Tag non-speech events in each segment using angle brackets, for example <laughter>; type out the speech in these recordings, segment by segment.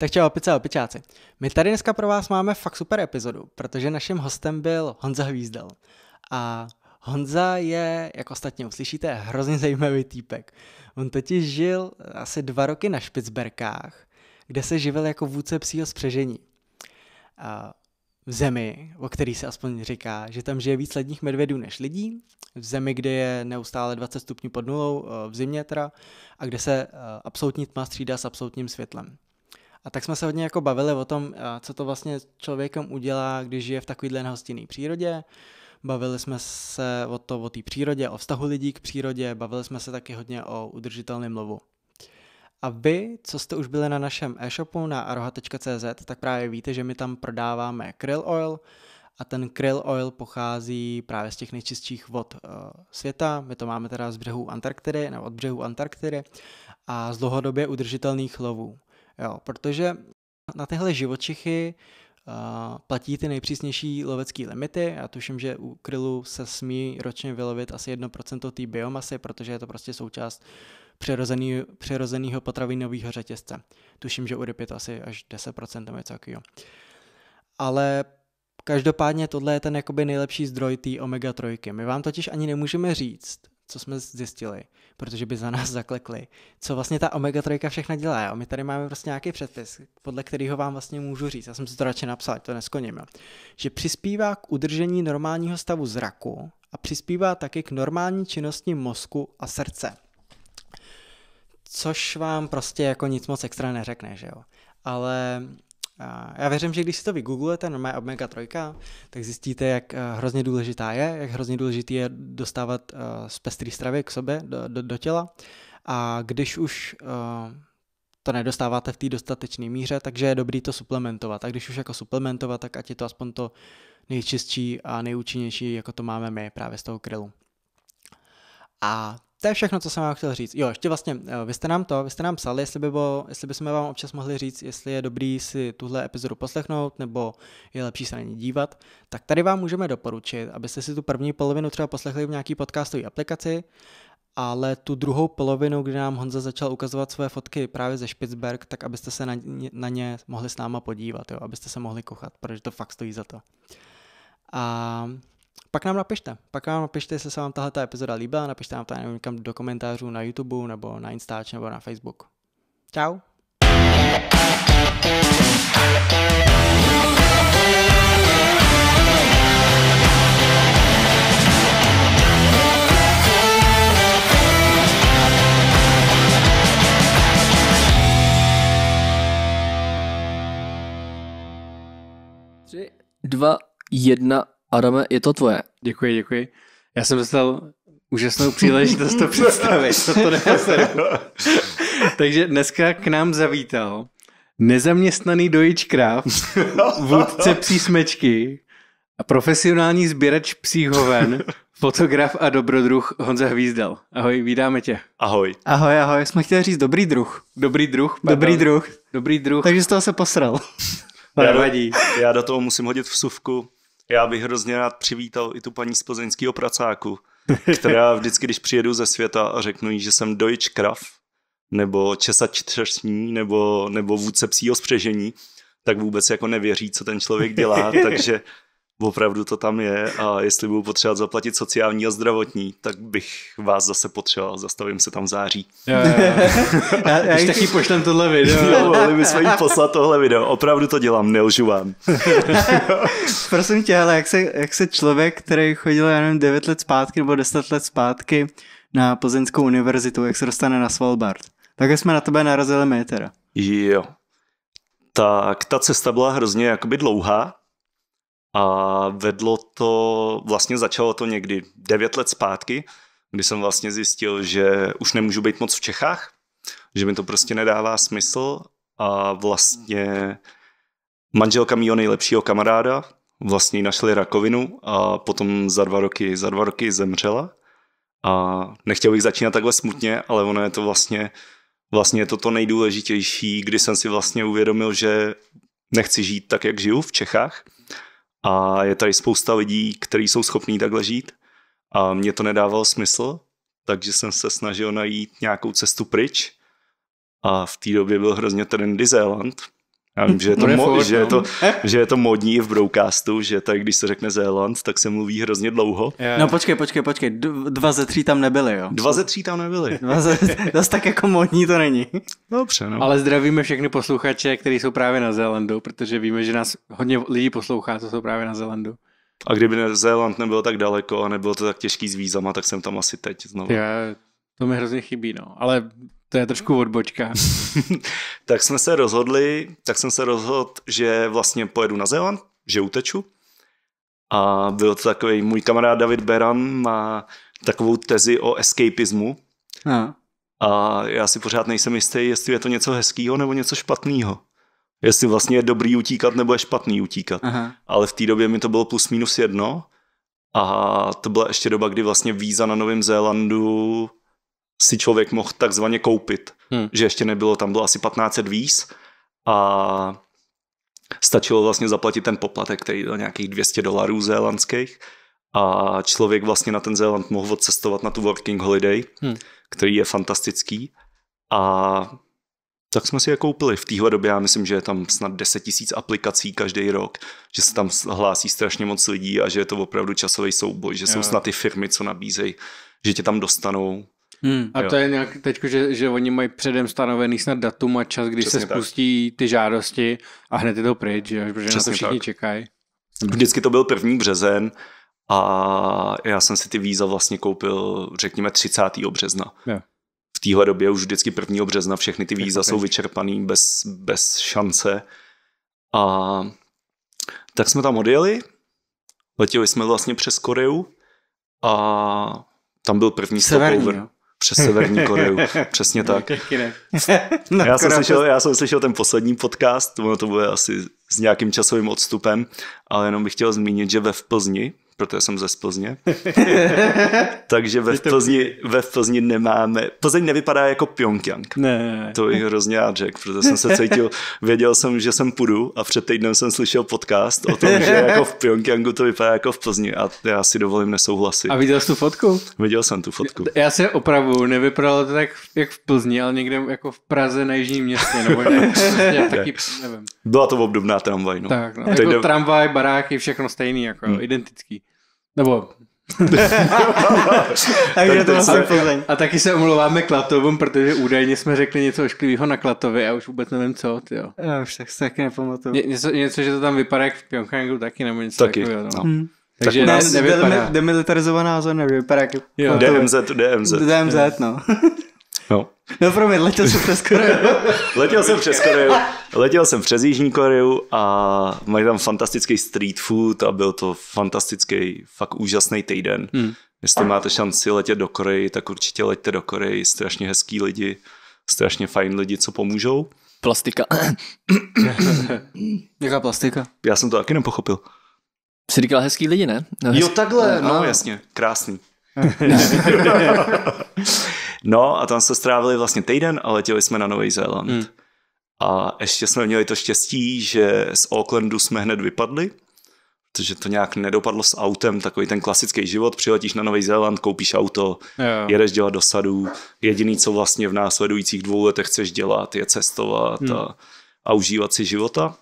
Tak čau, opice a opičáci. My tady dneska pro vás máme fakt super epizodu, protože naším hostem byl Honza Hvízdel. A Honza je, jak ostatně uslyšíte, hrozně zajímavý týpek. On totiž žil asi dva roky na Špicberkách, kde se živil jako vůdce psího spřežení. A v zemi, o který se aspoň říká, že tam žije víc ledních medvědů než lidí, v zemi, kde je neustále 20 stupňů pod nulou, eh, v zimě teda, a kde se eh, absolutní tma střídá s absolutním světlem. A tak jsme se hodně jako bavili o tom, co to vlastně člověkem udělá, když žije v takovýhle hostinné přírodě. Bavili jsme se o to, o té přírodě, o vztahu lidí k přírodě, bavili jsme se taky hodně o udržitelném lovu. A vy, co jste už byli na našem e-shopu na aroha.cz, tak právě víte, že my tam prodáváme krill oil a ten krill oil pochází právě z těch nejčistších vod e, světa. My to máme teda z břehu Antarktidy, nebo od břehu Antarktidy a z dlouhodobě udržitelných lovů. Jo, protože na tyhle živočichy Uh, platí ty nejpřísnější lovecké limity. Já tuším, že u krylu se smí ročně vylovit asi 1% té biomasy, protože je to prostě součást přirozeného potravinového řetězce. Tuším, že u ryb je to asi až 10% nebo něco takového. Ale každopádně tohle je ten jakoby nejlepší zdroj té omega-3. My vám totiž ani nemůžeme říct, co jsme zjistili, protože by za nás zaklekli. Co vlastně ta omega-3 všechna dělá? Jo? My tady máme prostě nějaký předpis, podle kterého vám vlastně můžu říct, já jsem si to radši napsal, to neskoním, jo? že přispívá k udržení normálního stavu zraku a přispívá taky k normální činnosti mozku a srdce. Což vám prostě jako nic moc extra neřekne, že jo. Ale já věřím, že když si to vygooglete, normálně Omega 3, tak zjistíte, jak eh, hrozně důležitá je, jak hrozně důležitý je dostávat eh, z pestrý stravy k sobě, do, do, do těla. A když už eh, to nedostáváte v té dostatečné míře, takže je dobrý to suplementovat. A když už jako suplementovat, tak ať je to aspoň to nejčistší a nejúčinnější, jako to máme my právě z toho krylu. A to je všechno, co jsem vám chtěl říct. Jo, ještě vlastně, eh, vy jste nám to, vy jste nám psali, jestli by, bylo, jestli by jsme vám občas mohli říct, jestli je dobrý si tuhle epizodu poslechnout, nebo je lepší se na ní dívat, tak tady vám můžeme doporučit, abyste si tu první polovinu třeba poslechli v nějaký podcastové aplikaci, ale tu druhou polovinu, kdy nám Honza začal ukazovat své fotky právě ze Špicberg, tak abyste se na ně, na ně mohli s náma podívat, jo, abyste se mohli kochat, protože to fakt stojí za to. A pak nám napište. Pak nám napište, jestli se vám tahle epizoda líbila, napište nám to nevím, kam do komentářů na YouTube nebo na Instač nebo na Facebook. Ciao. Tři, dva, jedna. Adame, je to tvoje. Děkuji, děkuji. Já jsem dostal úžasnou příležitost to představit. <laughs> To to Takže dneska k nám zavítal nezaměstnaný dojič kráv, vůdce psí smečky, profesionální sběrač psích fotograf a dobrodruh Honza Hvízdal. Ahoj, vídáme tě. Ahoj. Ahoj, ahoj, jsme chtěli říct dobrý druh. Dobrý druh, pardon. Dobrý druh. Dobrý druh. Takže z toho se posral. Já do, já do toho musím hodit v suvku já bych hrozně rád přivítal i tu paní z plzeňského pracáku, která <laughs> vždycky, když přijedu ze světa a řeknu jí, že jsem Deutsch Krav, nebo česač třešní, nebo, nebo vůdce psího spřežení, tak vůbec jako nevěří, co ten člověk dělá, <laughs> takže opravdu to tam je a jestli budu potřebovat zaplatit sociální a zdravotní, tak bych vás zase potřeboval, zastavím se tam v září. Jo, jo, jo. <laughs> já, já taky pošlem tohle video. <laughs> jo, mohli bychom jí poslat tohle video, opravdu to dělám, nelžu vám. <laughs> Prosím tě, ale jak se, jak se člověk, který chodil, jenom 9 let zpátky nebo 10 let zpátky na Plzeňskou univerzitu, jak se dostane na Svalbard? Tak jsme na tebe narazili my teda. Jo. Tak ta cesta byla hrozně jakoby dlouhá, a vedlo to, vlastně začalo to někdy 9 let zpátky, kdy jsem vlastně zjistil, že už nemůžu být moc v Čechách, že mi to prostě nedává smysl a vlastně manželka mýho nejlepšího kamaráda vlastně našli rakovinu a potom za dva roky, za dva roky zemřela. A nechtěl bych začínat takhle smutně, ale ono je to vlastně, vlastně je to to nejdůležitější, kdy jsem si vlastně uvědomil, že nechci žít tak, jak žiju v Čechách, a je tady spousta lidí, kteří jsou schopní takhle žít. A mě to nedávalo smysl, takže jsem se snažil najít nějakou cestu pryč. A v té době byl hrozně trendy Zéland, já vím, že je to, mo- že je no. to, eh? že je to modní i v broadcastu, že tak když se řekne Zéland, tak se mluví hrozně dlouho. Yeah. No počkej, počkej, počkej, dva ze tří tam nebyly, jo? Dva ze tří tam nebyly. Dva ze, zase tak jako modní to není. Dobře, no. Ale zdravíme všechny posluchače, kteří jsou právě na Zélandu, protože víme, že nás hodně lidí poslouchá, co jsou právě na Zélandu. A kdyby ne, Zéland nebyl tak daleko a nebylo to tak těžký s vízama, tak jsem tam asi teď znovu. Já, to mi hrozně chybí, no. Ale to je trošku odbočka. <laughs> tak jsme se rozhodli, tak jsem se rozhodl, že vlastně pojedu na Zéland, že uteču. A byl to takový, můj kamarád David Beran má takovou tezi o escapismu. A. a já si pořád nejsem jistý, jestli je to něco hezkého nebo něco špatného. Jestli vlastně je dobrý utíkat nebo je špatný utíkat. Aha. Ale v té době mi to bylo plus minus jedno. A to byla ještě doba, kdy vlastně víza na Novém Zélandu si člověk mohl takzvaně koupit. Hmm. Že ještě nebylo, tam bylo asi 1500 víz a stačilo vlastně zaplatit ten poplatek, který byl nějakých 200 dolarů zélandských a člověk vlastně na ten Zéland mohl odcestovat na tu working holiday, hmm. který je fantastický a tak jsme si je koupili. V téhle době já myslím, že je tam snad 10 tisíc aplikací každý rok, že se tam hlásí strašně moc lidí a že je to opravdu časový souboj, že jo. jsou snad ty firmy, co nabízejí, že tě tam dostanou. Hmm. A jo. to je nějak teď, že, že oni mají předem stanovený snad datum a čas, kdy Přesně se spustí tak. ty žádosti a hned je to pryč, že? protože Přesně na to všichni tak. čekají. Vždycky to byl první březen a já jsem si ty víza vlastně koupil, řekněme, 30. března. Jo. V téhle době už vždycky 1. března všechny ty víza jsou vyčerpaný bez, bez šance. A tak jsme tam odjeli, letěli jsme vlastně přes Koreu a tam byl první Severní, stopover. Jo? přes Severní Koreu. <laughs> Přesně tak. <laughs> já, jsem slyšel, já jsem slyšel ten poslední podcast, ono to bude asi s nějakým časovým odstupem, ale jenom bych chtěl zmínit, že ve v Plzni protože jsem ze Plzně. <laughs> Takže ve Plzni, ve Plzni nemáme... Plzeň nevypadá jako Pyongyang. Ne, ne, ne. To je hrozně rád protože jsem se cítil... <laughs> Věděl jsem, že jsem půjdu a před týdnem jsem slyšel podcast o tom, že jako v Pyongyangu to vypadá jako v Plzni a já si dovolím nesouhlasit. A viděl jsi tu fotku? Viděl jsem tu fotku. Já se opravdu nevypadalo to tak jak v Plzni, ale někde jako v Praze na jižním městě, nebo <laughs> ne, ne. taky, nevím. Byla to obdobná tramvaj, no. Tak, no. jako tramvaj, baráky, všechno stejný, jako hmm. identický. Nebo <laughs> Takže to vlastně Plzeň. A taky se omlouváme Klatovům, protože údajně jsme řekli něco ošklivého na Klatovi a už vůbec nevím co, ty jo. Já už tak se taky nepamatuju. Ně, něco, něco, že to tam vypadá jak v Pyeongchangu taky nebo něco taky. takového. No. no. Hmm. Takže tak ne, nevypadá. Demilitarizovaná zóna, nevypadá jako... DMZ, DMZ. DMZ, no. <laughs> <laughs> No. No promiň, letěl jsem přes Koreu. <laughs> letěl jsem přes Koreu, letěl jsem přes Jižní Koreu a mají tam fantastický street food a byl to fantastický, fakt úžasný týden. Hmm. Jestli máte šanci letět do Koreji, tak určitě leďte do Koreji, strašně hezký lidi, strašně fajn lidi, co pomůžou. Plastika. <coughs> Jaká plastika? Já jsem to taky nepochopil. Jsi říkal hezký lidi, ne? No, hezký. Jo, takhle, eh, no no jasně, krásný. Eh. <laughs> <laughs> No a tam jsme strávili vlastně týden a letěli jsme na Nový Zéland. Hmm. A ještě jsme měli to štěstí, že z Aucklandu jsme hned vypadli, protože to nějak nedopadlo s autem, takový ten klasický život, přiletíš na Nový Zéland, koupíš auto, yeah. jedeš dělat dosadu. jediný, co vlastně v následujících dvou letech chceš dělat, je cestovat hmm. a, a užívat si života.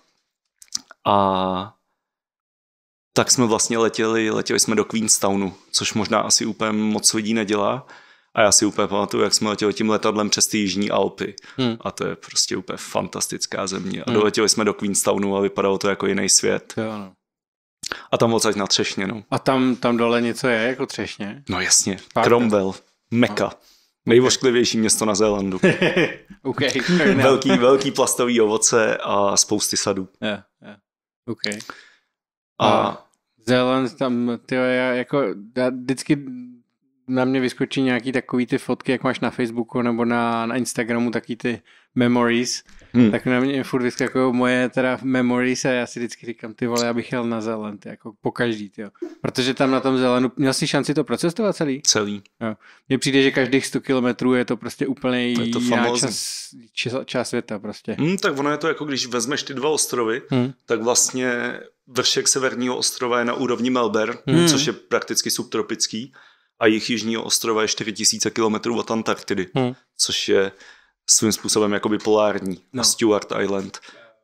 A tak jsme vlastně letěli, letěli jsme do Queenstownu, což možná asi úplně moc lidí nedělá, a já si úplně pamatuju, jak jsme letěli tím letadlem přes ty Jižní Alpy. Hmm. A to je prostě úplně fantastická země. A hmm. doletěli jsme do Queenstownu a vypadalo to jako jiný svět. Jo, no. A tam odsaď na Třešně, no. A tam, tam dole něco je jako Třešně? No jasně, Fakt? Cromwell, Meka. No. Nejvošklivější město na Zélandu. <laughs> okay, <laughs> no. velký, velký plastový ovoce a spousty sadů. Yeah, yeah. Okay. A, a Zéland tam, ty jako já vždycky na mě vyskočí nějaký takový ty fotky, jak máš na Facebooku nebo na, na Instagramu, taky ty memories, hmm. tak na mě furt vyskakují moje teda memories a já si vždycky říkám, ty vole, já bych jel na ty jako po každý, jo. Protože tam na tom Zelandu, měl jsi šanci to procestovat celý? Celý. Jo. Mně přijde, že každých 100 kilometrů je to prostě úplně jiná čas, čas, čas světa prostě. Hmm, tak ono je to jako, když vezmeš ty dva ostrovy, hmm. tak vlastně vršek severního ostrova je na úrovni Melbourne, hmm. což je prakticky subtropický a jich jižního ostrova je 4000 km od Antarktidy, hmm. což je svým způsobem jakoby polární, no. Stewart Island.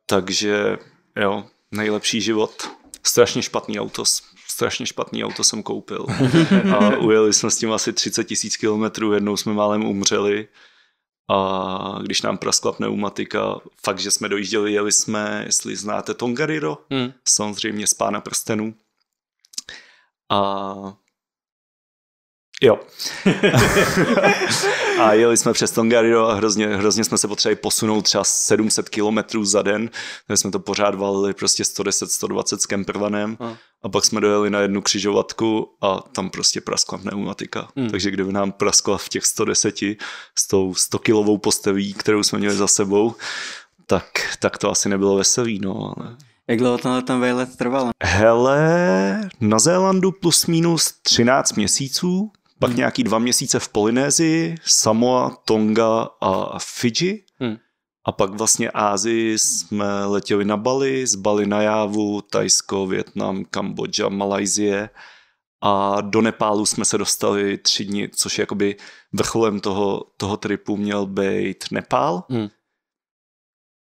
Takže jo, nejlepší život. Strašně špatný auto, strašně špatný auto jsem koupil. <laughs> A ujeli jsme s tím asi 30 tisíc kilometrů, jednou jsme málem umřeli. A když nám praskla pneumatika, fakt, že jsme dojížděli, jeli jsme, jestli znáte Tongariro, hmm. samozřejmě z Pána prstenů. A Jo. <laughs> a jeli jsme přes Tongariro a hrozně, hrozně jsme se potřebovali posunout třeba 700 kilometrů za den. Takže jsme to pořád valili prostě 110-120 s kempervanem. A. a pak jsme dojeli na jednu křižovatku a tam prostě praskla pneumatika. Mm. Takže kdyby nám praskla v těch 110 s tou 100 kilovou posteví, kterou jsme měli za sebou, tak, tak to asi nebylo veselý, no ale... Jak dlouho tenhle ten vejlet trval? Hele, na Zélandu plus minus 13 měsíců, pak hmm. nějaký dva měsíce v Polynézii, Samoa, Tonga a Fidži. Hmm. A pak vlastně Ázii jsme letěli na Bali, z Bali na Jávu, Tajsko, Větnam, Kambodža, Malajzie a do Nepálu jsme se dostali tři dny, což jakoby vrcholem toho, toho tripu měl být Nepál. Hmm.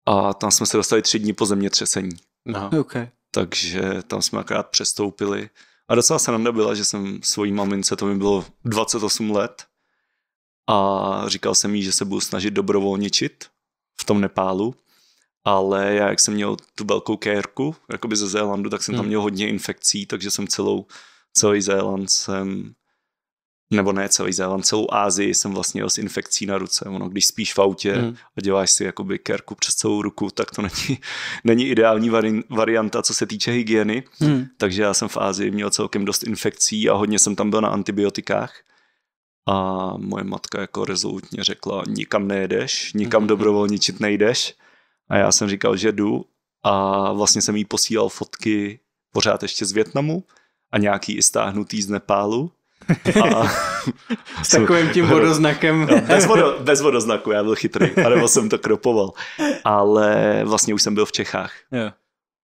A tam jsme se dostali tři dny po zemětřesení. Aha. Okay. Takže tam jsme akorát přestoupili. A docela sranda byla, že jsem svojí mamince, to mi bylo 28 let, a říkal jsem jí, že se budu snažit dobrovolničit v tom Nepálu, ale já, jak jsem měl tu velkou kérku, jakoby ze Zélandu, tak jsem hmm. tam měl hodně infekcí, takže jsem celou, celý Zéland jsem nebo ne celý Zéland, celou Ázii jsem vlastně jel s infekcí na ruce. Ono, když spíš v autě mm. a děláš si jakoby kerku přes celou ruku, tak to není, <laughs> není ideální vari, varianta, co se týče hygieny. Mm. Takže já jsem v Ázii měl celkem dost infekcí a hodně jsem tam byl na antibiotikách. A moje matka jako rezolutně řekla, nikam nejedeš, nikam mm. dobrovolničit nejdeš. A já jsem říkal, že jdu a vlastně jsem jí posílal fotky pořád ještě z Větnamu a nějaký i stáhnutý z Nepálu a... S takovým tím vodoznakem. No, bez, vodo, bez vodoznaku, já byl chytrý, nebo jsem to kropoval. Ale vlastně už jsem byl v Čechách. Yeah.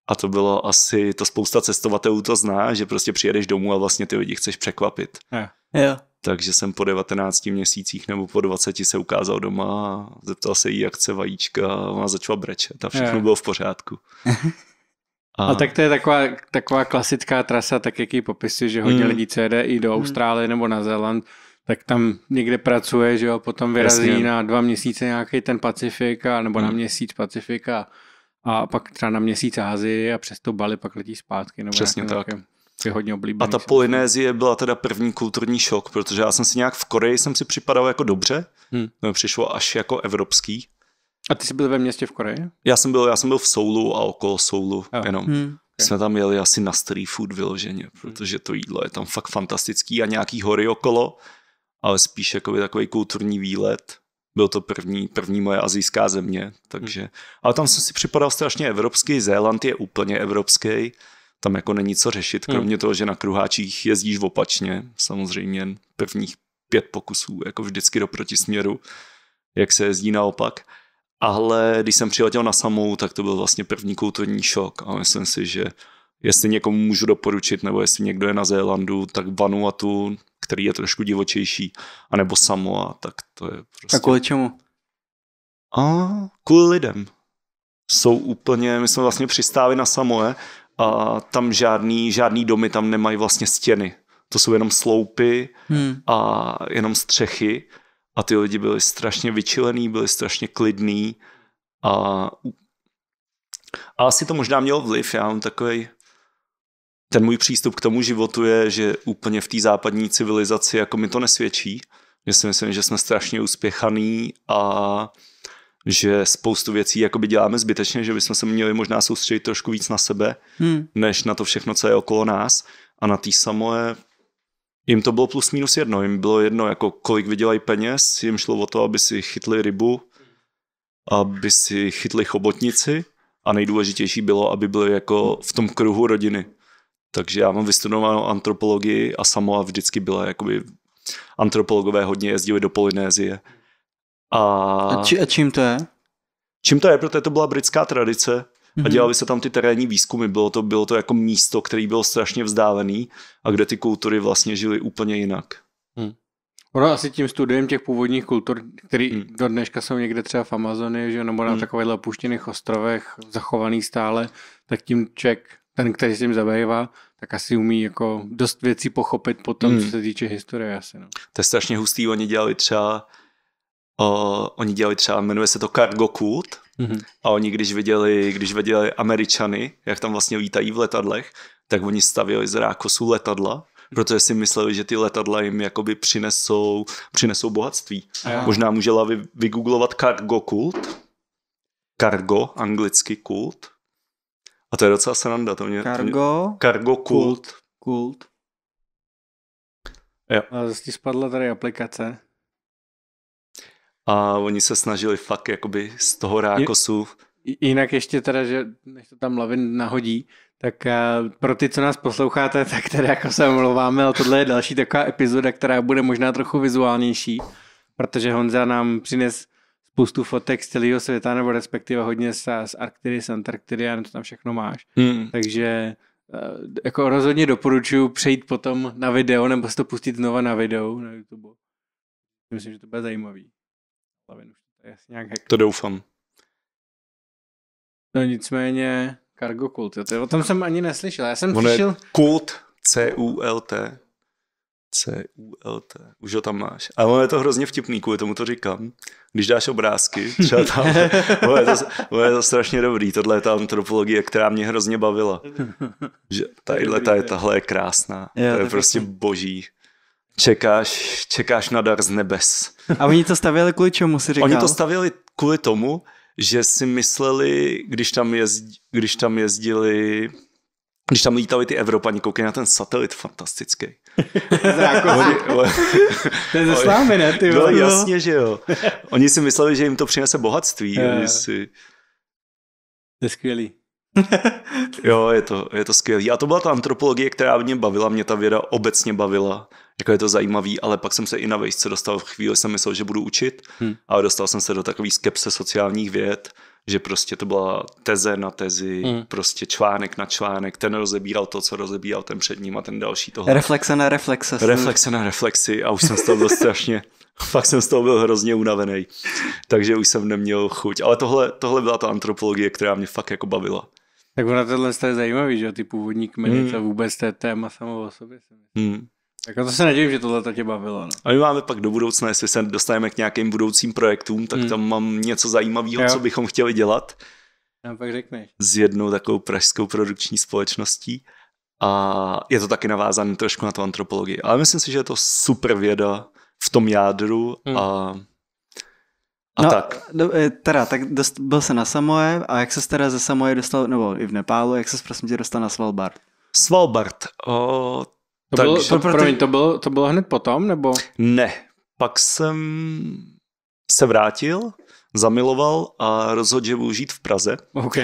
A to bylo asi, to spousta cestovatelů to zná, že prostě přijedeš domů a vlastně ty lidi chceš překvapit. Yeah. Yeah. Takže jsem po 19 měsících nebo po 20 se ukázal doma a zeptal se jí, jak chce vajíčka a ona začala brečet a všechno yeah. bylo v pořádku. <laughs> A... a tak to je taková, taková klasická trasa, tak jak ji popisuji, že hodně mm. lidí i do mm. Austrálie mm. nebo na Zéland, tak tam někde pracuje, že jo, potom vyrazí Jasně. na dva měsíce nějaký ten a nebo mm. na měsíc Pacifika a pak třeba na měsíc Ázii a přes to Bali pak letí zpátky. Nebo Přesně tak. Nějaké je hodně oblíbený. A ta Polynézie byla teda první kulturní šok, protože já jsem si nějak v Koreji jsem si připadal jako dobře, hmm. no, přišlo až jako evropský, a ty jsi byl ve městě v Koreji? Já jsem byl, já jsem byl v Soulu a okolo Soulu oh. jenom. Hmm. Okay. Jsme tam jeli asi na street food vyloženě, hmm. protože to jídlo je tam fakt fantastický a nějaký hory okolo, ale spíš jakoby takový kulturní výlet. Byl to první, první moje azijská země, takže... Hmm. Ale tam jsem si připadal strašně evropský, Zéland je úplně evropský, tam jako není co řešit, hmm. kromě hmm. toho, že na kruháčích jezdíš opačně, samozřejmě prvních pět pokusů, jako vždycky do protisměru, jak se jezdí naopak. Ale když jsem přiletěl na samou, tak to byl vlastně první kulturní šok a myslím si, že jestli někomu můžu doporučit, nebo jestli někdo je na Zélandu, tak Vanuatu, který je trošku divočejší, anebo Samoa, tak to je prostě... A kvůli čemu? A kvůli lidem. Jsou úplně, my jsme vlastně přistáli na Samoe a tam žádný, žádný domy tam nemají vlastně stěny. To jsou jenom sloupy hmm. a jenom střechy a ty lidi byli strašně vyčilený, byli strašně klidný a, a asi to možná mělo vliv. Já mám takový ten můj přístup k tomu životu je, že úplně v té západní civilizaci jako mi to nesvědčí. Já si myslím, že jsme strašně uspěchaný a že spoustu věcí jakoby děláme zbytečně, že bychom se měli možná soustředit trošku víc na sebe, hmm. než na to všechno, co je okolo nás. A na té samé jim to bylo plus minus jedno, jim bylo jedno, jako kolik vydělají peněz, jim šlo o to, aby si chytli rybu, aby si chytli chobotnici a nejdůležitější bylo, aby byli jako v tom kruhu rodiny. Takže já mám vystudovanou antropologii a Samoa vždycky byla, jakoby antropologové hodně jezdili do Polynézie. A, a, či, a čím to je? Čím to je, protože to byla britská tradice, mm-hmm. a mhm. dělali se tam ty terénní výzkumy. Bylo to, bylo to jako místo, které bylo strašně vzdálený a kde ty kultury vlastně žily úplně jinak. Mm. Ono asi tím studiem těch původních kultur, které mm. do dneška jsou někde třeba v Amazonii, že, nebo na mm. takovýchhle opuštěných ostrovech, zachovaný stále, tak tím ček, ten, který se tím zabývá, tak asi umí jako dost věcí pochopit potom, mm. co se týče historie asi. No. To je strašně hustý, oni dělali třeba Uh, oni dělali třeba, jmenuje se to Cargo Cult mm-hmm. a oni když viděli, když viděli Američany, jak tam vlastně lítají v letadlech, tak oni stavili z rákosů letadla, protože si mysleli, že ty letadla jim jakoby přinesou, přinesou bohatství. Aha. Možná můžela vy, vygooglovat Cargo Cult, Cargo, anglicky kult. A to je docela sranda. To mě, Cargo? To mě, cargo Kult. Kult. kult. Jo. A zase ti spadla tady aplikace a oni se snažili fakt jakoby z toho rákosu. Jinak ještě teda, že než to tam Lavin nahodí, tak eh, pro ty, co nás posloucháte, tak teda jako se omlouváme, ale tohle je další taková epizoda, která bude možná trochu vizuálnější, protože Honza nám přines spoustu fotek z celého světa, nebo respektive hodně z, z Arktidy, z Antarktidy a to tam všechno máš. Hmm. Takže eh, jako rozhodně doporučuji přejít potom na video, nebo si to pustit znova na video na YouTube. Myslím, že to bude zajímavý. Slavin už to jasně nějak To doufám. No nicméně Cargo Cult, jo, to, o tom jsem ani neslyšel. Já jsem ono slyšel... Cult, C-U-L-T. C-U-L-T. Už ho tam máš. A ono je to hrozně vtipný, kvůli tomu to říkám. Když dáš obrázky, třeba tam, <laughs> ono je, to, ono je to strašně dobrý. Tohle je ta antropologie, která mě hrozně bavila. <laughs> Že tadyhle, tady, tahle je krásná. Jo, to je prostě boží čekáš, čekáš na dar z nebes. A oni to stavěli kvůli čemu, si říkal? Oni to stavěli kvůli tomu, že si mysleli, když tam, jezdí, když tam jezdili když tam lítali ty Evropani, koukej na ten satelit fantastický. <laughs> oni, oni, ten ze slámy, ne? Ty no, jasně, že jo. Oni si mysleli, že jim to přinese bohatství. oni si... To je skvělý. jo, je to, je to skvělý. A to byla ta antropologie, která mě bavila, mě ta věda obecně bavila jako je to zajímavý, ale pak jsem se i na vejšce dostal, v chvíli jsem myslel, že budu učit, hmm. ale dostal jsem se do takové skepse sociálních věd, že prostě to byla teze na tezi, hmm. prostě článek na článek, ten rozebíral to, co rozebíral ten před ním a ten další toho. Reflexe na reflexe. Reflexe na reflexy a už jsem z toho byl strašně, <laughs> fakt jsem z toho byl hrozně unavený, takže už jsem neměl chuť. Ale tohle, tohle byla ta antropologie, která mě fakt jako bavila. Tak ona tohle je zajímavý, že ty původní kmeny, hmm. to vůbec to je téma samo o sobě. Hmm. Tak jako to se nedivím, že tohle tě bavilo. No. A my máme pak do budoucna, jestli se dostaneme k nějakým budoucím projektům, tak hmm. tam mám něco zajímavého, jo. co bychom chtěli dělat. Já pak řekneš. S jednou takovou pražskou produkční společností. A je to taky navázané trošku na tu antropologii. Ale myslím si, že je to super věda v tom jádru hmm. a a no, tak. Do, e, teda, tak dost, byl se na Samoe a jak se teda ze Samoe dostal, nebo i v Nepálu, jak se prosím tě dostal na Svalbard? Svalbard, o, to, tak, bylo, to, promiň, to, bylo, to bylo hned potom, nebo? Ne, pak jsem se vrátil, zamiloval a rozhodl, že budu žít v Praze. OK.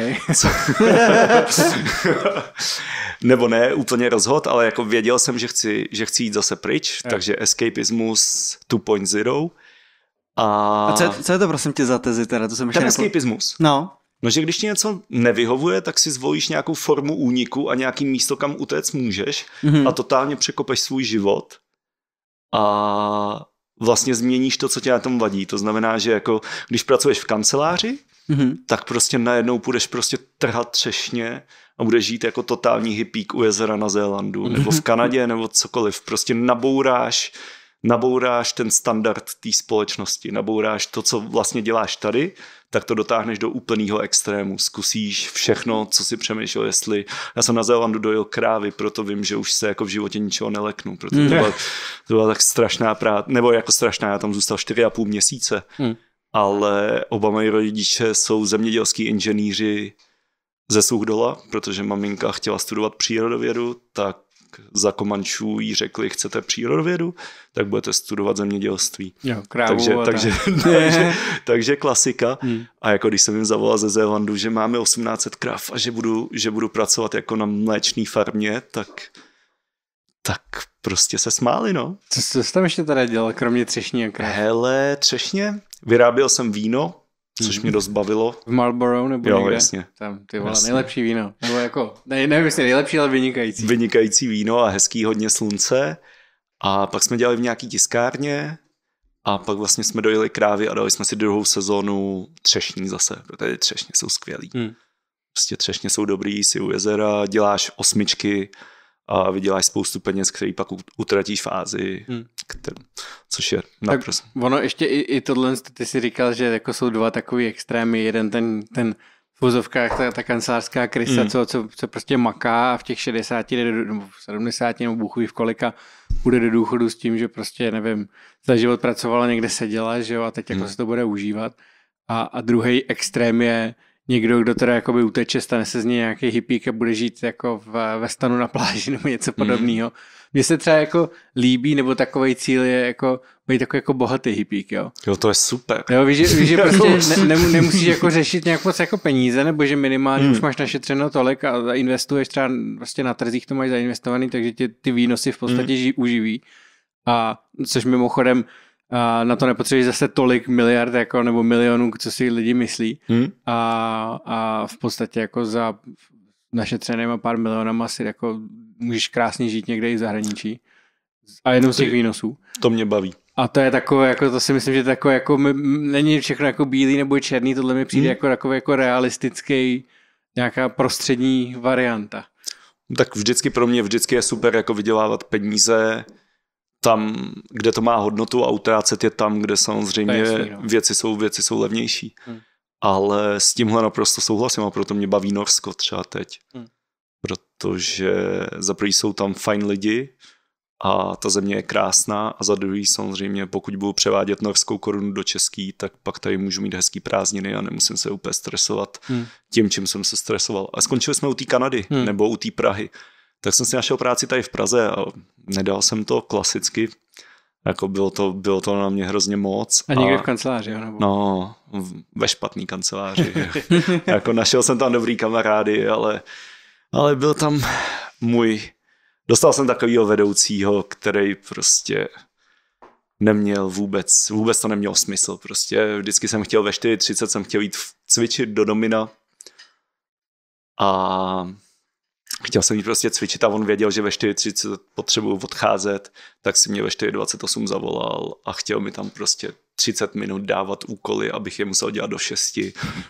<laughs> nebo ne, úplně rozhod, ale jako věděl jsem, že chci, že chci jít zase pryč, yeah. takže escapismus 2.0. A... a co, je, co je to prosím tě za tezi teda? To jsem ještě Ten nepo... escapismus. No. No, že když ti něco nevyhovuje, tak si zvolíš nějakou formu úniku a nějaký místo, kam utéct můžeš mm-hmm. a totálně překopeš svůj život a vlastně změníš to, co tě na tom vadí. To znamená, že jako když pracuješ v kanceláři, mm-hmm. tak prostě najednou půjdeš prostě trhat třešně a budeš žít jako totální hippík u jezera na Zélandu <laughs> nebo v Kanadě nebo cokoliv. Prostě nabouráš nabouráš ten standard té společnosti, nabouráš to, co vlastně děláš tady, tak to dotáhneš do úplného extrému. Zkusíš všechno, co si přemýšlel, jestli... Já jsem na Zélandu dojel krávy, proto vím, že už se jako v životě ničeho neleknu, protože mm. to, hmm. byla, to byla tak strašná práce, nebo jako strašná, já tam zůstal 4,5 měsíce, mm. ale oba moji rodiče jsou zemědělský inženýři ze Suchdola, protože maminka chtěla studovat přírodovědu, tak za Komančů jí řekli, chcete přírodovědu, tak budete studovat zemědělství. Jo, krávu, takže, takže, takže, <laughs> <laughs> takže, klasika. Hmm. A jako když jsem jim zavolal ze Zélandu, že máme 1800 krav a že budu, že budu pracovat jako na mléčné farmě, tak tak prostě se smáli, no. Co, co jsi tam ještě teda dělal, kromě třešní a krav? Hele, třešně? Vyráběl jsem víno, což mě dost bavilo. V Marlboro nebo jo, někde? jasně. Tam, ty vole, jasně. nejlepší víno. Nebo jako, ne, nevím jestli nejlepší, ale vynikající. Vynikající víno a hezký hodně slunce. A pak jsme dělali v nějaký tiskárně a pak vlastně jsme dojeli krávy a dali jsme si druhou sezónu třešní zase, protože třešně jsou skvělý. Hmm. Prostě třešně jsou dobrý, si u jezera, děláš osmičky, a vyděláš spoustu peněz, který pak utratíš v Ázii, hmm. který, což je naprosto. Tak ono ještě i, i tohle, ty si říkal, že jako jsou dva takový extrémy, jeden ten, ten v vozovkách ta, ta kancelářská krysa, hmm. co, co, co prostě maká a v těch 60 nebo 70 nebo Bůh ví v kolika bude do důchodu s tím, že prostě nevím, za život pracovala, někde seděla, že jo, a teď jako hmm. se to bude užívat. A, a druhý extrém je, někdo, kdo teda jakoby uteče, stane se z něj nějaký hippík a bude žít jako v, ve stanu na pláži <laughs> nebo něco mhm. podobného. Mně se třeba jako líbí, nebo takový cíl je jako být takový jako bohatý hippík, jo. Jo, to je super. Jo, víš, že, víš, že <laughs> prostě ne, ne, nemusíš jako řešit nějak moc jako peníze, nebo že minimálně hmm. už máš našetřeno tolik a investuješ třeba vlastně na trzích to máš zainvestovaný, takže tě ty výnosy v podstatě hmm. uživí. A což mimochodem a na to nepotřebuješ zase tolik miliard jako, nebo milionů, co si lidi myslí. Hmm. A, a v podstatě jako za našetřenýma pár milionama si jako můžeš krásně žít někde i v zahraničí. A jenom z těch výnosů. To mě baví. A to je takové, jako to si myslím, že takové, jako my, není všechno jako bílý nebo černý, tohle mi přijde hmm. jako takový jako realistický, nějaká prostřední varianta. Tak vždycky pro mě vždycky je super jako vydělávat peníze tam, kde to má hodnotu a utrácet je tam, kde samozřejmě jasný, no. věci, jsou, věci jsou levnější. Hmm. Ale s tímhle naprosto souhlasím a proto mě baví Norsko třeba teď. Hmm. Protože za prvý jsou tam fajn lidi a ta země je krásná a za druhý samozřejmě pokud budu převádět norskou korunu do český, tak pak tady můžu mít hezký prázdniny a nemusím se úplně stresovat hmm. tím, čím jsem se stresoval. A skončili jsme u té Kanady hmm. nebo u té Prahy tak jsem si našel práci tady v Praze a nedal jsem to klasicky. Jako bylo to, bylo to na mě hrozně moc. A někde a, v kanceláři, jo? Nebo? No, ve špatný kanceláři. <laughs> jako našel jsem tam dobrý kamarády, ale, ale byl tam můj... Dostal jsem takového vedoucího, který prostě neměl vůbec, vůbec to nemělo smysl. Prostě vždycky jsem chtěl ve 4.30 jsem chtěl jít cvičit do domina a chtěl jsem jít prostě cvičit a on věděl, že ve 4.30 potřebuju odcházet, tak si mě ve 4.28 zavolal a chtěl mi tam prostě 30 minut dávat úkoly, abych je musel dělat do 6.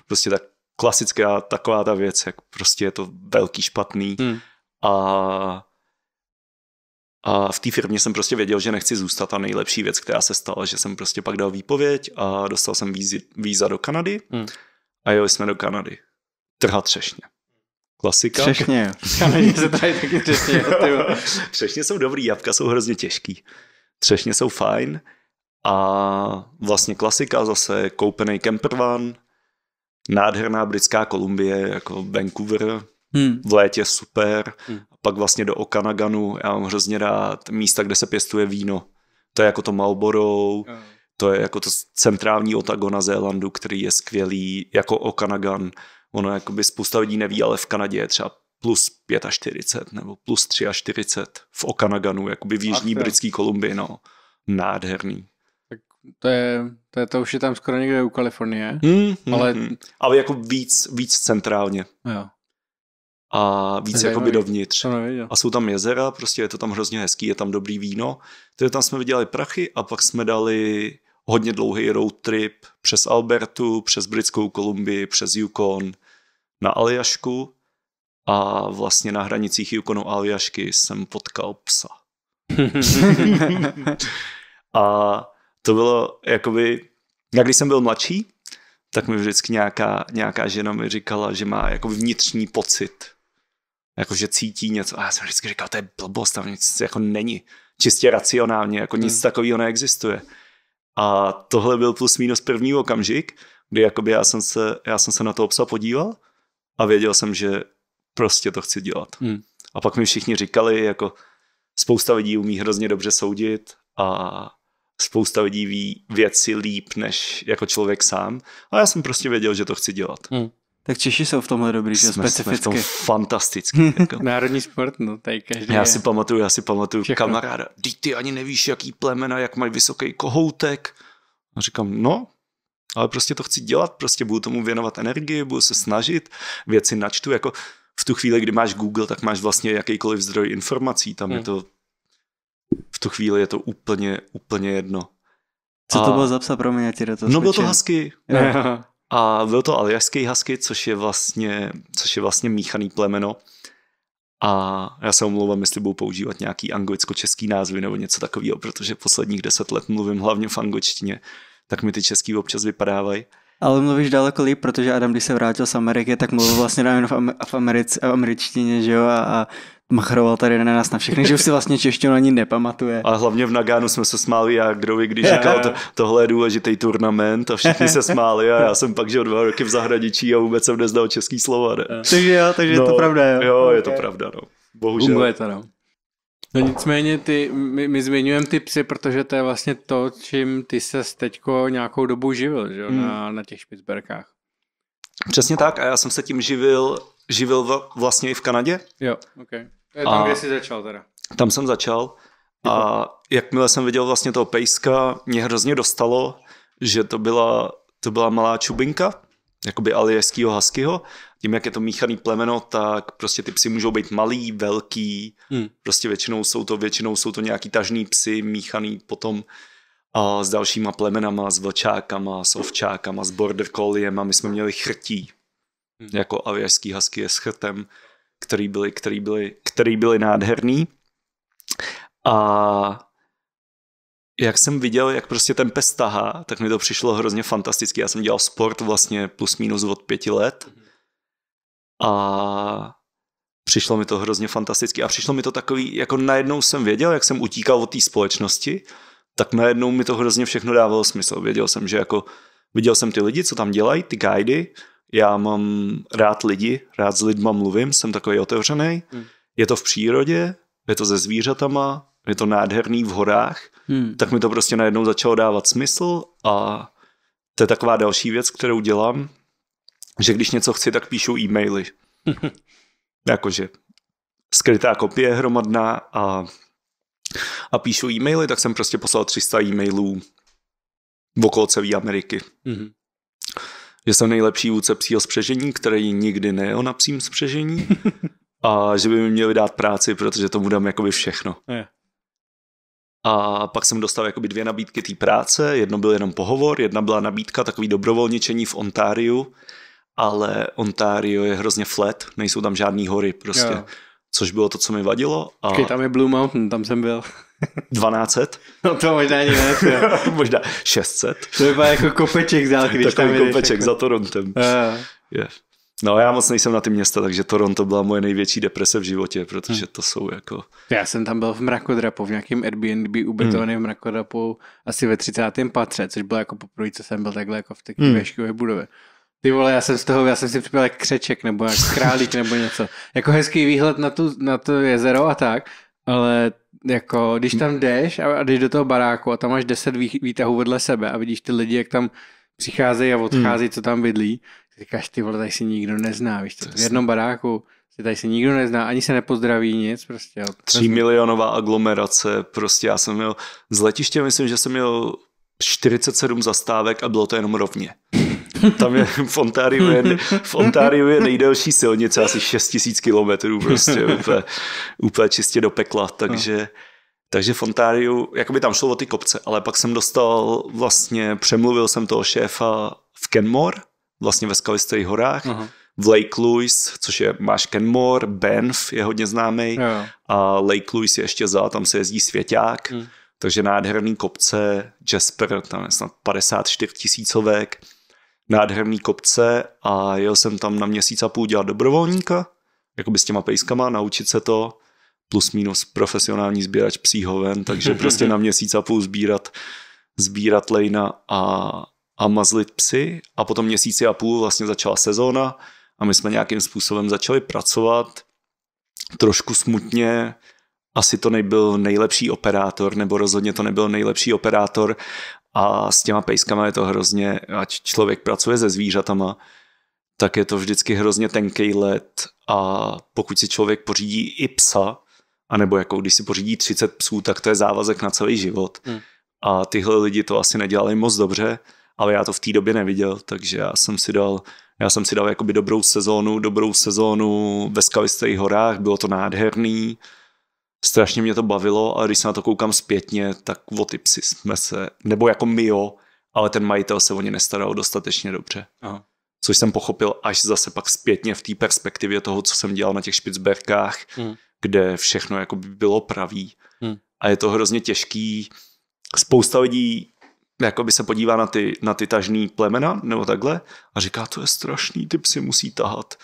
Prostě tak klasická taková ta věc, jak prostě je to velký špatný hmm. a a v té firmě jsem prostě věděl, že nechci zůstat a nejlepší věc, která se stala, že jsem prostě pak dal výpověď a dostal jsem vízi, víza do Kanady hmm. a jeli jsme do Kanady. Trhat třešně. Klasika. Třešně. Kamení <laughs> se tady taky třešně. <laughs> třešně jsou dobrý, jabka jsou hrozně těžký. Třešně jsou fajn. A vlastně klasika zase koupený campervan, nádherná britská Kolumbie, jako Vancouver, hmm. v létě super. Hmm. A pak vlastně do Okanaganu, já mám hrozně rád místa, kde se pěstuje víno. To je jako to Marlboro, hmm. to je jako to centrální Otago na Zélandu, který je skvělý, jako Okanagan ono jako by spousta lidí neví, ale v Kanadě je třeba plus 45 nebo plus 43 v Okanaganu, jako by v jižní britské Kolumbii, no. Nádherný. Tak to je, to je, to už je tam skoro někde u Kalifornie, hmm, hmm ale... Hmm, ale jako víc, víc centrálně. Jo. A víc jako by dovnitř. A jsou tam jezera, prostě je to tam hrozně hezký, je tam dobrý víno. Takže tam jsme vydělali prachy a pak jsme dali hodně dlouhý road trip přes Albertu, přes Britskou Kolumbii, přes Yukon, na Aljašku a vlastně na hranicích Yukonu Aljašky jsem potkal psa. <laughs> a to bylo jakoby, já když jsem byl mladší, tak mi vždycky nějaká, nějaká žena mi říkala, že má jako vnitřní pocit, jako že cítí něco. A já jsem vždycky říkal, to je blbost, tam nic jako není. Čistě racionálně, jako nic hmm. takového neexistuje. A tohle byl plus minus první okamžik, kdy jakoby já jsem se, já jsem se na to psa podíval a věděl jsem, že prostě to chci dělat. Mm. A pak mi všichni říkali, jako spousta lidí umí hrozně dobře soudit a spousta lidí ví věci líp než jako člověk sám. A já jsem prostě věděl, že to chci dělat. Mm. Tak Češi jsou v tomhle dobrý, že specificky. Jsme v tom fantastický. <laughs> Jako. Národní sport, no tady každý Já je. si pamatuju, já si pamatuju Všechno. kamaráda. Ty ty ani nevíš, jaký plemena, jak mají vysoký kohoutek. A říkám, no, ale prostě to chci dělat, prostě budu tomu věnovat energii, budu se snažit, věci načtu, jako v tu chvíli, kdy máš Google, tak máš vlastně jakýkoliv zdroj informací, tam hmm. je to, v tu chvíli je to úplně, úplně jedno. Co a... to bylo za psa, promiň, já ti do toho No byl to husky. A byl to aljašský husky, což je vlastně, což je vlastně míchaný plemeno. A já se omlouvám, jestli budu používat nějaký anglicko-český názvy nebo něco takového, protože posledních deset let mluvím hlavně v angličtině tak mi ty český občas vypadávají. Ale mluvíš daleko líp, protože Adam, když se vrátil z Ameriky, tak mluvil vlastně jenom v, Amer- v, americ- v američtině, že jo, a, a machroval tady na nás na všechny, že už si vlastně češtinu ani nepamatuje. A hlavně v Nagánu jsme se smáli ví, když říkal, to, tohle je důležitý turnament a všichni se smáli a já jsem pak o dva roky v zahraničí a vůbec jsem neznal český slova. Ne? Takže jo, takže no, je to no, pravda, jo. Jo, okay. je to pravda, no. Bohužel. Funguje to, no. No nicméně ty, my, my zmiňujeme ty psy, protože to je vlastně to, čím ty se teďko nějakou dobu živil že? Hmm. Na, na těch Špicberkách. Přesně tak a já jsem se tím živil, živil vlastně i v Kanadě. Jo, ok. To je tam, a kde jsi začal teda. Tam jsem začal a jakmile jsem viděl vlastně toho pejska, mě hrozně dostalo, že to byla, to byla malá čubinka, jakoby aliejskýho huskyho tím, jak je to míchaný plemeno, tak prostě ty psy můžou být malý, velký, hmm. prostě většinou jsou to většinou jsou to nějaký tažný psy míchaný potom a s dalšíma plemenama, s vlčákama, s ovčákama, s border colliem a my jsme měli chrtí, hmm. jako aviařský husky je s chrtem, který byly, který byly, který byly nádherný. A jak jsem viděl, jak prostě ten pes tahá, tak mi to přišlo hrozně fantasticky. Já jsem dělal sport vlastně plus minus od pěti let. Hmm a přišlo mi to hrozně fantasticky a přišlo mi to takový, jako najednou jsem věděl, jak jsem utíkal od té společnosti, tak najednou mi to hrozně všechno dávalo smysl. Věděl jsem, že jako viděl jsem ty lidi, co tam dělají, ty guidy, já mám rád lidi, rád s lidma mluvím, jsem takový otevřený. Hmm. Je to v přírodě, je to se zvířatama, je to nádherný v horách, hmm. tak mi to prostě najednou začalo dávat smysl a to je taková další věc, kterou dělám, že když něco chci, tak píšu e-maily. <laughs> Jakože skrytá kopie hromadná a, a píšu e-maily, tak jsem prostě poslal 300 e-mailů v okolo celé Ameriky. Mm-hmm. Že jsem nejlepší vůdce psího spřežení, který nikdy nejel na psím spřežení <laughs> a že by mi měli dát práci, protože tomu dám jakoby všechno. Yeah. A pak jsem dostal jakoby dvě nabídky té práce, jedno byl jenom pohovor, jedna byla nabídka takový dobrovolničení v Ontáriu, ale Ontario je hrozně flat, nejsou tam žádný hory prostě. Jo. Což bylo to, co mi vadilo. A... Počkej, tam je Blue Mountain, tam jsem byl. 1200? <laughs> No to možná ani ne. možná 600. To je <laughs> jako kopeček dál, když Takový tam jdeš. kopeček jako... za Torontem. Yeah. No já moc nejsem na ty města, takže Toronto byla moje největší deprese v životě, protože hmm. to jsou jako... Já jsem tam byl v mrakodrapu, v nějakém Airbnb ubytovaný hmm. v mrakodrapu asi ve 30. patře, což bylo jako poprvé, co jsem byl takhle jako v takové hm. hmm. budově. Ty vole, já jsem z toho, já jsem si připravil jak křeček nebo jak králík nebo něco. Jako hezký výhled na, tu, na to jezero a tak, ale jako, když tam jdeš a, jdeš do toho baráku a tam máš 10 výtahů vedle sebe a vidíš ty lidi, jak tam přicházejí a odchází, hmm. co tam bydlí, říkáš, ty vole, tady si nikdo nezná, víš, to, v jednom baráku, si tady se nikdo nezná, ani se nepozdraví, nic prostě. Tři milionová aglomerace, prostě já jsem měl, z letiště myslím, že jsem měl 47 zastávek a bylo to jenom rovně. Tam je v Ontáriu je, v Ontáriu je nejdelší silnice, asi 6000 kilometrů prostě, úplně, úplně čistě do pekla, takže... Takže v Ontáriu, jakoby tam šlo o ty kopce, ale pak jsem dostal vlastně, přemluvil jsem toho šéfa v Kenmore, vlastně ve Skalistých horách, Aha. v Lake Louise, což je, máš Kenmore, Banff je hodně známý a Lake Louise je ještě za, tam se jezdí svěťák. Hmm takže nádherný kopce, Jasper, tam je snad 54 tisícovek, nádherný kopce a jel jsem tam na měsíc a půl dělat dobrovolníka, jako by s těma pejskama, naučit se to, plus minus profesionální sbírač psíhoven, takže <laughs> prostě na měsíc a půl sbírat, sbírat lejna a, a mazlit psy a potom měsíci a půl vlastně začala sezóna a my jsme nějakým způsobem začali pracovat trošku smutně, asi to nebyl nejlepší operátor, nebo rozhodně to nebyl nejlepší operátor a s těma pejskama je to hrozně, ať člověk pracuje se zvířatama, tak je to vždycky hrozně tenký let a pokud si člověk pořídí i psa, anebo jako když si pořídí 30 psů, tak to je závazek na celý život. Hmm. A tyhle lidi to asi nedělali moc dobře, ale já to v té době neviděl, takže já jsem si dal já jsem si dal jakoby dobrou sezónu, dobrou sezónu ve Skalistej horách, bylo to nádherný, strašně mě to bavilo a když se na to koukám zpětně, tak o ty psy jsme se, nebo jako my jo, ale ten majitel se o ně nestaral dostatečně dobře. Aha. Což jsem pochopil až zase pak zpětně v té perspektivě toho, co jsem dělal na těch špicberkách, hmm. kde všechno jako by bylo pravý. Hmm. A je to hrozně těžký. Spousta lidí jakoby se podívá na ty, na ty tažný plemena nebo takhle a říká, to je strašný, ty psy musí tahat.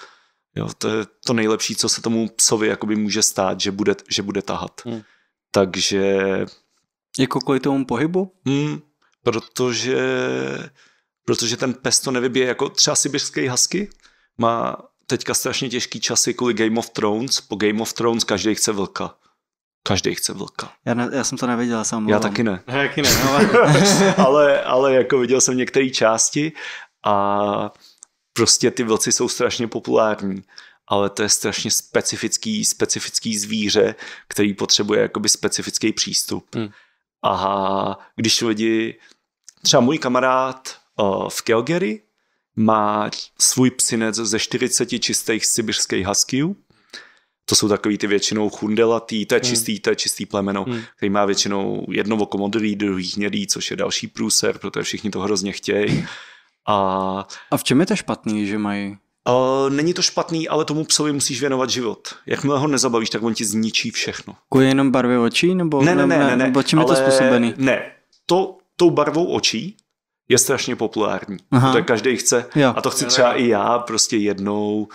Jo, to je to nejlepší, co se tomu psovi jakoby může stát, že bude, že bude tahat. Hmm. Takže... Jako kvůli tomu pohybu? Hmm, protože, protože ten pes to nevybije, jako třeba sibirský husky má teďka strašně těžký časy kvůli Game of Thrones. Po Game of Thrones každý chce vlka. Každý chce vlka. Já, ne, já jsem to neviděl, jsem Já taky ne. Já taky ne. No. <laughs> <laughs> ale, ale jako viděl jsem některé části a Prostě ty vlci jsou strašně populární, ale to je strašně specifický, specifický zvíře, který potřebuje jakoby specifický přístup. Hmm. A když lidi, třeba můj kamarád uh, v Calgary má svůj psinec ze 40 čistých sibirských huskyů, to jsou takový ty většinou chundelatý, to je hmm. čistý, hmm. to je čistý plemeno, hmm. který má většinou jedno oko modrý, druhý hnědý, což je další průser, protože všichni to hrozně chtějí. A, a v čem je to špatný, že mají Uh, není to špatný, ale tomu psovi musíš věnovat život. Jakmile ho nezabavíš, tak on ti zničí všechno. Kvůli jenom barvy očí? Nebo, ne, ne, ne, ne, ne, nebo čím ale... je to způsobený? Ne, to, tou barvou očí je strašně populární. Aha. To je každý chce. Jo. A to chci třeba i já prostě jednou.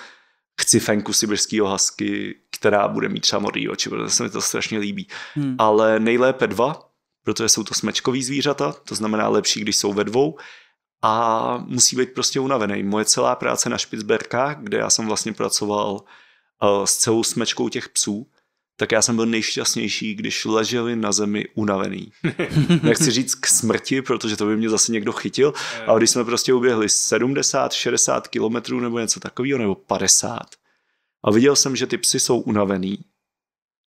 Chci fenku sibirského hasky, která bude mít třeba modrý oči, protože se mi to strašně líbí. Hmm. Ale nejlépe dva, protože jsou to smečkový zvířata, to znamená lepší, když jsou ve dvou a musí být prostě unavený. Moje celá práce na Špicberka, kde já jsem vlastně pracoval eh, s celou smečkou těch psů, tak já jsem byl nejšťastnější, když leželi na zemi unavený. <laughs> Nechci říct k smrti, protože to by mě zase někdo chytil, ale když jsme prostě uběhli 70, 60 kilometrů nebo něco takového, nebo 50, a viděl jsem, že ty psy jsou unavený,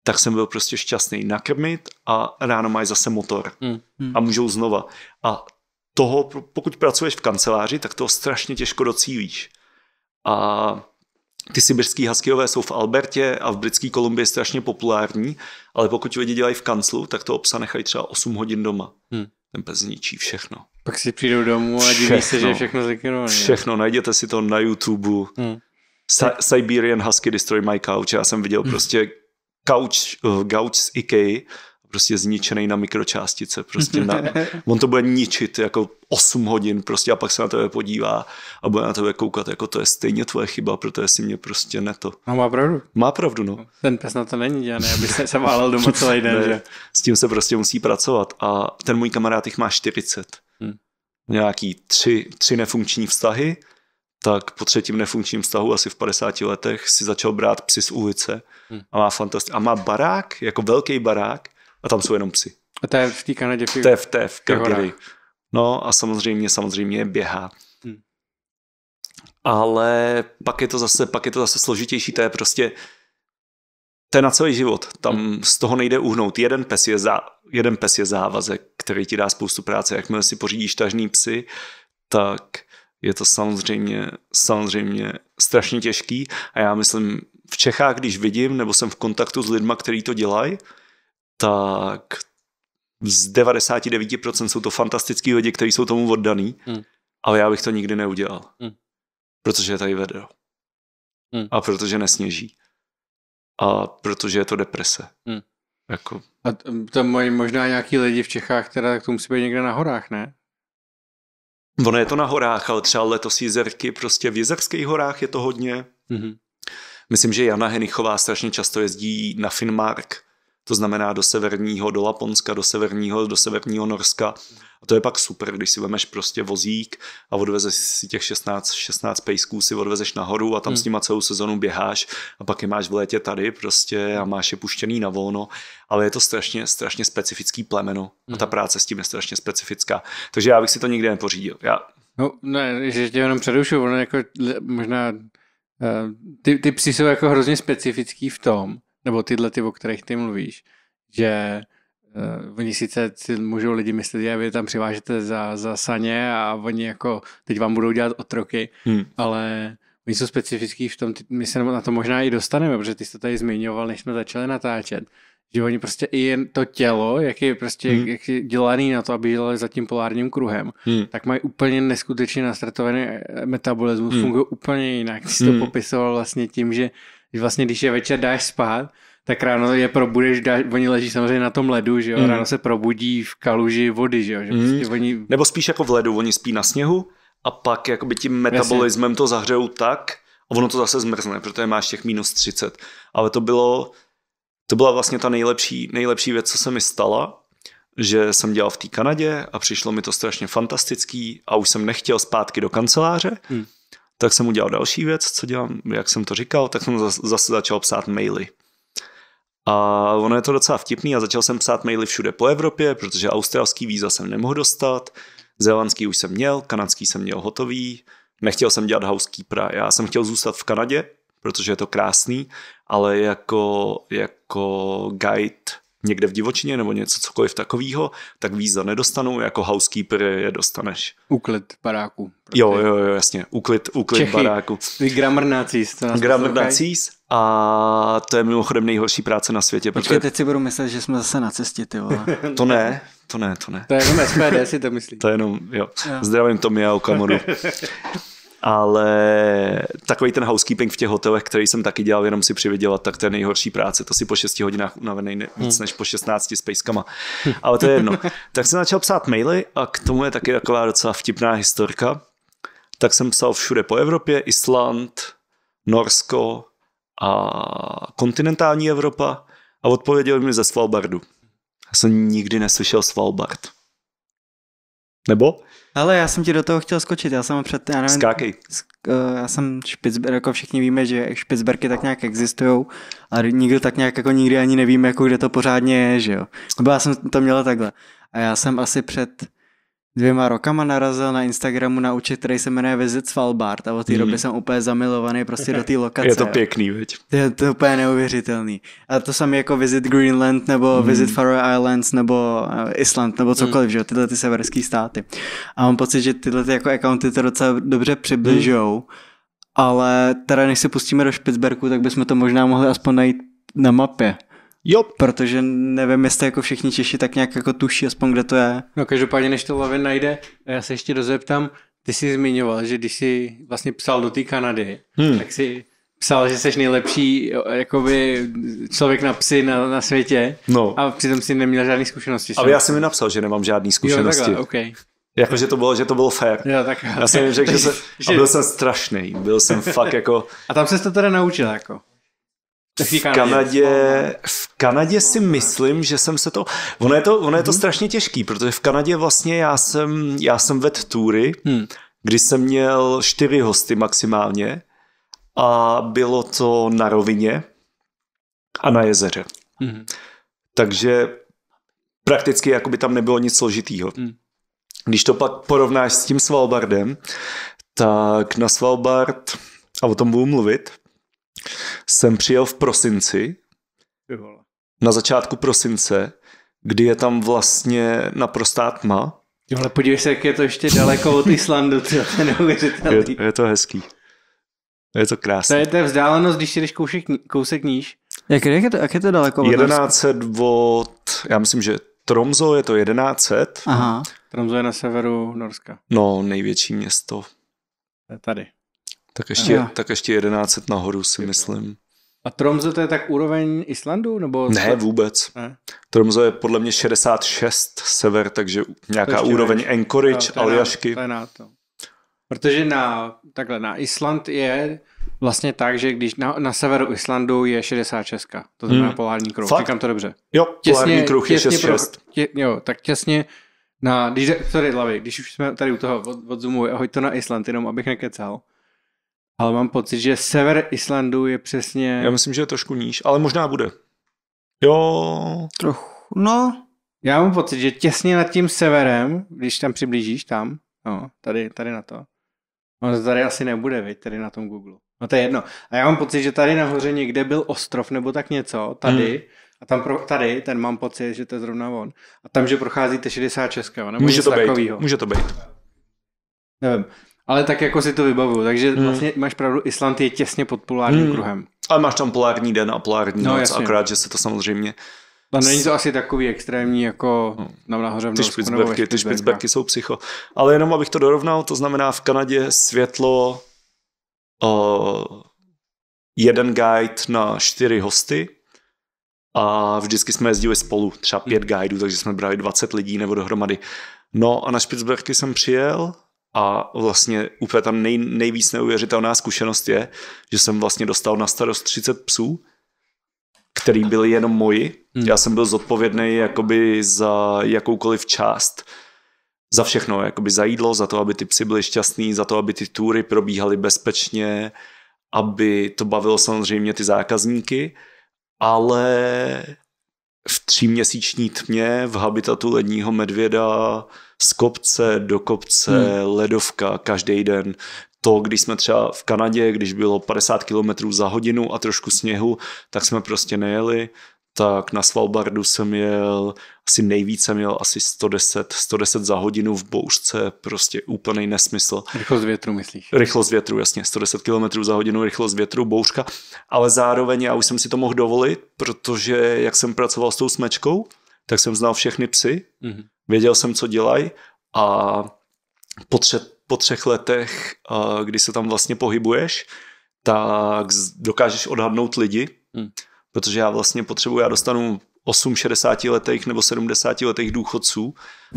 tak jsem byl prostě šťastný nakrmit a ráno mají zase motor hmm. a můžou znova. A toho, pokud pracuješ v kanceláři, tak toho strašně těžko docílíš. A ty sibirský haskyové jsou v Albertě a v britské Kolumbii strašně populární, ale pokud lidi dělají v kanclu, tak to psa nechají třeba 8 hodin doma. Hmm. Ten pes zničí všechno. Pak si přijdou domů a diví se, že všechno zekinované. Všechno, najděte si to na YouTube. Hmm. Sa- Siberian Husky Destroy My Couch. Já jsem viděl hmm. prostě couch, uh, eh, gauč z Ikei prostě zničený na mikročástice. Prostě na, <laughs> on to bude ničit jako 8 hodin prostě a pak se na tebe podívá a bude na tebe koukat, jako to je stejně tvoje chyba, protože si mě prostě neto. No má pravdu. Má pravdu, no. Ten pes na to není dělaný, aby se, se válel doma celý den, <laughs> ne, že? S tím se prostě musí pracovat a ten můj kamarád jich má 40. Hmm. Nějaký tři, tři nefunkční vztahy, tak po třetím nefunkčním vztahu asi v 50 letech si začal brát psy z ulice hmm. a má fantast- a má barák, jako velký barák, a tam jsou jenom psy. A to je v té Kanadě? to je v, té, v Calgary. No a samozřejmě, samozřejmě běhá. Hmm. Ale pak je to zase, pak je to zase složitější, to je prostě to je na celý život. Tam hmm. z toho nejde uhnout. Jeden pes, je za jeden pes je závazek, který ti dá spoustu práce. Jakmile si pořídíš tažný psy, tak je to samozřejmě, samozřejmě strašně těžký a já myslím, v Čechách, když vidím, nebo jsem v kontaktu s lidma, kteří to dělají, tak z 99% jsou to fantastický lidi, kteří jsou tomu oddaný, mm. ale já bych to nikdy neudělal. Mm. Protože je tady vedro. Mm. A protože nesněží. A protože je to deprese. Mm. Jako... A tam mají možná nějaký lidi v Čechách, která to musí být někde na horách, ne? Ono je to na horách, ale třeba letos jezerky, prostě v jezerských horách je to hodně. Mm-hmm. Myslím, že Jana Henichová strašně často jezdí na Finmark, to znamená do severního, do Laponska, do severního, do severního Norska. A to je pak super, když si vemeš prostě vozík a odvezeš si těch 16, 16 pejsků, si odvezeš nahoru a tam hmm. s nima celou sezonu běháš a pak je máš v létě tady prostě a hmm. máš je puštěný na volno, ale je to strašně, strašně specifický plemeno hmm. a ta hmm. práce s tím je strašně specifická. Takže já bych si to nikdy nepořídil. Já... No, ne, že tě jenom předušu, ono jako možná eh, ty, ty psi jsou jako hrozně specifický v tom, nebo tyhle ty, o kterých ty mluvíš, že Uh, oni sice si můžou lidi myslet, že vy tam přivážete za, za saně a oni jako teď vám budou dělat otroky, hmm. ale oni jsou specifický v tom, my se na to možná i dostaneme, protože ty jsi to tady zmiňoval, než jsme začali natáčet, že oni prostě i jen to tělo, jak je prostě hmm. jak je dělaný na to, aby dělali za tím polárním kruhem, hmm. tak mají úplně neskutečně nastartovaný eh, metabolismus, hmm. fungují úplně jinak. Ty jsi hmm. to popisoval vlastně tím, že že vlastně když je večer dáš spát, tak ráno je probudeš, dá, oni leží samozřejmě na tom ledu, že jo, mm. ráno se probudí v kaluži vody, že jo, že mm. prostě hmm. oni... Nebo spíš jako v ledu, oni spí na sněhu a pak jakoby tím metabolismem Jasně. to zahřejou tak a ono to zase zmrzne, protože máš těch minus 30. Ale to bylo, to byla vlastně ta nejlepší, nejlepší věc, co se mi stala, že jsem dělal v té Kanadě a přišlo mi to strašně fantastický a už jsem nechtěl zpátky do kanceláře, Mm. Tak jsem udělal další věc, co dělám, jak jsem to říkal, tak jsem zase začal psát maily. A ono je to docela vtipný a začal jsem psát maily všude po Evropě, protože australský víza jsem nemohl dostat, zélandský už jsem měl, kanadský jsem měl hotový, nechtěl jsem dělat housekeeper, já jsem chtěl zůstat v Kanadě, protože je to krásný, ale jako, jako guide někde v divočině nebo něco cokoliv takového, tak víza nedostanou, jako housekeeper je dostaneš. Uklid baráku. Prostě. Jo, jo, jo, jasně, uklid, uklid Čechy. baráku. Ty grammar nazis. Grammar nazis a to je mimochodem nejhorší práce na světě. Počkej, protože... teď si budu myslet, že jsme zase na cestě, ty vole. <laughs> to ne, to ne, to ne. To je jenom SPD si to myslí. to je jenom, jo. jo. Zdravím Tomi a Okamoru. <laughs> ale takový ten housekeeping v těch hotelech, který jsem taky dělal, jenom si přivydělat, tak to je nejhorší práce. To si po 6 hodinách unavený ne, víc hmm. než po 16 s pejskama. Ale to je jedno. Tak jsem začal psát maily a k tomu je taky taková docela vtipná historka. Tak jsem psal všude po Evropě, Island, Norsko a kontinentální Evropa a odpověděl mi ze Svalbardu. Já jsem nikdy neslyšel Svalbard. Nebo? Ale já jsem ti do toho chtěl skočit, já jsem před, já nevím, Skákej. Eh, já jsem Špicberg, jako všichni víme, že Špicberky tak nějak existují, ale nikdo tak nějak jako nikdy ani nevíme, jako kde to pořádně je, že jo. Nebo já jsem to měla takhle. A já jsem asi před dvěma rokama narazil na Instagramu na účet, který se jmenuje Visit Svalbard a od té mm. doby jsem úplně zamilovaný prostě do té lokace. Je to pěkný, veď. Je to úplně neuvěřitelný. A to samé jako Visit Greenland nebo mm. Visit Faroe Islands nebo eh, Island nebo hmm. cokoliv, mm. že tyhle ty severské státy. A mám pocit, že tyhle ty jako accounty to docela dobře přibližou, mm. ale teda než se pustíme do Špicberku, tak bychom to možná mohli aspoň najít na mapě. Jo. Protože nevím, jestli jako všichni Češi tak nějak jako tuší aspoň, kde to je. No každopádně, než to Lavin najde, já se ještě dozeptám, ty jsi zmiňoval, že když jsi vlastně psal do té Kanady, hmm. tak si psal, že jsi nejlepší jakoby člověk na psy na, na světě no. a přitom si neměl žádné zkušenosti. Ale já jsem mi napsal, že nemám žádné zkušenosti. Jo, takhle, okay. Jako, že to bylo, že to bylo fair. Jo, tak, já jsem jim řekl, že, jsem, <laughs> a byl jsem strašný, byl jsem fakt jako... A tam se to teda naučil, jako? v Kanadě, v Kanadě si myslím, že jsem se to... Ono je to, ono je to hmm. strašně těžký, protože v Kanadě vlastně já jsem, já jsem ved tury, hmm. kdy jsem měl čtyři hosty maximálně a bylo to na rovině a na jezeře. Hmm. Takže prakticky jako by tam nebylo nic složitýho. Hmm. Když to pak porovnáš s tím Svalbardem, tak na Svalbard, a o tom budu mluvit, jsem přijel v prosinci, na začátku prosince, kdy je tam vlastně naprostá tma. Jo, ale podívej se, jak je to ještě daleko od Islandu, to je neuvěřitelný. Je, je to hezký. Je to krásné. To je, to vzdálenost, když si jdeš kousek, kousek níž. Jak, jak, je to, jak je to daleko? 1100 od, já myslím, že Tromzo je to 1100. Aha. Tromzo je na severu Norska. No, největší město. To je tady. Tak ještě, Aha. tak ještě 1100 nahoru si myslím. A Tromso to je tak úroveň Islandu? Nebo ne, vůbec. Ne? Tromso je podle mě 66 sever, takže nějaká no, to úroveň než. Anchorage, to, to Aljašky. Na, to Protože na, takhle, na Island je vlastně tak, že když na, na severu Islandu je 66, to znamená hmm. polární kruh. Fakt? Říkám to dobře. Jo, těsně, polární kruh je 66. Tě, jo, tak těsně na, když, sorry, Lavi, když už jsme tady u toho, od, odzoomuji ahoj to na Island, jenom abych nekecal. Ale mám pocit, že sever Islandu je přesně... Já myslím, že je trošku níž, ale možná bude. Jo. Trochu, no. Já mám pocit, že těsně nad tím severem, když tam přiblížíš, tam, no, tady, tady na to. No tady asi nebude, viď, tady na tom Google. No to je jedno. A já mám pocit, že tady nahoře někde byl ostrov nebo tak něco, tady, hmm. a tam pro, tady, ten mám pocit, že to je zrovna on. A tam, že procházíte 66, nebo Může to být, může to být. Nevím. Ale tak jako si to vybavu, takže hmm. vlastně máš pravdu, Island je těsně pod polárním hmm. kruhem. Ale máš tam polární den a polární no, noc, jasně. akorát, že se to samozřejmě... A není to asi takový extrémní, jako hmm. na nahoře v Ty špicberky, ty špicberky jsou psycho. Ale jenom abych to dorovnal, to znamená v Kanadě světlo uh, jeden guide na čtyři hosty a vždycky jsme jezdili spolu, třeba pět guideů, takže jsme brali 20 lidí nebo dohromady. No a na Špicberky jsem přijel a vlastně úplně tam nej, nejvíc neuvěřitelná zkušenost je, že jsem vlastně dostal na starost 30 psů, který byli jenom moji. Hmm. Já jsem byl zodpovědný jakoby za jakoukoliv část, za všechno, jakoby za jídlo, za to, aby ty psy byly šťastní, za to, aby ty tury probíhaly bezpečně, aby to bavilo samozřejmě ty zákazníky, ale v tříměsíční tmě v habitatu ledního medvěda z kopce do kopce, hmm. ledovka, každý den. To, když jsme třeba v Kanadě, když bylo 50 km za hodinu a trošku sněhu, tak jsme prostě nejeli tak na Svalbardu jsem jel, asi nejvíce měl asi 110, 110 za hodinu v bouřce, prostě úplný nesmysl. Rychlost větru myslíš? Rychlost větru, jasně, 110 km za hodinu, rychlost větru, bouřka, ale zároveň já už jsem si to mohl dovolit, protože jak jsem pracoval s tou smečkou, tak jsem znal všechny psy, mm-hmm. věděl jsem, co dělají a po, tře- po třech letech, kdy se tam vlastně pohybuješ, tak dokážeš odhadnout lidi, mm protože já vlastně potřebuji, já dostanu 8 60 letých nebo 70 letých důchodců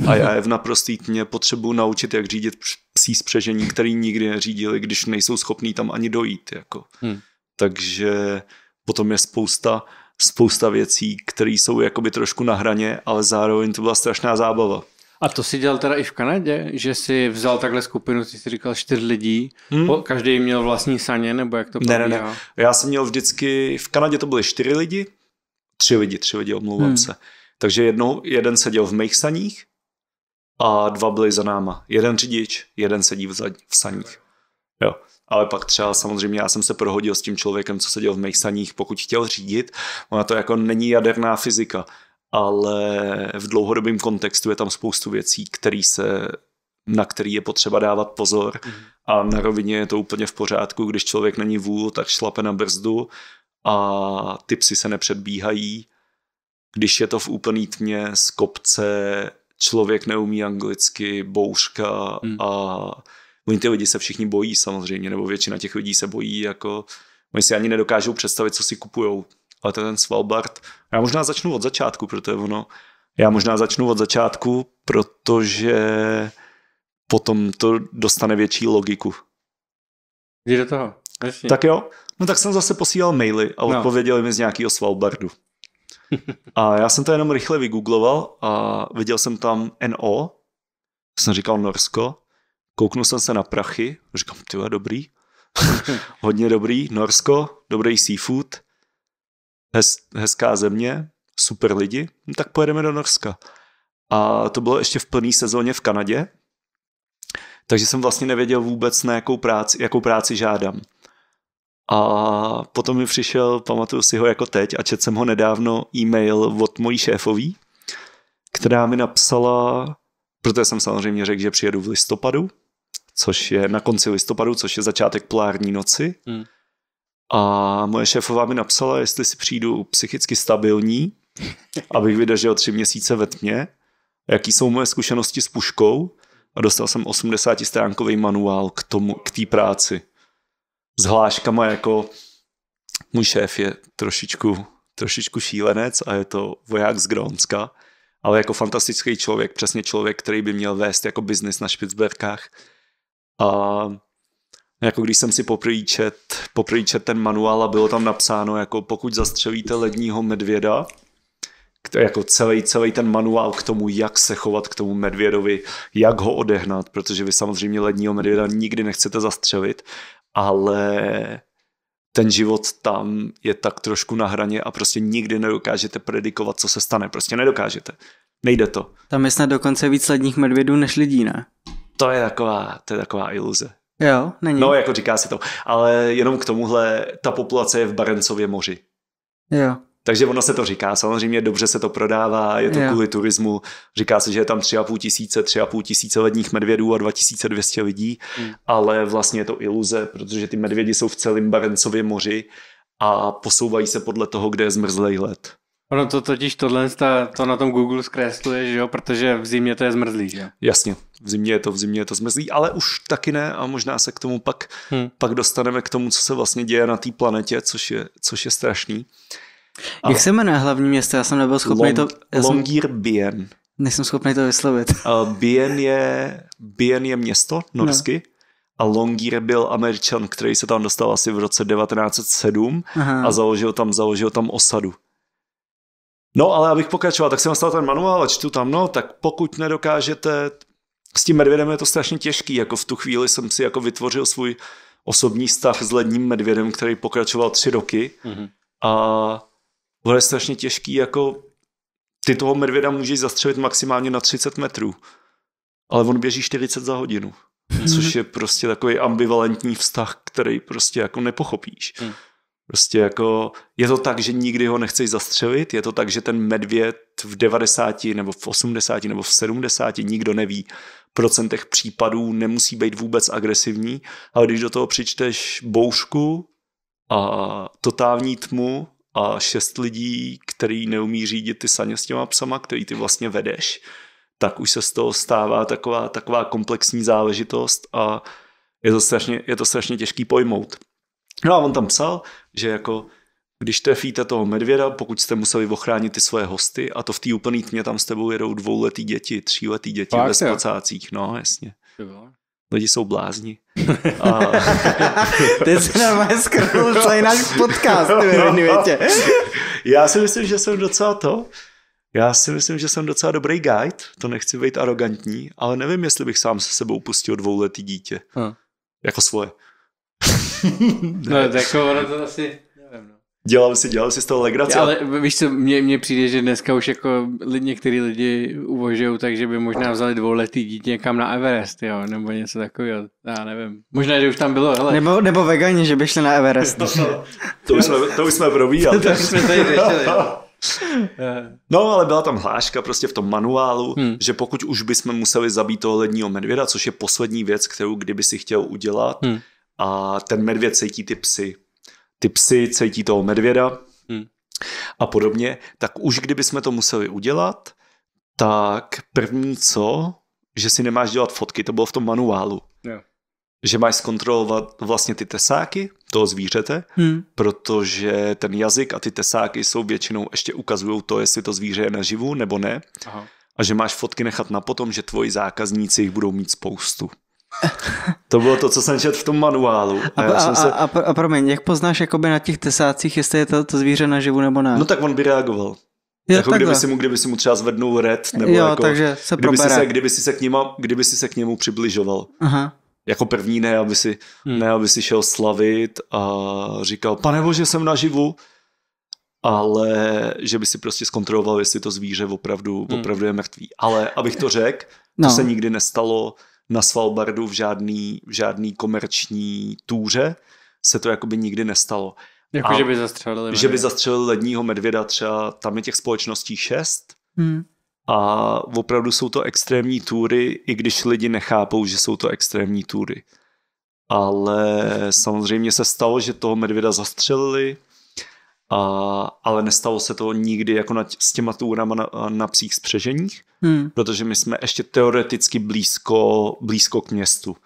a já je v naprostý tmě potřebuji naučit, jak řídit psí spřežení, který nikdy neřídili, když nejsou schopní tam ani dojít. Jako. Hmm. Takže potom je spousta, spousta věcí, které jsou jakoby trošku na hraně, ale zároveň to byla strašná zábava. A to si dělal teda i v Kanadě, že si vzal takhle skupinu, ty jsi říkal čtyř lidí, hmm. každý měl vlastní saně, nebo jak to bylo? Ne, ne, ne. Já jsem měl vždycky, v Kanadě to byly čtyři lidi, tři lidi, tři lidi, omlouvám hmm. se. Takže jednou, jeden seděl v mých saních a dva byli za náma. Jeden řidič, jeden sedí v, v saních. Jo. Ale pak třeba samozřejmě já jsem se prohodil s tím člověkem, co seděl v mých saních, pokud chtěl řídit. Ona to jako není jaderná fyzika ale v dlouhodobém kontextu je tam spoustu věcí, který se, na který je potřeba dávat pozor mhm. a na rovině je to úplně v pořádku, když člověk není vůl, tak šlape na brzdu a ty psy se nepředbíhají. Když je to v úplný tmě z kopce, člověk neumí anglicky, bouřka mhm. a oni ty lidi se všichni bojí samozřejmě, nebo většina těch lidí se bojí, jako oni si ani nedokážou představit, co si kupujou ale to je ten Svalbard. Já možná začnu od začátku, protože ono, já možná začnu od začátku, protože potom to dostane větší logiku. Jdi do toho. Ještě. Tak jo, no tak jsem zase posílal maily a no. odpověděli no. mi z nějakého Svalbardu. <laughs> A já jsem to jenom rychle vygoogloval a viděl jsem tam NO, jsem říkal Norsko, kouknul jsem se na prachy, říkám, ty dobrý, <laughs> hodně dobrý, Norsko, dobrý seafood, hez, hezká země, super lidi, no tak pojedeme do Norska. A to bylo ještě v plné sezóně v Kanadě, takže jsem vlastně nevěděl vůbec, na jakou práci, jakou práci žádám. A potom mi přišel, pamatuju si ho jako teď, a četl jsem ho nedávno e-mail od mojí šéfový, která mi napsala, protože jsem samozřejmě řekl, že přijedu v listopadu, což je na konci listopadu, což je začátek polární noci. Hmm. A moje šéfová mi napsala, jestli si přijdu psychicky stabilní, abych vydržel tři měsíce ve tmě, jaký jsou moje zkušenosti s puškou a dostal jsem 80 stránkový manuál k tomu, k té práci. S hláškama jako můj šéf je trošičku, trošičku šílenec a je to voják z Grónska, ale jako fantastický člověk, přesně člověk, který by měl vést jako biznis na Špicberkách. A jako když jsem si poprvé čet, poprvé čet ten manuál a bylo tam napsáno, jako pokud zastřelíte ledního medvěda, jako celý, celý ten manuál k tomu, jak se chovat k tomu medvědovi, jak ho odehnat, protože vy samozřejmě ledního medvěda nikdy nechcete zastřelit, ale ten život tam je tak trošku na hraně a prostě nikdy nedokážete predikovat, co se stane. Prostě nedokážete. Nejde to. Tam je snad dokonce víc ledních medvědů než lidí, ne? To je taková, to je taková iluze. Jo, není. No, jako říká se to. Ale jenom k tomuhle, ta populace je v Barencově moři. Jo. Takže ono se to říká, samozřejmě dobře se to prodává, je to jo. kvůli turismu. Říká se, že je tam 3,5 tisíce, 3,5 tisíce ledních medvědů a 2200 lidí, hmm. ale vlastně je to iluze, protože ty medvědi jsou v celém Barencově moři a posouvají se podle toho, kde je zmrzlej led. Ono to totiž tohle, to na tom Google zkresluje, že jo, protože v zimě to je zmrzlý, že Jasně v zimě je to, v zimě je to zmrzlý, ale už taky ne a možná se k tomu pak, hmm. pak dostaneme k tomu, co se vlastně děje na té planetě, což je, což je strašný. A Jak se jmenuje hlavní město? Já jsem nebyl schopný long, to... Já Longyearbyen. Jsem, nejsem schopný to vyslovit. Uh, Bien je, Bien je město norsky. No. A Longyear byl američan, který se tam dostal asi v roce 1907 Aha. a založil tam, založil tam osadu. No ale abych pokračoval, tak jsem dostal ten manuál a čtu tam, no tak pokud nedokážete s tím medvědem je to strašně těžký, jako v tu chvíli jsem si jako vytvořil svůj osobní vztah s ledním medvědem, který pokračoval tři roky mm-hmm. a bylo je strašně těžký, jako ty toho medvěda můžeš zastřelit maximálně na 30 metrů, ale on běží 40 za hodinu, mm-hmm. což je prostě takový ambivalentní vztah, který prostě jako nepochopíš. Mm. Prostě jako je to tak, že nikdy ho nechceš zastřelit, je to tak, že ten medvěd v 90 nebo v 80 nebo v 70 nikdo neví, procentech případů nemusí být vůbec agresivní, ale když do toho přičteš boušku a totální tmu a šest lidí, který neumí řídit ty saně s těma psama, který ty vlastně vedeš, tak už se z toho stává taková, taková komplexní záležitost a je to strašně, je to strašně těžký pojmout. No a on tam psal, že jako když trefíte toho medvěda, pokud jste museli ochránit ty svoje hosty, a to v té úplný tmě tam s tebou jedou dvouletý děti, tříletý děti Fakt, ve spacácích, no jasně. Lidi jsou blázni. <laughs> A... <laughs> Teď se normálně skrnul celý náš podcast, ty no, větě. <laughs> Já si myslím, že jsem docela to. Já si myslím, že jsem docela dobrý guide, to nechci být arrogantní, ale nevím, jestli bych sám se sebou pustil dvouletý dítě. Hm. Jako svoje. no, tak jako ono to asi dělal si, dělal si z toho legraci. Ale víš co, mně, mně přijde, že dneska už jako lidi, některý lidi uvožují tak, že by možná vzali dvouletý dítě někam na Everest, jo, nebo něco takového, já nevím. Možná, že už tam bylo, hele. Nebo, nebo vegani, že by šli na Everest. <laughs> to, to, už jsme, to už jsme probíhali. to, už jsme tady řešili. <laughs> No, ale byla tam hláška prostě v tom manuálu, hmm. že pokud už bychom museli zabít toho ledního medvěda, což je poslední věc, kterou kdyby si chtěl udělat, hmm. a ten medvěd cítí ty psy, ty psy cítí toho medvěda hmm. a podobně, tak už kdybychom to museli udělat, tak první co, že si nemáš dělat fotky, to bylo v tom manuálu. Yeah. Že máš zkontrolovat vlastně ty tesáky toho zvířete, hmm. protože ten jazyk a ty tesáky jsou většinou ještě ukazují to, jestli to zvíře je naživu nebo ne. Aha. A že máš fotky nechat na potom, že tvoji zákazníci jich budou mít spoustu. <laughs> To bylo to, co jsem četl v tom manuálu. A, a, a, se... a, a, a promiň, jak poznáš jakoby na těch tesácích, jestli je to, to zvíře naživu nebo ne? No tak on by reagoval. Jo, jako kdyby si, mu, kdyby si mu třeba zvednul red, nebo jo, jako, takže se kdyby, si se, kdyby, si se k nima, kdyby si se k němu přibližoval. Aha. Jako první ne, aby si, hmm. ne, aby si šel slavit a říkal, pane bože, jsem naživu, ale že by si prostě zkontroloval, jestli to zvíře opravdu, hmm. opravdu je mrtvý. Ale abych to řekl, no. to se nikdy nestalo, na Svalbardu v žádný, v žádný komerční túře se to jakoby nikdy nestalo. Jako, a že by zastřelili medvěda. Že by zastřelili ledního medvěda třeba, tam je těch společností šest hmm. a opravdu jsou to extrémní túry, i když lidi nechápou, že jsou to extrémní túry. Ale samozřejmě se stalo, že toho medvěda zastřelili, a, ale nestalo se to nikdy jako na, s těma tůrama na, na psích spřeženích, hmm. protože my jsme ještě teoreticky blízko, blízko k městu.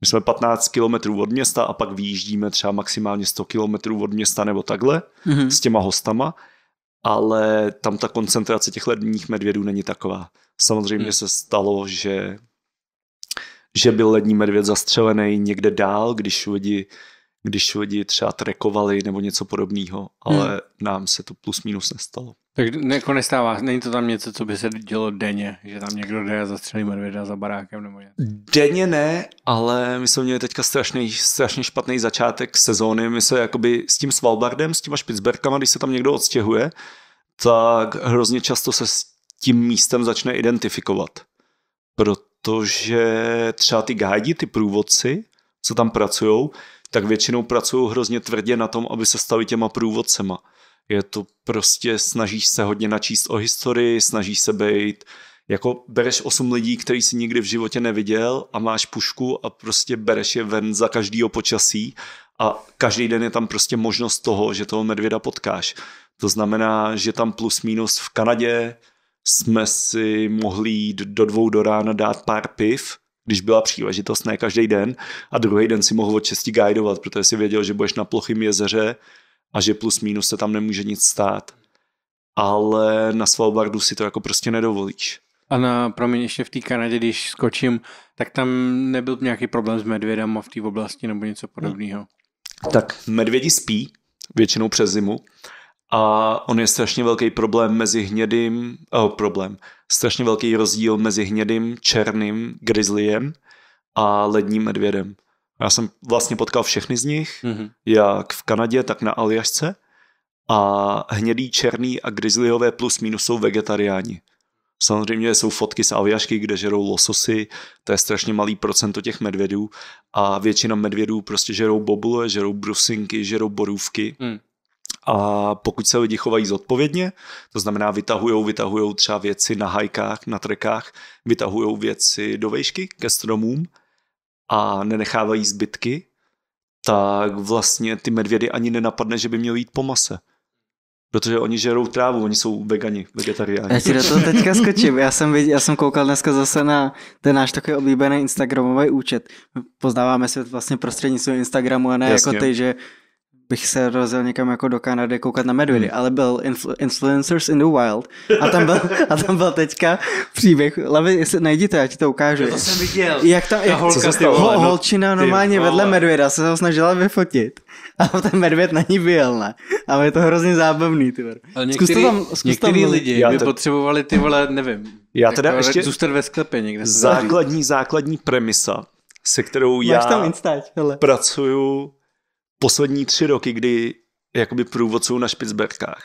My jsme 15 kilometrů od města a pak vyjíždíme třeba maximálně 100 kilometrů od města nebo takhle hmm. s těma hostama, ale tam ta koncentrace těch ledních medvědů není taková. Samozřejmě hmm. se stalo, že že byl lední medvěd zastřelený někde dál, když lidi když lidi třeba trekovali nebo něco podobného, ale hmm. nám se to plus minus nestalo. Tak jako nestává, není to tam něco, co by se dělo denně, že tam někdo jde a zastřelí medvěda za barákem nebo něco? Denně ne, ale my jsme měli teďka strašný, strašně špatný začátek sezóny. My se jakoby s tím Svalbardem, s těma Špicberkama, když se tam někdo odstěhuje, tak hrozně často se s tím místem začne identifikovat. Protože třeba ty gádi, ty průvodci, co tam pracují, tak většinou pracují hrozně tvrdě na tom, aby se stali těma průvodcema. Je to prostě, snažíš se hodně načíst o historii, snažíš se být, jako bereš osm lidí, který si nikdy v životě neviděl a máš pušku a prostě bereš je ven za každýho počasí a každý den je tam prostě možnost toho, že toho medvěda potkáš. To znamená, že tam plus minus v Kanadě jsme si mohli jít do dvou do rána dát pár piv, když byla příležitost, ne každý den. A druhý den si mohl od česti guidovat, protože si věděl, že budeš na plochém jezeře a že plus minus se tam nemůže nic stát. Ale na Svalbardu si to jako prostě nedovolíš. A na, promiň, ještě v té Kanadě, když skočím, tak tam nebyl nějaký problém s medvědama v té oblasti nebo něco no. podobného? No. Tak medvědi spí, většinou přes zimu. A on je strašně velký problém mezi hnědým, oh, problém, strašně velký rozdíl mezi hnědým, černým, grizzlyem a ledním medvědem. Já jsem vlastně potkal všechny z nich, mm-hmm. jak v Kanadě, tak na Aljašce. A hnědý, černý a grizzlyové plus minus jsou vegetariáni. Samozřejmě jsou fotky z aljašky, kde žerou lososy, to je strašně malý procento těch medvědů a většina medvědů prostě žerou bobule, žerou brusinky, žerou borůvky. Mm. A pokud se lidi chovají zodpovědně, to znamená vytahujou, vytahujou třeba věci na hajkách, na trekách, vytahujou věci do vejšky ke stromům a nenechávají zbytky, tak vlastně ty medvědy ani nenapadne, že by měl jít po mase. Protože oni žerou trávu, oni jsou vegani, vegetariáni. Já ti do toho teďka skočím. Já jsem, viděl, já jsem koukal dneska zase na ten náš takový oblíbený Instagramový účet. Poznáváme se vlastně prostřednictvím Instagramu a ne jako Jasně. jako ty, že bych se rozjel někam jako do Kanady koukat na medvědy, mm. ale byl influ- Influencers in the Wild a tam byl, a tam byl teďka příběh. Lavi, najdi to, já ti to ukážu. To jsem viděl. Jak ta, ta jak, holka, co ho, no. holčina no, normálně vedle medvěda se ho snažila vyfotit a ten medvěd na ní vyjel, ne? A je to hrozně zábavný, ty Ale některý, zkus to tam, zkus některý tam, lidi by to... potřebovali ty vole, nevím. Já teda jako ještě... Zůstat ve sklepě někde. Základní, základní premisa, se kterou Máš já tam instač, hele. pracuju poslední tři roky, kdy jakoby průvodců na Špicberkách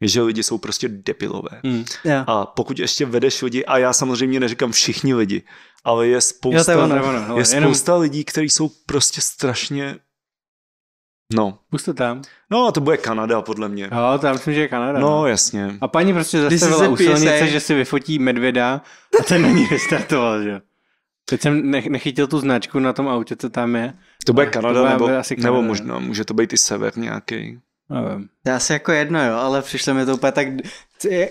že lidi jsou prostě depilové. Mm, yeah. A pokud ještě vedeš lidi, a já samozřejmě neříkám všichni lidi, ale je spousta, jo, ono, ono, no, je jenom... spousta lidí, kteří jsou prostě strašně No. Puste tam. No, to bude Kanada, podle mě. Jo, já myslím, že je Kanada. No, no. jasně. A paní prostě zastavila u silnice, že si vyfotí medvěda a ten na ní <laughs> že jo. Teď jsem nech, nechytil tu značku na tom autě, co tam je. To bude Kanada, to nebo, asi Kanada. nebo možná, může to být i sever nějaký. Já si asi jako jedno, jo, ale přišlo mi to úplně tak,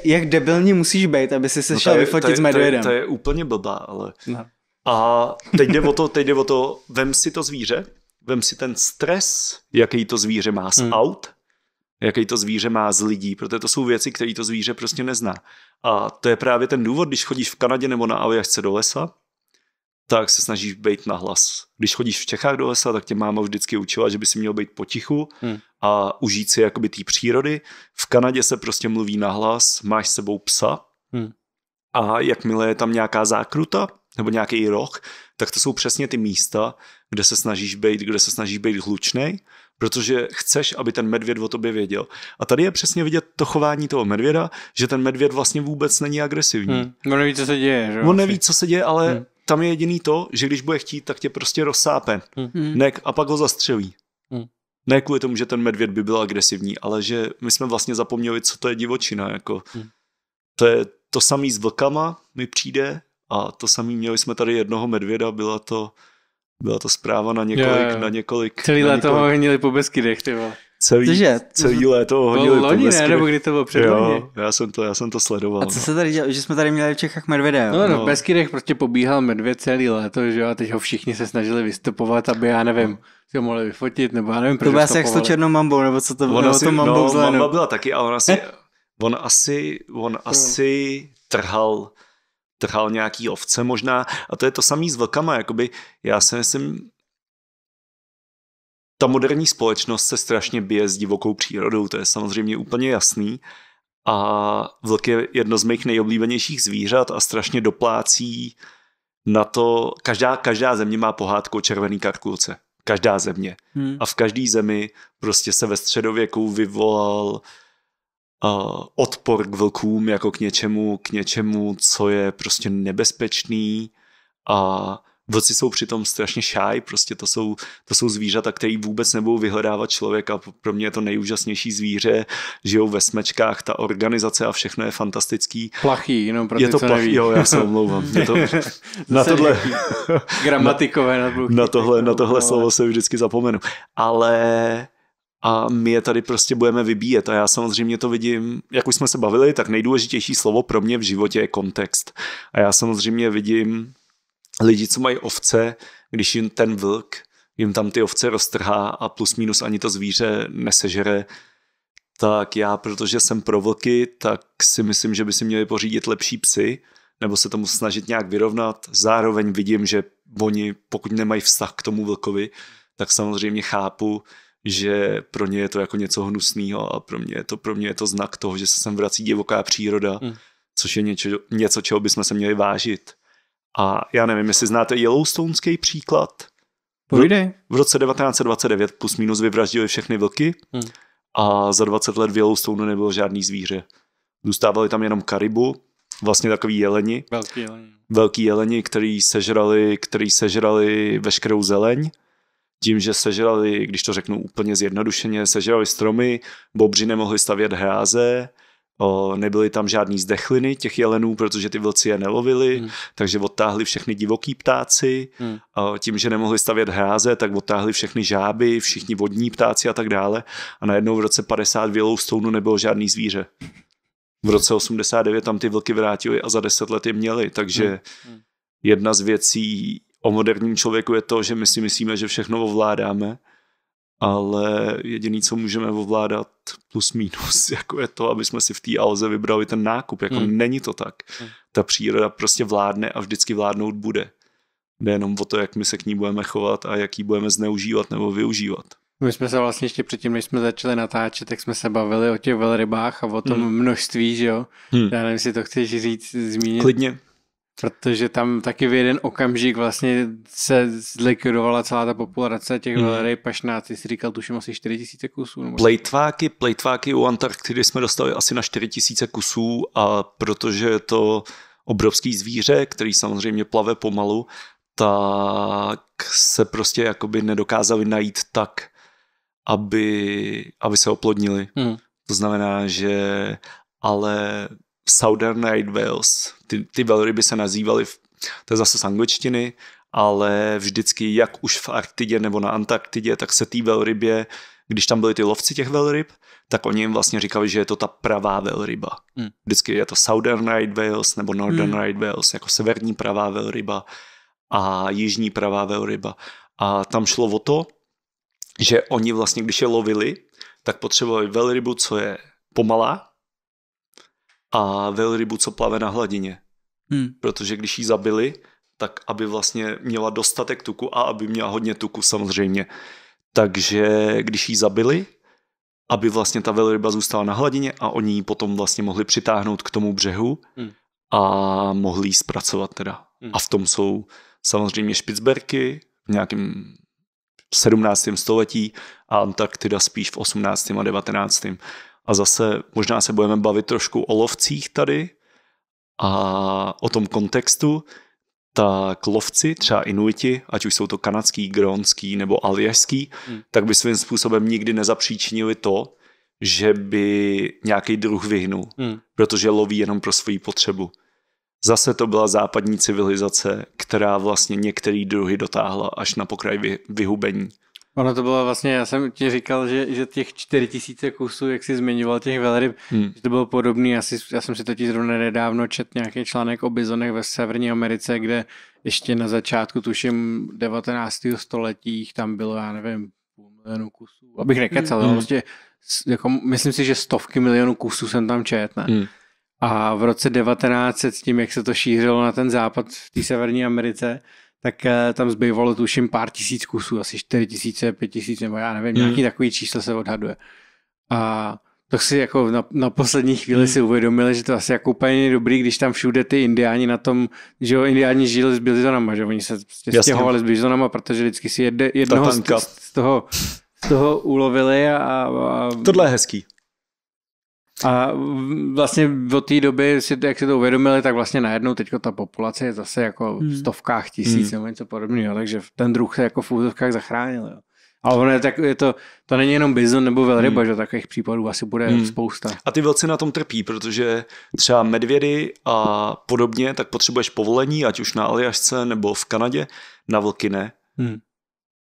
jak debilní musíš být, aby si se no šel je, vyfotit je, s medvědem. To je, to je úplně blbá, ale... No. A teď jde, o to, teď jde o to, vem si to zvíře, vem si ten stres, jaký to zvíře má z hmm. aut, jaký to zvíře má z lidí, protože to jsou věci, které to zvíře prostě nezná. A to je právě ten důvod, když chodíš v Kanadě nebo na Aljašce do lesa, tak se snažíš být na hlas. Když chodíš v Čechách do lesa, tak tě máma vždycky učila, že by si měl být potichu hmm. a užít si jakoby té přírody. V Kanadě se prostě mluví na hlas, máš sebou psa hmm. a jakmile je tam nějaká zákruta nebo nějaký roh, tak to jsou přesně ty místa, kde se snažíš být, kde se snažíš být hlučný, protože chceš, aby ten medvěd o tobě věděl. A tady je přesně vidět to chování toho medvěda, že ten medvěd vlastně vůbec není agresivní. Hmm. On neví, co se děje. Že? On neví, vlastně? co se děje, ale hmm tam je jediný to, že když bude chtít, tak tě prostě rozsápe. Mm-hmm. Ne, a pak ho zastřelí. Mm. Ne kvůli tomu, že ten medvěd by byl agresivní, ale že my jsme vlastně zapomněli, co to je divočina. Jako. Mm. To je to samý s vlkama, mi přijde, a to samý měli jsme tady jednoho medvěda, byla to, byla to zpráva na několik, jo, jo. na několik. Celý na léto ho hnili po beskydech, ty vole celý, Cože? celý léto hodili loni, ne? Nebo kdy to bylo před jo, já jsem to, já jsem to sledoval. A co no. se tady dělalo? Že jsme tady měli v Čechách medvěda, No, no, no. v Beskydech prostě pobíhal medvěd celý léto, že jo? A teď ho všichni se snažili vystopovat, aby, já nevím, si ho mohli vyfotit, nebo já nevím, proč To byla asi jak s tou černou mambou, nebo co to bylo? Ona to mambou no, zlenu. mamba byla taky, a eh? on asi, on asi, on asi trhal trhal nějaký ovce možná a to je to samý s vlkama, jakoby já si myslím, ta moderní společnost se strašně bije s divokou přírodou, to je samozřejmě úplně jasný. A vlk je jedno z mých nejoblíbenějších zvířat a strašně doplácí na to, každá, každá země má pohádku o červený karkulce. Každá země. Hmm. A v každé zemi prostě se ve středověku vyvolal uh, odpor k vlkům jako k něčemu, k něčemu, co je prostě nebezpečný a vlci jsou přitom strašně šáj, prostě to jsou, to jsou zvířata, který vůbec nebudou vyhledávat člověka. Pro mě je to nejúžasnější zvíře, žijou ve smečkách, ta organizace a všechno je fantastický. Plachý, jenom pro ty, je to co plachý, neví. Jo, já se omlouvám. Je to, <laughs> na tohle, gramatikové na, na tohle, na tohle slovo se vždycky zapomenu. Ale a my je tady prostě budeme vybíjet. A já samozřejmě to vidím, jak už jsme se bavili, tak nejdůležitější slovo pro mě v životě je kontext. A já samozřejmě vidím lidi, co mají ovce, když jim ten vlk jim tam ty ovce roztrhá a plus minus ani to zvíře nesežere, tak já, protože jsem pro vlky, tak si myslím, že by si měli pořídit lepší psy, nebo se tomu snažit nějak vyrovnat. Zároveň vidím, že oni, pokud nemají vztah k tomu vlkovi, tak samozřejmě chápu, že pro ně je to jako něco hnusného a pro mě, je to, pro mě je to znak toho, že se sem vrací divoká příroda, mm. což je něčo, něco, čeho bychom se měli vážit. A já nevím, jestli znáte Yellowstoneský příklad. Půjde. V roce 1929 plus minus vyvraždili všechny vlky hmm. a za 20 let v Yellowstone nebylo žádný zvíře. Zůstávali tam jenom karibu, vlastně takový jeleni. Velký jeleni. Velký jeleni, který sežrali, který sežrali veškerou zeleň. Tím, že sežrali, když to řeknu úplně zjednodušeně, sežrali stromy, bobři nemohli stavět hráze, O, nebyly tam žádný zdechliny těch jelenů, protože ty vlci je nelovili, hmm. takže odtáhli všechny divoký ptáci. Hmm. O, tím, že nemohli stavět hráze, tak odtáhli všechny žáby, všichni vodní ptáci a tak dále. A najednou v roce 50 v Yellowstoneu nebylo žádný zvíře. V roce 89 tam ty vlky vrátili a za 10 let je měli, takže hmm. hmm. jedna z věcí o moderním člověku je to, že my si myslíme, že všechno ovládáme, ale jediný, co můžeme ovládat plus minus, <laughs> jako je to, aby jsme si v té alze vybrali ten nákup. Jako hmm. není to tak. Hmm. Ta příroda prostě vládne a vždycky vládnout bude. Jde jenom o to, jak my se k ní budeme chovat a jak ji budeme zneužívat nebo využívat. My jsme se vlastně ještě předtím, než jsme začali natáčet, tak jsme se bavili o těch velrybách a o tom hmm. množství, že jo? Hmm. Já nevím, jestli to chceš říct, zmínit. Klidně. Protože tam taky v jeden okamžik vlastně se zlikvidovala celá ta populace těch hmm. velerej pašnáci, jsi říkal, tuším asi 4 000 kusů. Nebo... Plejtváky, plejtváky u Antarktidy jsme dostali asi na 4 000 kusů a protože je to obrovský zvíře, který samozřejmě plave pomalu, tak se prostě jakoby nedokázali najít tak, aby, aby se oplodnili. Hmm. To znamená, že ale Southern Night Whales. Ty, ty velryby se nazývaly, to je zase z angličtiny, ale vždycky, jak už v Arktidě nebo na Antarktidě, tak se té velrybě, když tam byli ty lovci těch velryb, tak oni jim vlastně říkali, že je to ta pravá velryba. Mm. Vždycky je to Southern Right Whales nebo Northern mm. Right Whales, jako severní pravá velryba a jižní pravá velryba. A tam šlo o to, že oni vlastně, když je lovili, tak potřebovali velrybu, co je pomalá, a velrybu, co plave na hladině. Hmm. Protože když ji zabili, tak aby vlastně měla dostatek tuku a aby měla hodně tuku samozřejmě. Takže když ji zabili, aby vlastně ta velryba zůstala na hladině a oni ji potom vlastně mohli přitáhnout k tomu břehu hmm. a mohli ji zpracovat teda. Hmm. A v tom jsou samozřejmě Špicberky v nějakém 17. století a Antarktida spíš v 18. a 19. A zase možná se budeme bavit trošku o lovcích tady a o tom kontextu, tak lovci, třeba Inuiti, ať už jsou to kanadský, grónský nebo aljašský, hmm. tak by svým způsobem nikdy nezapříčinili to, že by nějaký druh vyhnul, hmm. protože loví jenom pro svoji potřebu. Zase to byla západní civilizace, která vlastně některé druhy dotáhla až na pokraj vy, vyhubení. Ono to bylo vlastně, já jsem ti říkal, že, že těch 4000 kusů, jak jsi zmiňoval těch velryb, hmm. že to bylo podobné. Já, si, já jsem si totiž zrovna nedávno četl nějaký článek o bizonech ve Severní Americe, kde ještě na začátku, tuším 19. století, tam bylo, já nevím, půl milionu kusů. Abych nekecal, hmm. prostě, jako, myslím si, že stovky milionů kusů jsem tam četl Hmm. A v roce 1900 s tím, jak se to šířilo na ten západ v té Severní Americe, tak eh, tam zbývalo tuším pár tisíc kusů, asi 4 tisíce, 5 tisíc, nebo já nevím, mm. nějaký hmm. takový číslo se odhaduje. A tak si jako na, na poslední chvíli mm. si uvědomili, že to asi jako úplně dobrý, když tam všude ty indiáni na tom, že jo, indiáni žili s Bizonama, že oni se prostě Jasně. stěhovali s Bizonama, protože vždycky si jedne, jednoho z, z, toho, z toho ulovili a, a... Tohle je hezký. A vlastně od té doby, jak si to uvědomili, tak vlastně najednou teď ta populace je zase jako v hmm. stovkách tisíc hmm. nebo něco podobného, takže ten druh se jako v úzovkách zachránil. Jo. A ono je, tak, je to, to není jenom bizon nebo velryba, hmm. že takových případů asi bude hmm. spousta. A ty velci na tom trpí, protože třeba medvědy a podobně, tak potřebuješ povolení, ať už na Aljašce nebo v Kanadě, na vlky ne. Hmm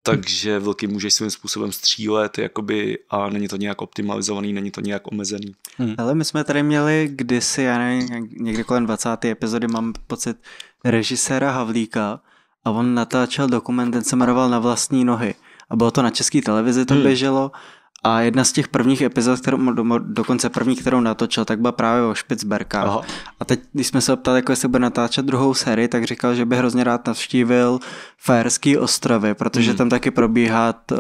takže vlky můžeš svým způsobem střílet jakoby, a není to nějak optimalizovaný, není to nějak omezený. Hmm. Ale my jsme tady měli kdysi, já nevím, někdy kolem 20. epizody mám pocit režiséra Havlíka a on natáčel dokument, ten se jmenoval Na vlastní nohy a bylo to na české televizi, to hmm. běželo a jedna z těch prvních epizod, kterou, do, dokonce první, kterou natočil, tak byla právě o Špicberka. Aha. A teď, když jsme se ptali, jako jestli bude natáčet druhou sérii, tak říkal, že by hrozně rád navštívil Fajerský ostrovy, protože hmm. tam taky probíhá uh,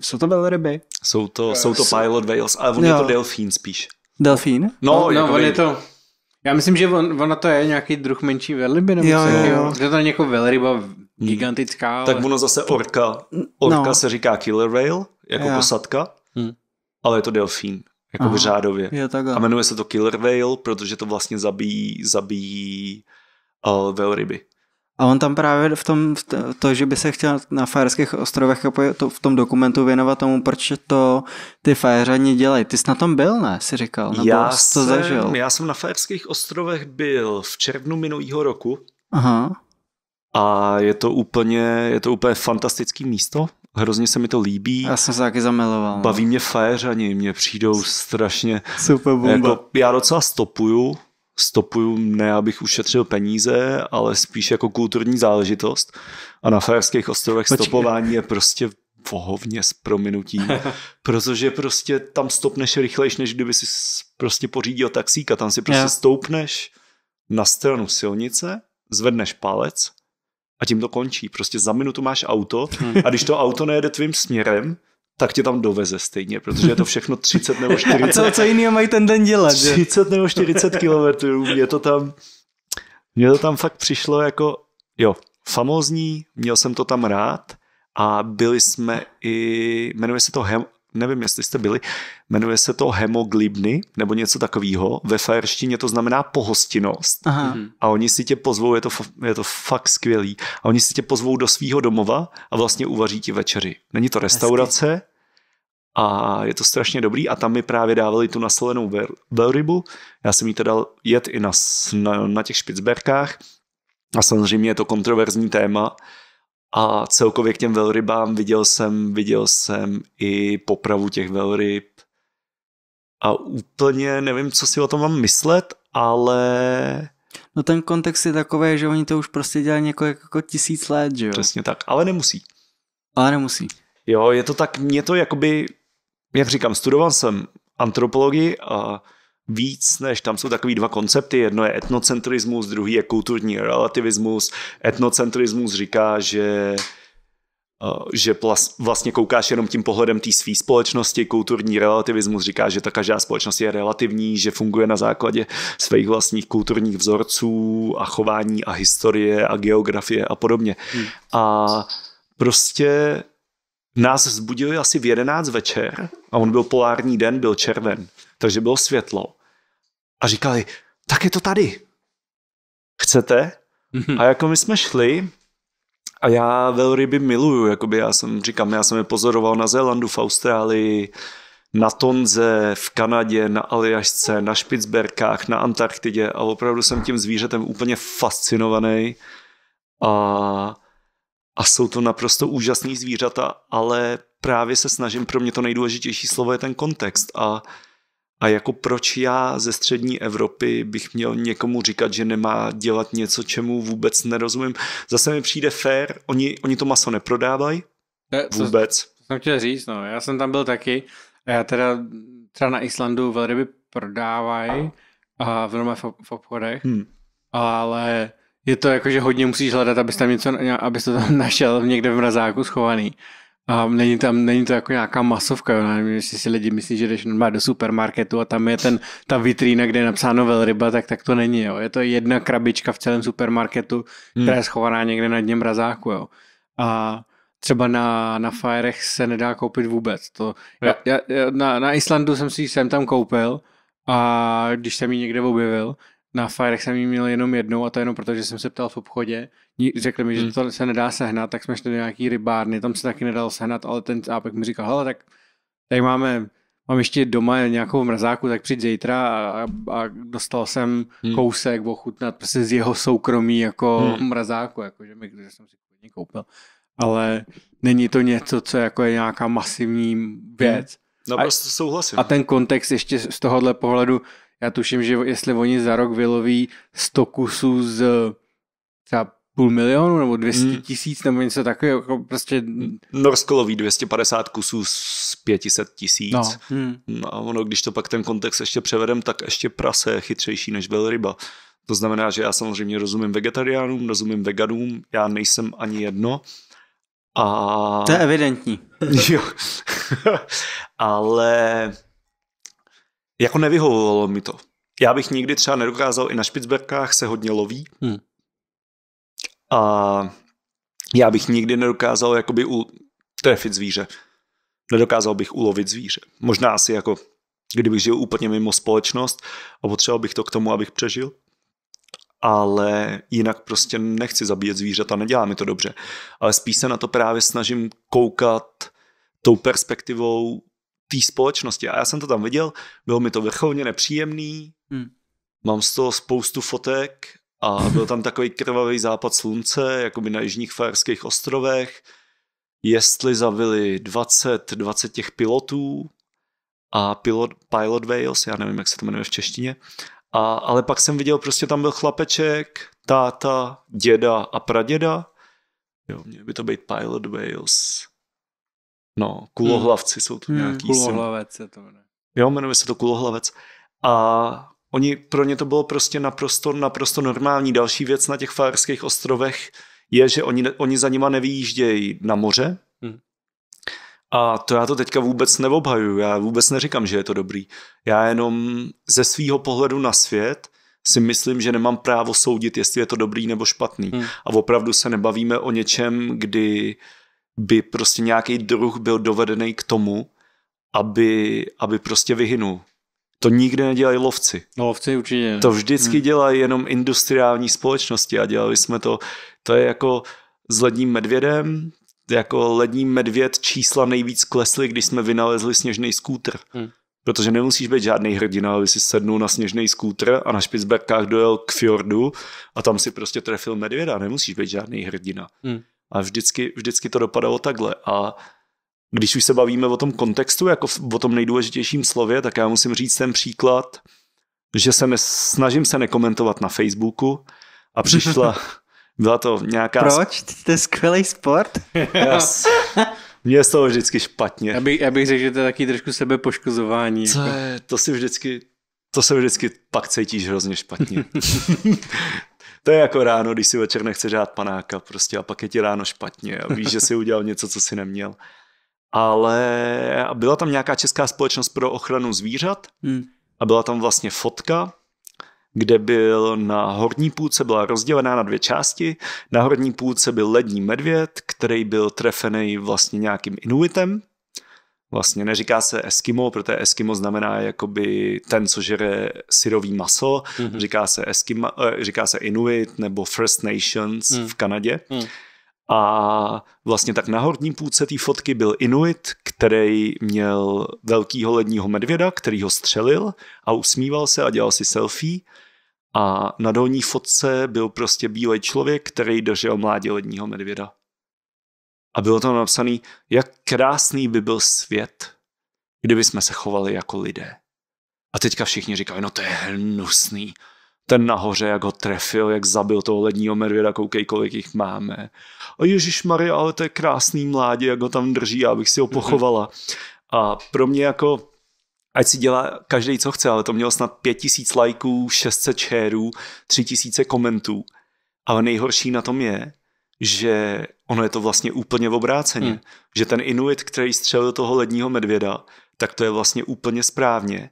jsou to velryby? Jsou to, jsou to pilot whales, ale on jo. je to delfín spíš. Delfín? No, no, jako no on je to... Já myslím, že on, ona to je nějaký druh menší velryby, nebo jo, jo, jo. Je to jako velryba hmm. gigantická. Hmm. Ale... Tak ono zase orka. Orka no. se říká killer whale jako yeah. posadka, hmm. ale je to delfín, jako Aha, řádově. Je A jmenuje se to Killer Whale, protože to vlastně zabíjí, zabíjí uh, velryby. A on tam právě v tom, v to, že by se chtěl na Fajerských ostrovech to, v tom dokumentu věnovat tomu, proč to ty Fajeřani dělají. Ty jsi na tom byl, ne? Jsi říkal, nebo já jsi to jsem, zažil? Já jsem na Fajerských ostrovech byl v červnu minulého roku. Aha. A je to úplně, je to úplně fantastický místo hrozně se mi to líbí. Já jsem se taky zamiloval. No. Baví mě fajeřani, mě přijdou strašně... Super bomba. Jako, já docela stopuju, stopuju ne, abych ušetřil peníze, ale spíš jako kulturní záležitost. A na Fajerských ostrovech Počkej. stopování je prostě vohovně s prominutím, <laughs> protože prostě tam stopneš rychlejš, než kdyby si prostě pořídil taxíka. Tam si prostě yeah. stoupneš na stranu silnice, zvedneš palec a tím to končí. Prostě za minutu máš auto hmm. a když to auto nejede tvým směrem, tak tě tam doveze stejně, protože je to všechno 30 nebo 40. A co, co jiného mají ten den dělat? 30 nebo 40 kilometrů. Mně to tam, Mě to tam fakt přišlo jako, jo, famózní, měl jsem to tam rád a byli jsme i, jmenuje se to nevím, jestli jste byli, jmenuje se to hemoglibny nebo něco takového. Ve fajerštině to znamená pohostinnost. Aha. A oni si tě pozvou, je to, je to fakt skvělý, a oni si tě pozvou do svého domova a vlastně uvaří ti večeři. Není to restaurace, Hezky. A je to strašně dobrý a tam mi právě dávali tu nasolenou velrybu. Já jsem to teda jet i na, na, na těch špicberkách. A samozřejmě je to kontroverzní téma, a celkově k těm velrybám viděl jsem, viděl jsem i popravu těch velryb. A úplně nevím, co si o tom mám myslet, ale... No ten kontext je takový, že oni to už prostě dělají několik jako tisíc let, že jo? Přesně tak, ale nemusí. Ale nemusí. Jo, je to tak, mě to jakoby, jak říkám, studoval jsem antropologii a víc, než tam jsou takový dva koncepty. Jedno je etnocentrismus, druhý je kulturní relativismus. Etnocentrismus říká, že eh, že vlastně koukáš jenom tím pohledem té své společnosti. Kulturní relativismus říká, že ta každá společnost je relativní, že funguje na základě svých vlastních kulturních vzorců a chování a historie a geografie a podobně. Hmm. A prostě nás vzbudili asi v 11 večer a on byl polární den, byl červen takže bylo světlo. A říkali, tak je to tady. Chcete? Mm-hmm. A jako my jsme šli, a já velryby miluju, jakoby já jsem, říkám, já jsem je pozoroval na Zélandu, v Austrálii, na Tonze, v Kanadě, na Aljašce, na Špicberkách, na Antarktidě a opravdu jsem tím zvířetem úplně fascinovaný a, a jsou to naprosto úžasný zvířata, ale právě se snažím, pro mě to nejdůležitější slovo je ten kontext a a jako proč já ze střední Evropy bych měl někomu říkat, že nemá dělat něco, čemu vůbec nerozumím? Zase mi přijde fair, oni, oni to maso neprodávají vůbec. Co, co jsem chtěl říct, no, já jsem tam byl taky a já teda třeba na Islandu velryby prodávají a v normálních v obchodech, hmm. ale je to jako, že hodně musíš hledat, abys tam něco, abys to tam <laughs> našel někde v mrazáku schovaný. A není, tam, není to jako nějaká masovka, jo? nevím, jestli si lidi myslí, že jdeš normálně do supermarketu a tam je ten, ta vitrína, kde je napsáno velryba, tak, tak to není. Jo? Je to jedna krabička v celém supermarketu, hmm. která je schovaná někde na dně mrazáku. Jo? A třeba na, na Firech se nedá koupit vůbec. To, já, já, na, na Islandu jsem si jsem tam koupil a když jsem ji někde objevil, na Firech jsem ji měl jenom jednou a to jenom proto, že jsem se ptal v obchodě. Řekli mi, hmm. že to se nedá sehnat, tak jsme šli do nějaký rybárny, tam se taky nedal sehnat, ale ten cápek mi říkal, hele, tak tady máme, mám ještě doma nějakou mrazáku tak přijď zítra a, a dostal jsem hmm. kousek ochutnat prostě z jeho soukromí jako hmm. mrazáku, jako, že, mi, že jsem si klidně koupil. Ale není to něco, co jako je nějaká masivní hmm. věc. Hmm. a, prostě souhlasím. A ten kontext ještě z tohohle pohledu, já tuším, že jestli oni za rok vyloví 100 kusů z třeba půl milionu nebo 200 hmm. tisíc nebo něco takového, jako prostě... Norsko loví 250 kusů z 500 tisíc no. Hmm. no a ono, když to pak ten kontext ještě převedem, tak ještě prase je chytřejší než velryba. To znamená, že já samozřejmě rozumím vegetariánům, rozumím veganům, já nejsem ani jedno. A... To je evidentní. <laughs> jo. <laughs> Ale jako nevyhovovalo mi to. Já bych nikdy třeba nedokázal, i na Špicberkách se hodně loví. Hmm. A já bych nikdy nedokázal jakoby u, trefit zvíře. Nedokázal bych ulovit zvíře. Možná asi jako, kdybych žil úplně mimo společnost a potřeboval bych to k tomu, abych přežil. Ale jinak prostě nechci zabíjet zvířata, nedělá mi to dobře. Ale spíš se na to právě snažím koukat tou perspektivou té společnosti. A já jsem to tam viděl, bylo mi to vrcholně nepříjemný, hmm. mám z toho spoustu fotek a byl tam takový krvavý západ slunce, jako by na jižních Fajerských ostrovech. Jestli zavili 20, 20 těch pilotů a pilot, pilot whales, já nevím, jak se to jmenuje v češtině, a, ale pak jsem viděl, prostě tam byl chlapeček, táta, děda a praděda. Jo, měl by to být Pilot Wales. No, kulohlavci jsou to hmm. nějaký. Hmm, kulohlavec se to jmenuje. Jo, jmenuje se to kulohlavec. A oni, pro ně to bylo prostě naprosto, naprosto normální. Další věc na těch Fárských ostrovech je, že oni, oni za nima nevyjíždějí na moře. Hmm. A to já to teďka vůbec neobhaju. Já vůbec neříkám, že je to dobrý. Já jenom ze svého pohledu na svět si myslím, že nemám právo soudit, jestli je to dobrý nebo špatný. Hmm. A opravdu se nebavíme o něčem, kdy uh, by prostě nějaký druh byl dovedený k tomu, aby, aby prostě vyhynul. To nikdy nedělají lovci. No, lovci určitě. To vždycky hmm. dělají jenom industriální společnosti a dělali jsme to. To je jako s ledním medvědem, jako lední medvěd čísla nejvíc klesly, když jsme vynalezli sněžný skútr. Hmm. Protože nemusíš být žádný hrdina, aby si sednul na sněžný skútr a na Špicberkách dojel k fjordu a tam si prostě trefil medvěda. Nemusíš být žádný hrdina. Hmm. A vždycky, vždycky to dopadalo takhle. A když už se bavíme o tom kontextu, jako o tom nejdůležitějším slově, tak já musím říct ten příklad, že se ne, snažím se nekomentovat na Facebooku a přišla, <laughs> byla to nějaká... Proč? To je skvělý sport. Yes. Mně z toho vždycky špatně. Já bych, já bych řekl, že to je taky trošku sebepoškozování. Co jako. je, to si vždycky, to se vždycky pak cítíš hrozně špatně. <laughs> To je jako ráno, když si večer nechce řád panáka prostě a pak je ti ráno špatně a víš, že si udělal něco, co si neměl. Ale byla tam nějaká česká společnost pro ochranu zvířat hmm. a byla tam vlastně fotka, kde byl na horní půdce, byla rozdělená na dvě části. Na horní půdce byl lední medvěd, který byl trefený vlastně nějakým inuitem, Vlastně neříká se Eskimo, protože Eskimo znamená jakoby ten, co žere syrový maso. Mm-hmm. Říká, se Eskima, eh, říká se Inuit nebo First Nations mm. v Kanadě. Mm. A vlastně tak na horní půdce té fotky byl Inuit, který měl velkýho ledního medvěda, který ho střelil a usmíval se a dělal si selfie. A na dolní fotce byl prostě bílej člověk, který držel mládě ledního medvěda. A bylo tam napsané, jak krásný by byl svět, kdyby jsme se chovali jako lidé. A teďka všichni říkají, no to je hnusný. Ten nahoře, jak ho trefil, jak zabil toho ledního medvěda, koukej, kolik jich máme. A Ježíš Maria, ale to je krásný mládě, jak ho tam drží, abych si ho mhm. pochovala. A pro mě jako ať si dělá každý, co chce, ale to mělo snad 5000 lajků, 600 shareů, 3000 komentů. Ale nejhorší na tom je, že ono je to vlastně úplně obráceně. Hmm. Že ten Inuit, který střelil toho ledního medvěda, tak to je vlastně úplně správně.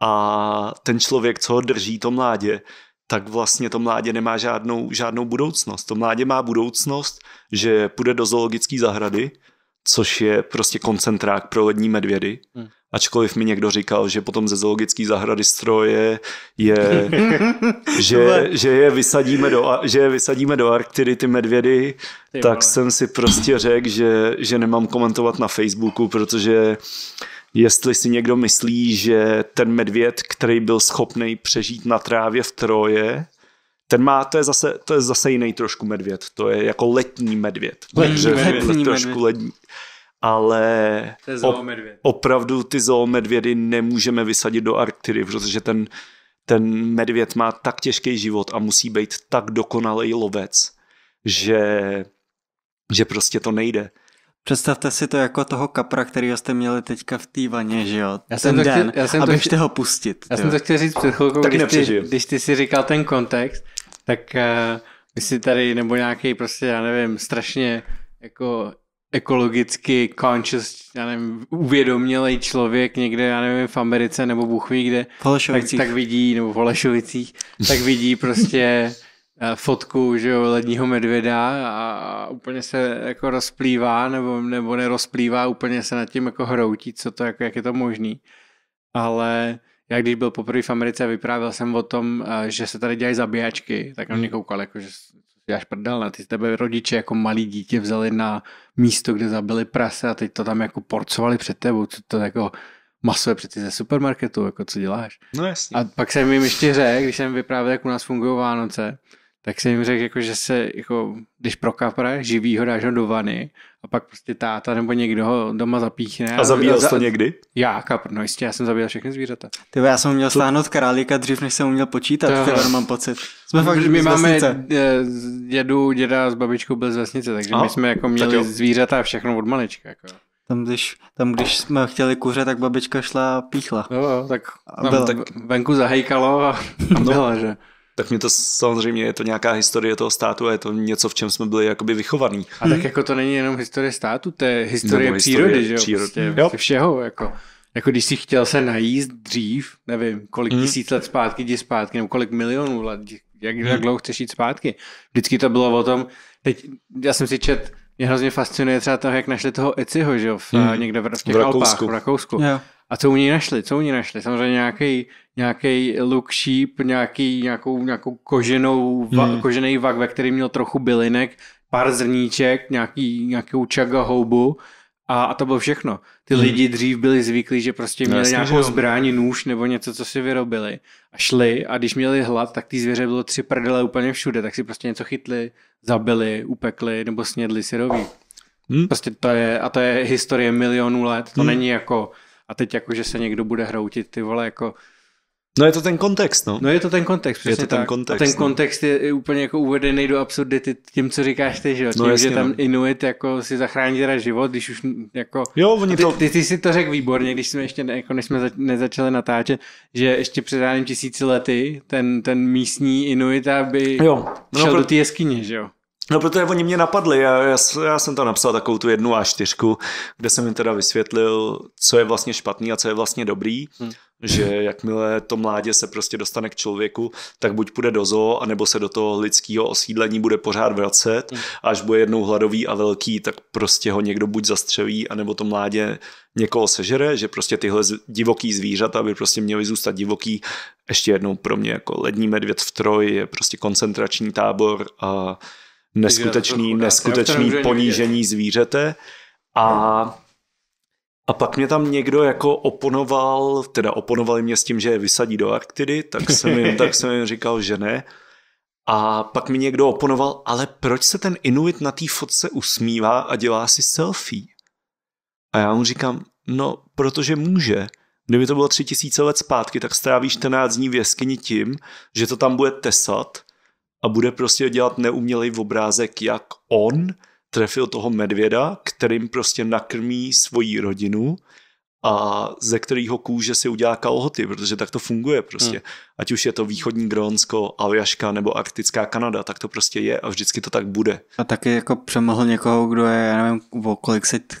A ten člověk, co ho drží, to mládě, tak vlastně to mládě nemá žádnou, žádnou budoucnost. To mládě má budoucnost, že půjde do zoologické zahrady, což je prostě koncentrák pro lední medvědy. Hmm. Ačkoliv mi někdo říkal, že potom ze zoologické zahrady stroje je, <laughs> že, že, je vysadíme do, že je vysadíme do Arktidy ty medvědy, ty tak vole. jsem si prostě řekl, že, že nemám komentovat na Facebooku, protože jestli si někdo myslí, že ten medvěd, který byl schopný přežít na trávě v Troje, ten má, to je zase, to je zase jiný trošku medvěd, to je jako letní medvěd. Letní, letní, medvěd. Trošku letní ale opravdu ty zoomedvědy nemůžeme vysadit do Arktidy, protože ten, ten medvěd má tak těžký život a musí být tak dokonalý lovec, že, že prostě to nejde. Představte si to jako toho kapra, kterýho jste měli teďka v té vaně, že jo? Já jsem ten to chtěl, den, já jsem to chtěl, ho pustit. Já jo. jsem to chtěl říct před chvilkou, tak když, ty, když ty si říkal ten kontext, tak uh, eh, my si tady, nebo nějaký prostě, já nevím, strašně jako ekologicky conscious, já nevím, uvědomělej člověk někde, já nevím, v Americe nebo Bůh ví kde, tak, tak vidí, nebo v Holešovicích, tak vidí prostě eh, fotku, že jo, ledního medvěda a úplně se jako rozplývá nebo, nebo nerozplývá, úplně se nad tím jako hroutí, co to, jako, jak je to možný. Ale já když byl poprvé v Americe a vyprávěl jsem o tom, eh, že se tady dělají zabíjačky, tak na mě hmm. koukal, jako, že děláš prdel, ne? Ty tebe rodiče jako malý dítě vzali na místo, kde zabili prase a teď to tam jako porcovali před tebou, co to jako maso přeci ze supermarketu, jako co děláš. No jasně. A pak jsem jim ještě řekl, když jsem vyprávěl, jak u nás fungují Vánoce, tak jsem jim řekl, jako, že se, jako, když kapra živý ho dáš ho do vany a pak prostě táta nebo někdo ho doma zapíchne. A zabíjel jsi to někdy? Já, kapr, no jistě, já jsem zabíjel všechny zvířata. Ty já jsem měl stáhnout králíka dřív, než jsem uměl počítat, to... Tyhle, mám pocit. Jsme fakt my máme eh, dědu, děda s babičkou byl z vesnice, takže a? my jsme jako měli zvířata a všechno od malička. Jako. Tam když, tam, když jsme chtěli kuře, tak babička šla a píchla. Jo, no, no, tak, a bylo. tak venku zahejkalo a, a no. bylo, že tak mě to samozřejmě je to nějaká historie toho státu a je to něco, v čem jsme byli jakoby vychovaní. A hmm. tak jako to není jenom historie státu, to je historie Nebo přírody, historie, že jo? Prostě přírody. Prostě, jo. Všeho, jako. Jako když si chtěl se najíst dřív, nevím, kolik hmm. tisíc let zpátky, jdi zpátky, nebo kolik milionů let, jak, hmm. jak dlouho chceš jít zpátky. Vždycky to bylo o tom, teď já jsem si čet, mě hrozně fascinuje třeba to, jak našli toho Eciho, že jo, v, hmm. někde v, v těch v Rakousku. Alpách, v Rakousku. Yeah. A co u ní našli? Co u ní našli? Samozřejmě nějaký nějaký look sheep, nějaký, nějakou, nějakou koženou, va, hmm. kožený vak, ve kterém měl trochu bylinek, pár zrníček, nějaký, nějakou čaga houbu a, a to bylo všechno. Ty hmm. lidi dřív byli zvyklí, že prostě no, měli Jasně, nějakou zbraň, nůž nebo něco, co si vyrobili a šli a když měli hlad, tak ty zvěře bylo tři prdele úplně všude, tak si prostě něco chytli, zabili, upekli nebo snědli syrový. Hmm. Prostě to je, a to je historie milionů let, to hmm. není jako a teď jako, že se někdo bude hroutit, ty vole, jako... No je to ten kontext, no. No je to ten kontext, přesně je to ten tak. Kontext, a ten no. kontext je úplně jako uvedený do absurdity tím, co říkáš ty, že jo? no, že tam no. Inuit jako si zachrání teda život, když už jako... Jo, oni ty, to... Ty, ty, si to řekl výborně, když jsme ještě, jako než jsme za, nezačali natáčet, že ještě před ráním tisíci lety ten, ten místní Inuita by jo. No, šel pro... do té jeskyně, že jo? No, protože oni mě napadli, já, já, já jsem tam napsal takovou tu jednu a čtyřku, kde jsem jim teda vysvětlil, co je vlastně špatný a co je vlastně dobrý, hmm. že jakmile to mládě se prostě dostane k člověku, tak buď půjde do zoo, anebo se do toho lidského osídlení bude pořád vracet, hmm. až bude jednou hladový a velký, tak prostě ho někdo buď zastřelí, anebo to mládě někoho sežere, že prostě tyhle divoký zvířata by prostě měly zůstat divoký. Ještě jednou pro mě jako lední medvěd v Troji je prostě koncentrační tábor a neskutečný, neskutečný ponížení zvířete a a pak mě tam někdo jako oponoval, teda oponovali mě s tím, že je vysadí do Arktidy, tak jsem jim, tak jsem jim říkal, že ne. A pak mi někdo oponoval, ale proč se ten Inuit na té fotce usmívá a dělá si selfie? A já mu říkám, no, protože může. Kdyby to bylo tři tisíce let zpátky, tak strávíš 14 dní v jeskyni tím, že to tam bude tesat a bude prostě dělat neumělej obrázek, jak on trefil toho medvěda, kterým prostě nakrmí svoji rodinu a ze kterého kůže si udělá kalhoty, protože tak to funguje prostě. Hmm. Ať už je to východní Grónsko, Aljaška nebo arktická Kanada, tak to prostě je a vždycky to tak bude. A taky jako přemohl někoho, kdo je, já nevím, o kolik se t-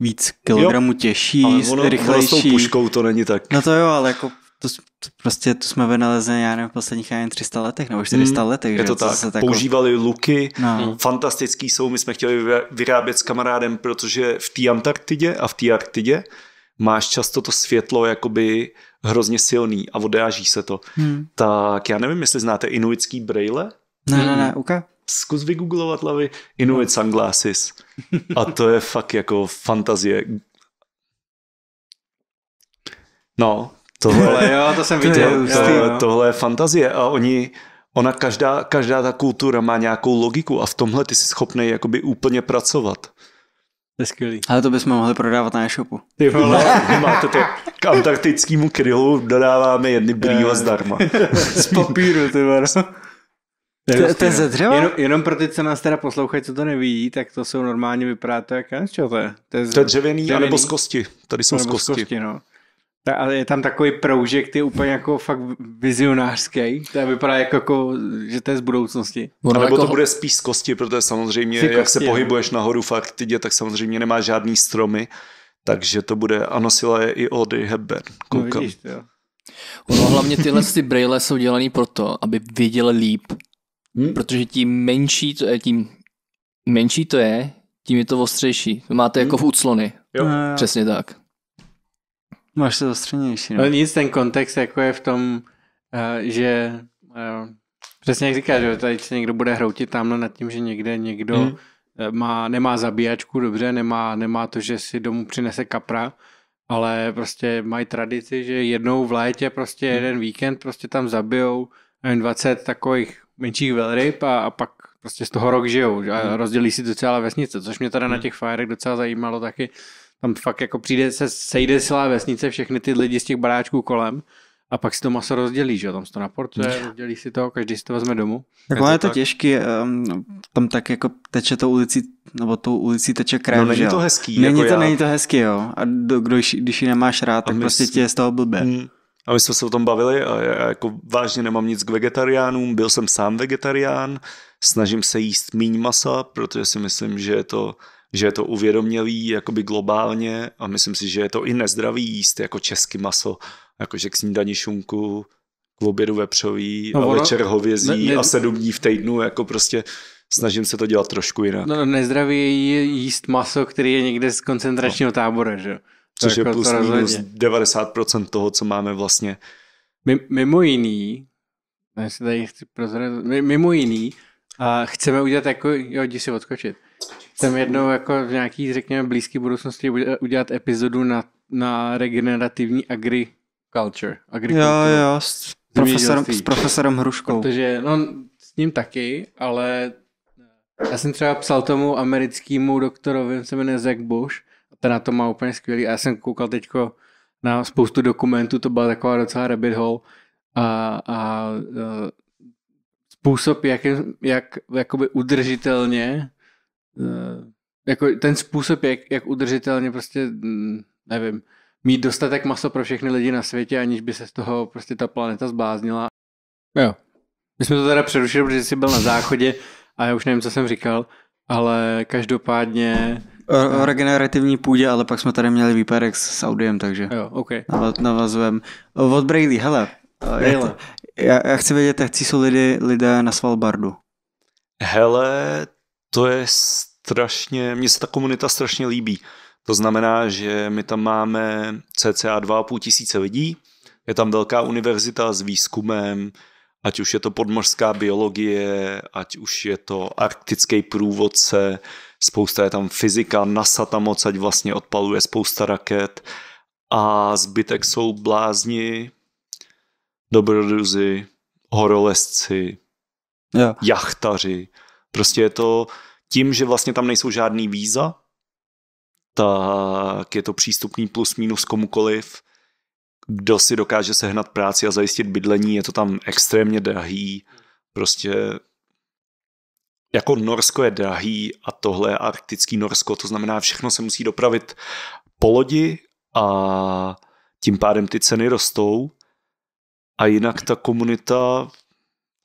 víc kilogramů jo, těžší, ale ono, rychlejší. Ono s tou puškou to není tak. No to jo, ale jako to, to prostě tu jsme vynalezli, já nevím, v posledních ani 300 letech nebo 400 mm, letech. Je to, tak. Se tako... Používali luky, no. Hmm. fantastický jsou, my jsme chtěli vyrábět s kamarádem, protože v té Antarktidě a v té Arktidě máš často to světlo jakoby hrozně silný a odráží se to. Mm. Tak já nevím, jestli znáte inuitský brejle? Ne, ne, hmm. ne, uka. Zkus vygooglovat hlavy Inuit no. sunglasses. <laughs> A to je fakt jako fantazie. No, tohle, tohle, jo, to jsem viděl. To, jo, tohle, jo. tohle je fantazie a oni, ona každá, každá ta kultura má nějakou logiku a v tomhle ty jsi schopný jakoby úplně pracovat. To je skvělý. Ale to bychom mohli prodávat na e-shopu. Ty vole, <laughs> máte to. K antarktickému krylu dodáváme jedny brýle eh. zdarma. <laughs> Z papíru, ty vole. To, to je no. ze dřeva? Jenom, jenom pro ty, co nás teda poslouchají, co to nevidí, tak to jsou normálně vypadá to jak, to je? To je, z, to je dřevěný, dřevěný, anebo z kosti. Tady jsou z kosti. Z kosti no. Ta, ale je tam takový proužek, ty úplně jako fakt vizionářský. To vypadá jako, jako že to je z budoucnosti. Ono Nebo jako... to bude spíš z kosti, protože samozřejmě, kosti, jak se je. No. pohybuješ nahoru fakt Arktidě, tak samozřejmě nemá žádný stromy. Takže to bude, ano, sila je i Audrey Hepburn. No vidíš, to jo. Ono hlavně tyhle ty braille jsou dělaný proto, aby viděl líp. Hmm. Protože tím menší, to je, tím menší to je, tím je to ostřejší. Máte hmm. jako v uclony. Jo. Přesně tak. Máš se zastřenější. No. no nic, ten kontext jako je v tom, uh, že uh, přesně jak říkáš, že tady se někdo bude hroutit tamhle nad tím, že někde někdo hmm. Eh, má, nemá zabíjačku, dobře, nemá, nemá to, že si domů přinese kapra, ale prostě mají tradici, že jednou v létě prostě hmm. jeden víkend prostě tam zabijou nevím, 20 takových menších velryb a, a pak prostě z toho rok žijou a hmm. rozdělí si docela vesnice, což mě teda na hmm. těch fajerech docela zajímalo taky, tam fakt jako přijde, se sejde celá vesnice, všechny ty lidi z těch baráčků kolem a pak si to maso rozdělí, že Tam se to naportuje, hmm. rozdělí si to, každý si to vezme domů. Tak ono je to tak. těžké, um, ehm, tam tak jako teče to ulici, nebo tou ulici teče krev, No není to hezký. Není, jako to, já. není to hezký, jo. A do, když, když ji nemáš rád, a tak prostě tě je z toho blbě. Hmm. A my jsme se o tom bavili a já jako vážně nemám nic k vegetariánům, byl jsem sám vegetarián, snažím se jíst míň masa, protože si myslím, že je to že je to uvědomělý jakoby globálně a myslím si, že je to i nezdravý jíst jako český maso, jakože k snídani šunku, k obědu vepřový no, a večer hovězí ne, ne, a sedm dní v týdnu, jako prostě snažím se to dělat trošku jinak. No, no nezdravý je jíst maso, který je někde z koncentračního no. tábora, že Což jako je plus minus 90% toho, co máme vlastně. Mimo jiný, já si tady chci prozradit, mimo jiný, a chceme udělat jako, jo, jdi si odskočit. Chceme jednou jako v nějaký, řekněme, blízké budoucnosti udělat epizodu na, na regenerativní agri culture. Agriculture. Jo, jo, s profesorem, s profesorem Hruškou. Protože, no, s ním taky, ale eh, já jsem třeba psal tomu americkému doktorovi, se jmenuje Zack Bush, a ten na to má úplně skvělý. A já jsem koukal teďko na spoustu dokumentů, to byla taková docela rabbit hole. A, a, a eh, způsob, jak, jak jakoby udržitelně jako ten způsob, jak, jak udržitelně prostě, nevím, mít dostatek masa pro všechny lidi na světě, aniž by se z toho prostě ta planeta zbláznila. Jo. My jsme to teda přerušili, protože jsi byl na záchodě a já už nevím, co jsem říkal, ale každopádně... O regenerativní půdě, ale pak jsme tady měli výpadek s Saudiem, takže jo, okay. navazujem. Od Braille, hele. Já, já chci vědět, jak jsou lidi, lidé na Svalbardu. Hele, to je strašně, mně se ta komunita strašně líbí. To znamená, že my tam máme cca 2,5 tisíce lidí, je tam velká univerzita s výzkumem, ať už je to podmořská biologie, ať už je to arktický průvodce, spousta je tam fyzika, NASA tam moc, ať vlastně odpaluje spousta raket a zbytek jsou blázni, dobrodruzi, horolezci, jachtaři. Prostě je to tím, že vlastně tam nejsou žádný víza, tak je to přístupný plus minus komukoliv, kdo si dokáže sehnat práci a zajistit bydlení, je to tam extrémně drahý, prostě jako Norsko je drahý a tohle je arktický Norsko, to znamená všechno se musí dopravit po lodi a tím pádem ty ceny rostou a jinak ta komunita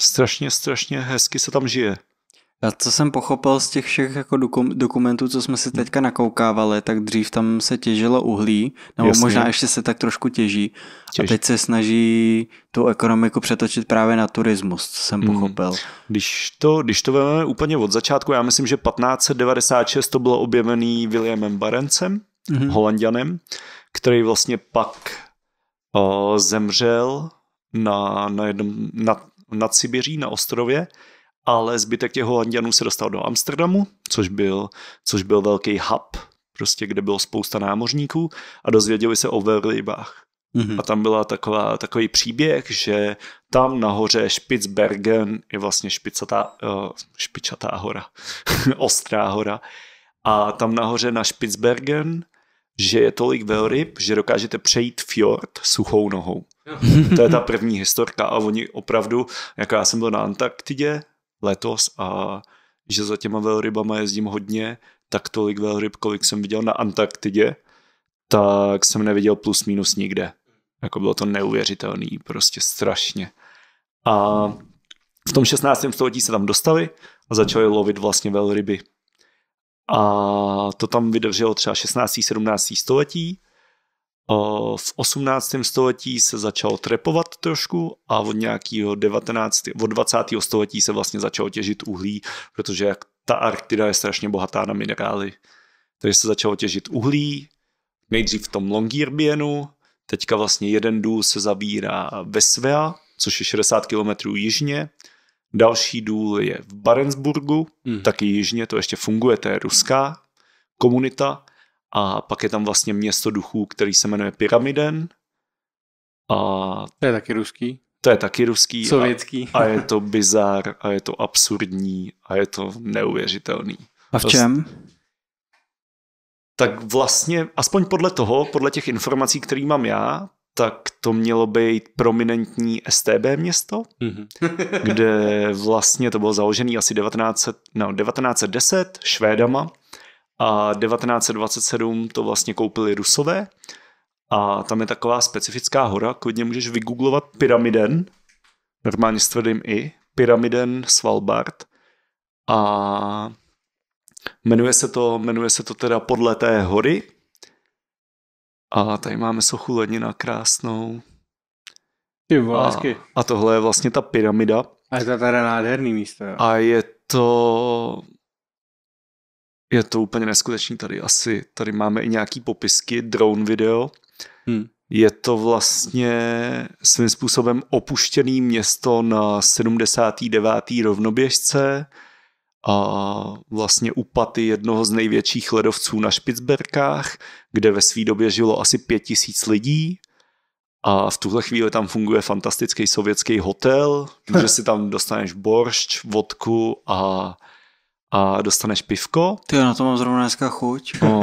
strašně, strašně hezky se tam žije. Já co jsem pochopil z těch všech jako dokum- dokumentů, co jsme si hmm. teďka nakoukávali, tak dřív tam se těžilo uhlí, nebo Jasně. možná ještě se tak trošku těží. Těž. A teď se snaží tu ekonomiku přetočit právě na turismus, co jsem hmm. pochopil. Když to, když to vezmeme úplně od začátku, já myslím, že 1596 to bylo objevený Williamem Barencem, hmm. holanděnem, který vlastně pak o, eh, zemřel na, na jednom, na, na Sibiří, na ostrově ale zbytek těch Holandianů se dostal do Amsterdamu, což byl, což byl velký hub, prostě kde bylo spousta námořníků a dozvěděli se o velrybách. Mm-hmm. A tam byla taková, takový příběh, že tam nahoře Spitsbergen je vlastně špicatá, eh, špičatá hora, <laughs> ostrá hora. A tam nahoře na Spitsbergen, že je tolik velryb, že dokážete přejít fjord suchou nohou. <laughs> to je ta první historka a oni opravdu, jako já jsem byl na Antarktidě letos a že za těma velrybama jezdím hodně, tak tolik velryb, kolik jsem viděl na Antarktidě, tak jsem neviděl plus minus nikde. Jako bylo to neuvěřitelný, prostě strašně. A v tom 16. století se tam dostali a začali lovit vlastně velryby. A to tam vydrželo třeba 16. 17. století v 18. století se začalo trepovat trošku a od nějakého 19. od 20. století se vlastně začalo těžit uhlí, protože jak ta Arktida je strašně bohatá na minerály. Takže se začalo těžit uhlí, nejdřív v tom Longyearbyenu, teďka vlastně jeden důl se zavírá ve Svea, což je 60 km jižně, další důl je v Barentsburgu, mm. taky jižně, to ještě funguje, to je ruská komunita, a pak je tam vlastně město duchů, který se jmenuje Pyramiden. A to je taky ruský. To je taky ruský. Sovětský. A, a je to bizar, a je to absurdní, a je to neuvěřitelný. A v čem? Tak vlastně, aspoň podle toho, podle těch informací, které mám já, tak to mělo být prominentní STB město, mm-hmm. kde vlastně to bylo založené asi 19, no, 1910 Švédama a 1927 to vlastně koupili Rusové. A tam je taková specifická hora, klidně můžeš vygooglovat Pyramiden, normálně s tvrdým i, Pyramiden Svalbard. A jmenuje se to, jmenuje se to teda podle té hory. A tady máme sochu Lenina krásnou. Ty a, a tohle je vlastně ta pyramida. A je to teda nádherný místo. Jo. A je to je to úplně neskutečný tady asi. Tady máme i nějaký popisky, drone video. Hmm. Je to vlastně svým způsobem opuštěný město na 79. rovnoběžce a vlastně upaty jednoho z největších ledovců na Špicberkách, kde ve své době žilo asi pět tisíc lidí. A v tuhle chvíli tam funguje fantastický sovětský hotel, že si tam dostaneš boršť, vodku a a dostaneš pivko. Ty, na to mám zrovna dneska chuť. No,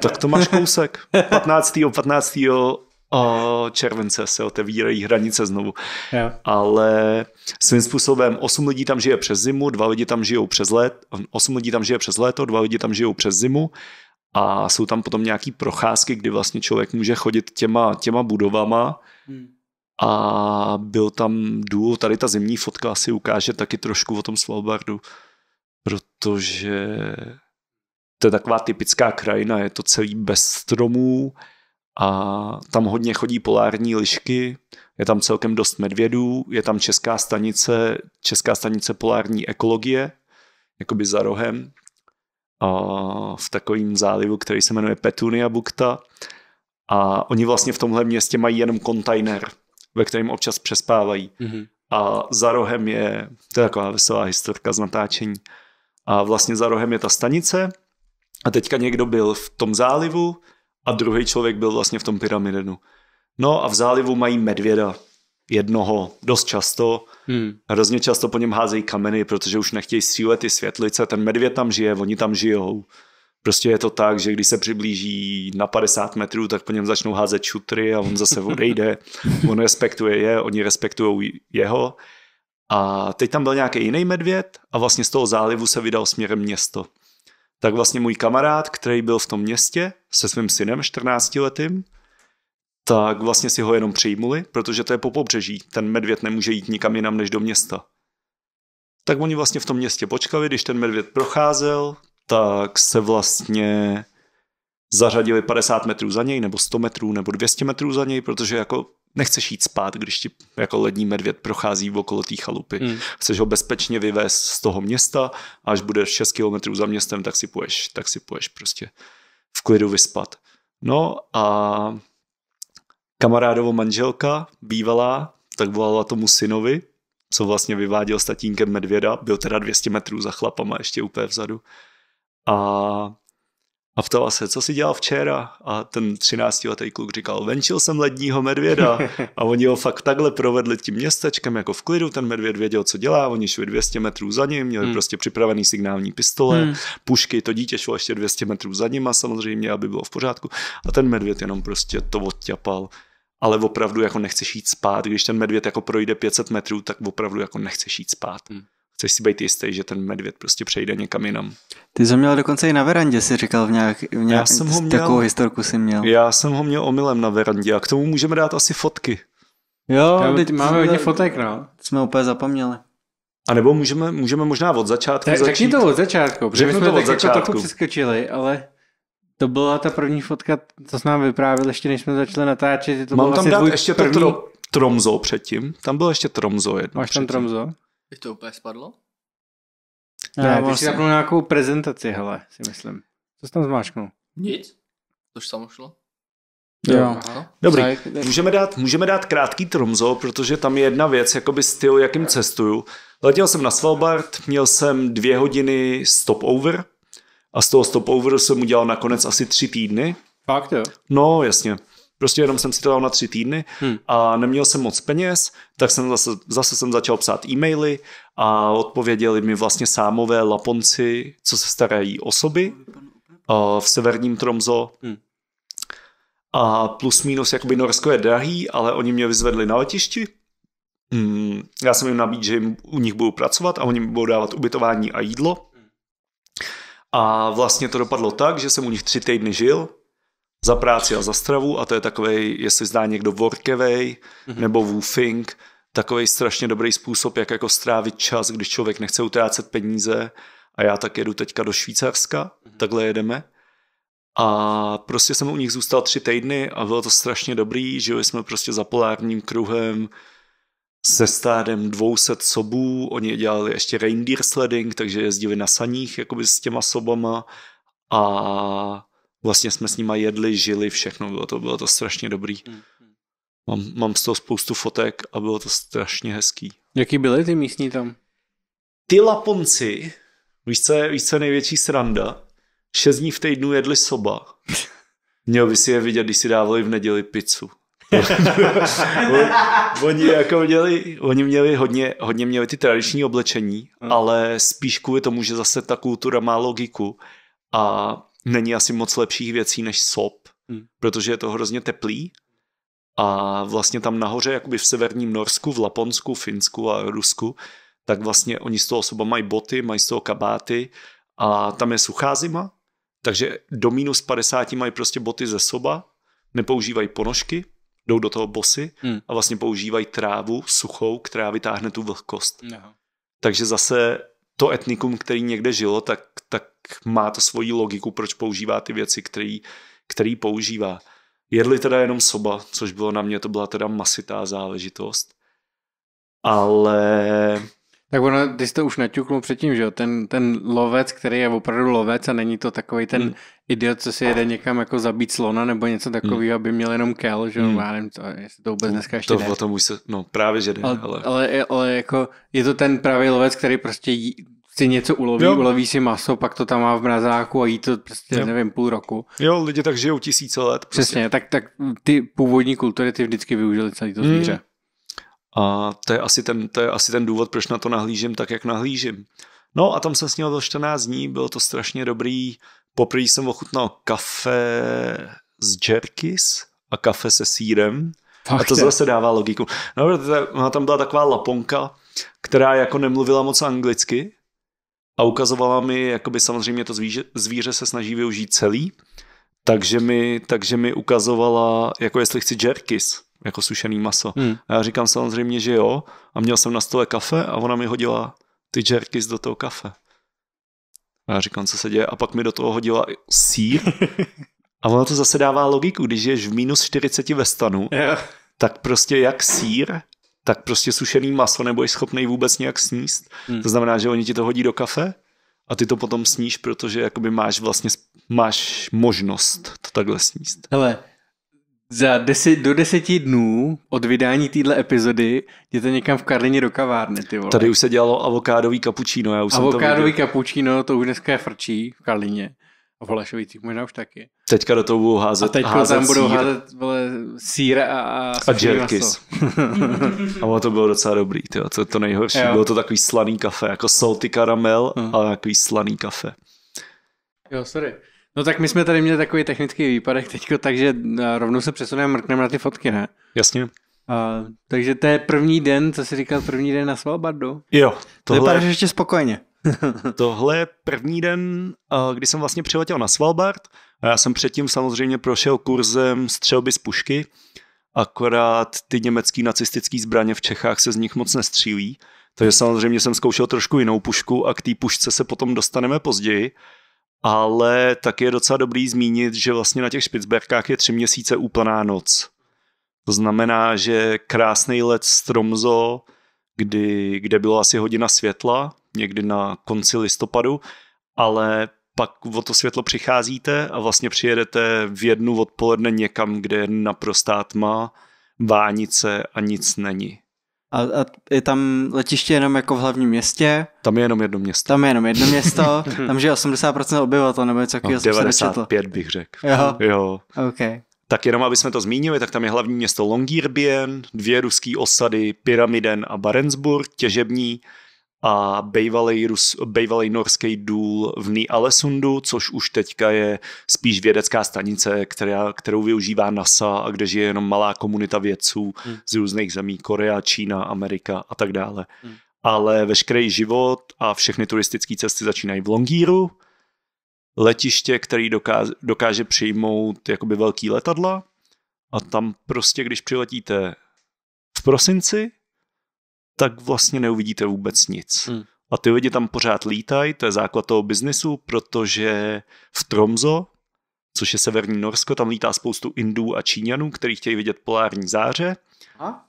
tak to máš kousek. 15. 15. O července se otevírají hranice znovu. Jo. Ale svým způsobem 8 lidí tam žije přes zimu, 2 lidi tam žijou přes let, 8 lidí tam žije přes léto, 2 lidi tam žijou přes zimu a jsou tam potom nějaký procházky, kdy vlastně člověk může chodit těma, těma budovama hmm. a byl tam důl, tady ta zimní fotka asi ukáže taky trošku o tom Svalbardu protože to je taková typická krajina, je to celý bez stromů a tam hodně chodí polární lišky, je tam celkem dost medvědů, je tam česká stanice, česká stanice polární ekologie, jakoby za rohem, a v takovém zálivu, který se jmenuje Petunia Bukta. A oni vlastně v tomhle městě mají jenom kontajner, ve kterém občas přespávají. Mm-hmm. A za rohem je, to je taková veselá historka z natáčení, a vlastně za rohem je ta stanice a teďka někdo byl v tom zálivu a druhý člověk byl vlastně v tom pyramidenu. No a v zálivu mají medvěda, jednoho, dost často. Hmm. Hrozně často po něm házejí kameny, protože už nechtějí střílet ty světlice. Ten medvěd tam žije, oni tam žijou. Prostě je to tak, že když se přiblíží na 50 metrů, tak po něm začnou házet šutry a on zase odejde. <laughs> On respektuje je, oni respektují jeho. A teď tam byl nějaký jiný medvěd a vlastně z toho zálivu se vydal směrem město. Tak vlastně můj kamarád, který byl v tom městě se svým synem 14 letým, tak vlastně si ho jenom přijmuli, protože to je po pobřeží. Ten medvěd nemůže jít nikam jinam než do města. Tak oni vlastně v tom městě počkali, když ten medvěd procházel, tak se vlastně zařadili 50 metrů za něj, nebo 100 metrů, nebo 200 metrů za něj, protože jako nechceš jít spát, když ti jako lední medvěd prochází okolo té chalupy. Mm. Chceš ho bezpečně vyvést z toho města a až budeš 6 kilometrů za městem, tak si půjdeš, tak si půjdeš prostě v klidu vyspat. No a kamarádovo manželka, bývalá, tak volala tomu synovi, co vlastně vyváděl s tatínkem medvěda, byl teda 200 metrů za chlapama ještě úplně vzadu. A a ptala se, co si dělal včera? A ten 13-letý kluk říkal, venčil jsem ledního medvěda. <laughs> A oni ho fakt takhle provedli tím městečkem, jako v klidu, ten medvěd věděl, co dělá, oni šli 200 metrů za ním, měli hmm. prostě připravený signální pistole, hmm. pušky, to dítě šlo ještě 200 metrů za ním a samozřejmě, aby bylo v pořádku. A ten medvěd jenom prostě to odťapal ale opravdu jako nechceš jít spát, když ten medvěd jako projde 500 metrů, tak opravdu jako nechceš jít spát. Hmm chceš si být jistý, že ten medvěd prostě přejde někam jinam. Ty jsi ho měl dokonce i na verandě, si říkal v nějak, v nějak já jsem ho měl, takovou historku si měl. Já jsem ho měl omylem na verandě a k tomu můžeme dát asi fotky. Jo, já, teď máme hodně fotek, no. Jsme úplně zapomněli. A nebo můžeme, můžeme možná od začátku tak, začít. Tak to od začátku, protože my jsme to od začátku. Jako přeskočili, ale to byla ta první fotka, co jsme nám vyprávěl ještě, než jsme začali natáčet. To Mám tam vlastně dát ještě první... to tro, Tromzo předtím. Tam byl ještě Tromzo jedno Máš předtím. tam Tromzo? Je to úplně spadlo? Ne, ne vlastně- ty si zapnul nějakou prezentaci, hele, si myslím. Co jsi tam zmáčknul? Nic. Tož samo šlo. Jo. jo. Dobrý. Můžeme dát, můžeme dát krátký tromzo, protože tam je jedna věc, jakoby styl, jakým cestuju. Letěl jsem na Svalbard, měl jsem dvě hodiny stopover a z toho stopoveru jsem udělal nakonec asi tři týdny. Fakt jo? No, jasně. Prostě jenom jsem si to dal na tři týdny hmm. a neměl jsem moc peněz, tak jsem zase, zase jsem začal psát e-maily a odpověděli mi vlastně sámové Laponci, co se starají osoby v severním Tromzo. Hmm. A plus minus, jakoby Norsko je drahý, ale oni mě vyzvedli na letišti. Hmm. já jsem jim nabídl, že jim, u nich budu pracovat a oni mi budou dávat ubytování a jídlo. Hmm. A vlastně to dopadlo tak, že jsem u nich tři týdny žil, za práci a za stravu a to je takový, jestli zná někdo Workaway mm-hmm. nebo Woofing, takový strašně dobrý způsob, jak jako strávit čas, když člověk nechce utrácet peníze a já tak jedu teďka do Švýcarska, mm-hmm. takhle jedeme. A prostě jsem u nich zůstal tři týdny a bylo to strašně dobrý, žili jsme prostě za polárním kruhem, se stádem 200 sobů, oni dělali ještě reindeer sledding, takže jezdili na saních jakoby s těma sobama a vlastně jsme s nima jedli, žili, všechno, bylo to, bylo to strašně dobrý. Hmm, hmm. Mám, mám z toho spoustu fotek a bylo to strašně hezký. Jaký byly ty místní tam? Ty Laponci, víš co, je, víš co je největší sranda? Šest dní v týdnu jedli soba. <laughs> Měl by si je vidět, když si dávali v neděli pizzu. <laughs> oni, jako měli, oni měli hodně, hodně měli ty tradiční oblečení, hmm. ale spíš kvůli tomu, že zase ta kultura má logiku a není asi moc lepších věcí než sop, hmm. protože je to hrozně teplý. A vlastně tam nahoře, jakoby v severním Norsku, v Laponsku, Finsku a Rusku, tak vlastně oni z toho soba mají boty, mají z toho kabáty a tam je suchá zima, takže do minus 50 mají prostě boty ze soba, nepoužívají ponožky, jdou do toho bosy hmm. a vlastně používají trávu suchou, která vytáhne tu vlhkost. Aha. Takže zase to etnikum, který někde žilo, tak, tak má to svoji logiku, proč používá ty věci, který, který používá. Jedli teda jenom soba, což bylo na mě, to byla teda masitá záležitost. Ale tak ono, ty jsi to už naťuknul předtím, že jo, ten, ten lovec, který je opravdu lovec a není to takový ten mm. idiot, co si jede někam jako zabít slona nebo něco hmm. takového, mm. aby měl jenom kel, že jo, mm. já nevím, to, jestli to vůbec dneska ještě to, jde. O tom už se, no právě, že jde, ale, ale... ale... Ale, jako je to ten pravý lovec, který prostě jí, si něco uloví, jo. uloví si maso, pak to tam má v mrazáku a jí to prostě, jo. nevím, půl roku. Jo, lidi tak žijou tisíce let. Prostě. Přesně, tak, tak ty původní kultury ty vždycky využili celý to hmm. zvíře. Mm. A to je, asi ten, to je asi ten důvod, proč na to nahlížím tak, jak nahlížím. No a tam jsem ním byl 14 dní, bylo to strašně dobrý. Poprvé jsem ochutnal kafe z Jerkis a kafe se sírem. Fakt a to zase dává logiku. No, ona tam byla taková laponka, která jako nemluvila moc anglicky a ukazovala mi, jakoby samozřejmě to zvíře, zvíře se snaží využít celý, takže mi, takže mi ukazovala, jako jestli chci jerkis jako sušený maso. Hmm. A já říkám samozřejmě, že jo. A měl jsem na stole kafe a ona mi hodila ty jerkys do toho kafe. A já říkám, co se děje. A pak mi do toho hodila sír. <laughs> A ono to zase dává logiku, když ješ v minus 40 ve stanu, yeah. tak prostě jak sír, tak prostě sušený maso nebo jsi schopný vůbec nějak sníst. Hmm. To znamená, že oni ti to hodí do kafe a ty to potom sníš, protože jakoby máš vlastně máš možnost to takhle sníst. Hele, za desi, do deseti dnů od vydání téhle epizody jděte někam v Karlině do kavárny, ty vole. Tady už se dělalo avokádový kapučíno, já už Avokádový kapučíno, to už dneska je frčí v Karlině. A v Holešovicích možná už taky. Teďka do toho budou házet A teďka házet tam budou sír. házet vole, sír a, a, a a to bylo docela dobrý, tyjo, to, to nejhorší. Jo. Bylo to takový slaný kafe, jako salty karamel, hmm. ale takový slaný kafe. Jo, sorry. No tak my jsme tady měli takový technický výpadek teď, takže eh, rovnou se přesuneme, mrkneme na ty fotky, ne? Jasně. A, takže to je první den, co jsi říkal, první den na Svalbardu. No? Jo. Tohle... Vypadáš ještě spokojeně. <laughs> tohle je první den, eh, kdy jsem vlastně přiletěl na Svalbard a já jsem předtím samozřejmě prošel kurzem střelby z pušky, akorát ty německý nacistický zbraně v Čechách se z nich moc nestřílí, takže samozřejmě jsem zkoušel trošku jinou pušku a k té pušce se potom dostaneme později, ale tak je docela dobrý zmínit, že vlastně na těch Špicberkách je tři měsíce úplná noc. To znamená, že krásný let Stromzo, kdy, kde bylo asi hodina světla, někdy na konci listopadu, ale pak o to světlo přicházíte a vlastně přijedete v jednu odpoledne někam, kde je naprostá tma, vánice a nic není. A, a je tam letiště jenom jako v hlavním městě. Tam je jenom jedno město. Tam je jenom jedno město, <laughs> tam žije 80% obyvatel, nebo něco takového no, 95 bych řekl. Jo. jo. Okay. Tak jenom, aby jsme to zmínili, tak tam je hlavní město Longyearbyen, dvě ruské osady, Pyramiden a Barentsburg, těžební, a bývalý, Rus, bývalý norský důl v Ní Alesundu, což už teďka je spíš vědecká stanice, která, kterou využívá NASA a kde žije jenom malá komunita vědců hmm. z různých zemí, Korea, Čína, Amerika a tak dále. Hmm. Ale veškerý život a všechny turistické cesty začínají v Longíru, letiště, který dokáže, dokáže přijmout jakoby velký letadla a tam prostě, když přiletíte v prosinci, tak vlastně neuvidíte vůbec nic. Hmm. A ty lidi tam pořád lítají, to je základ toho biznesu, protože v Tromzo, což je severní Norsko, tam lítá spoustu Indů a Číňanů, kteří chtějí vidět polární záře.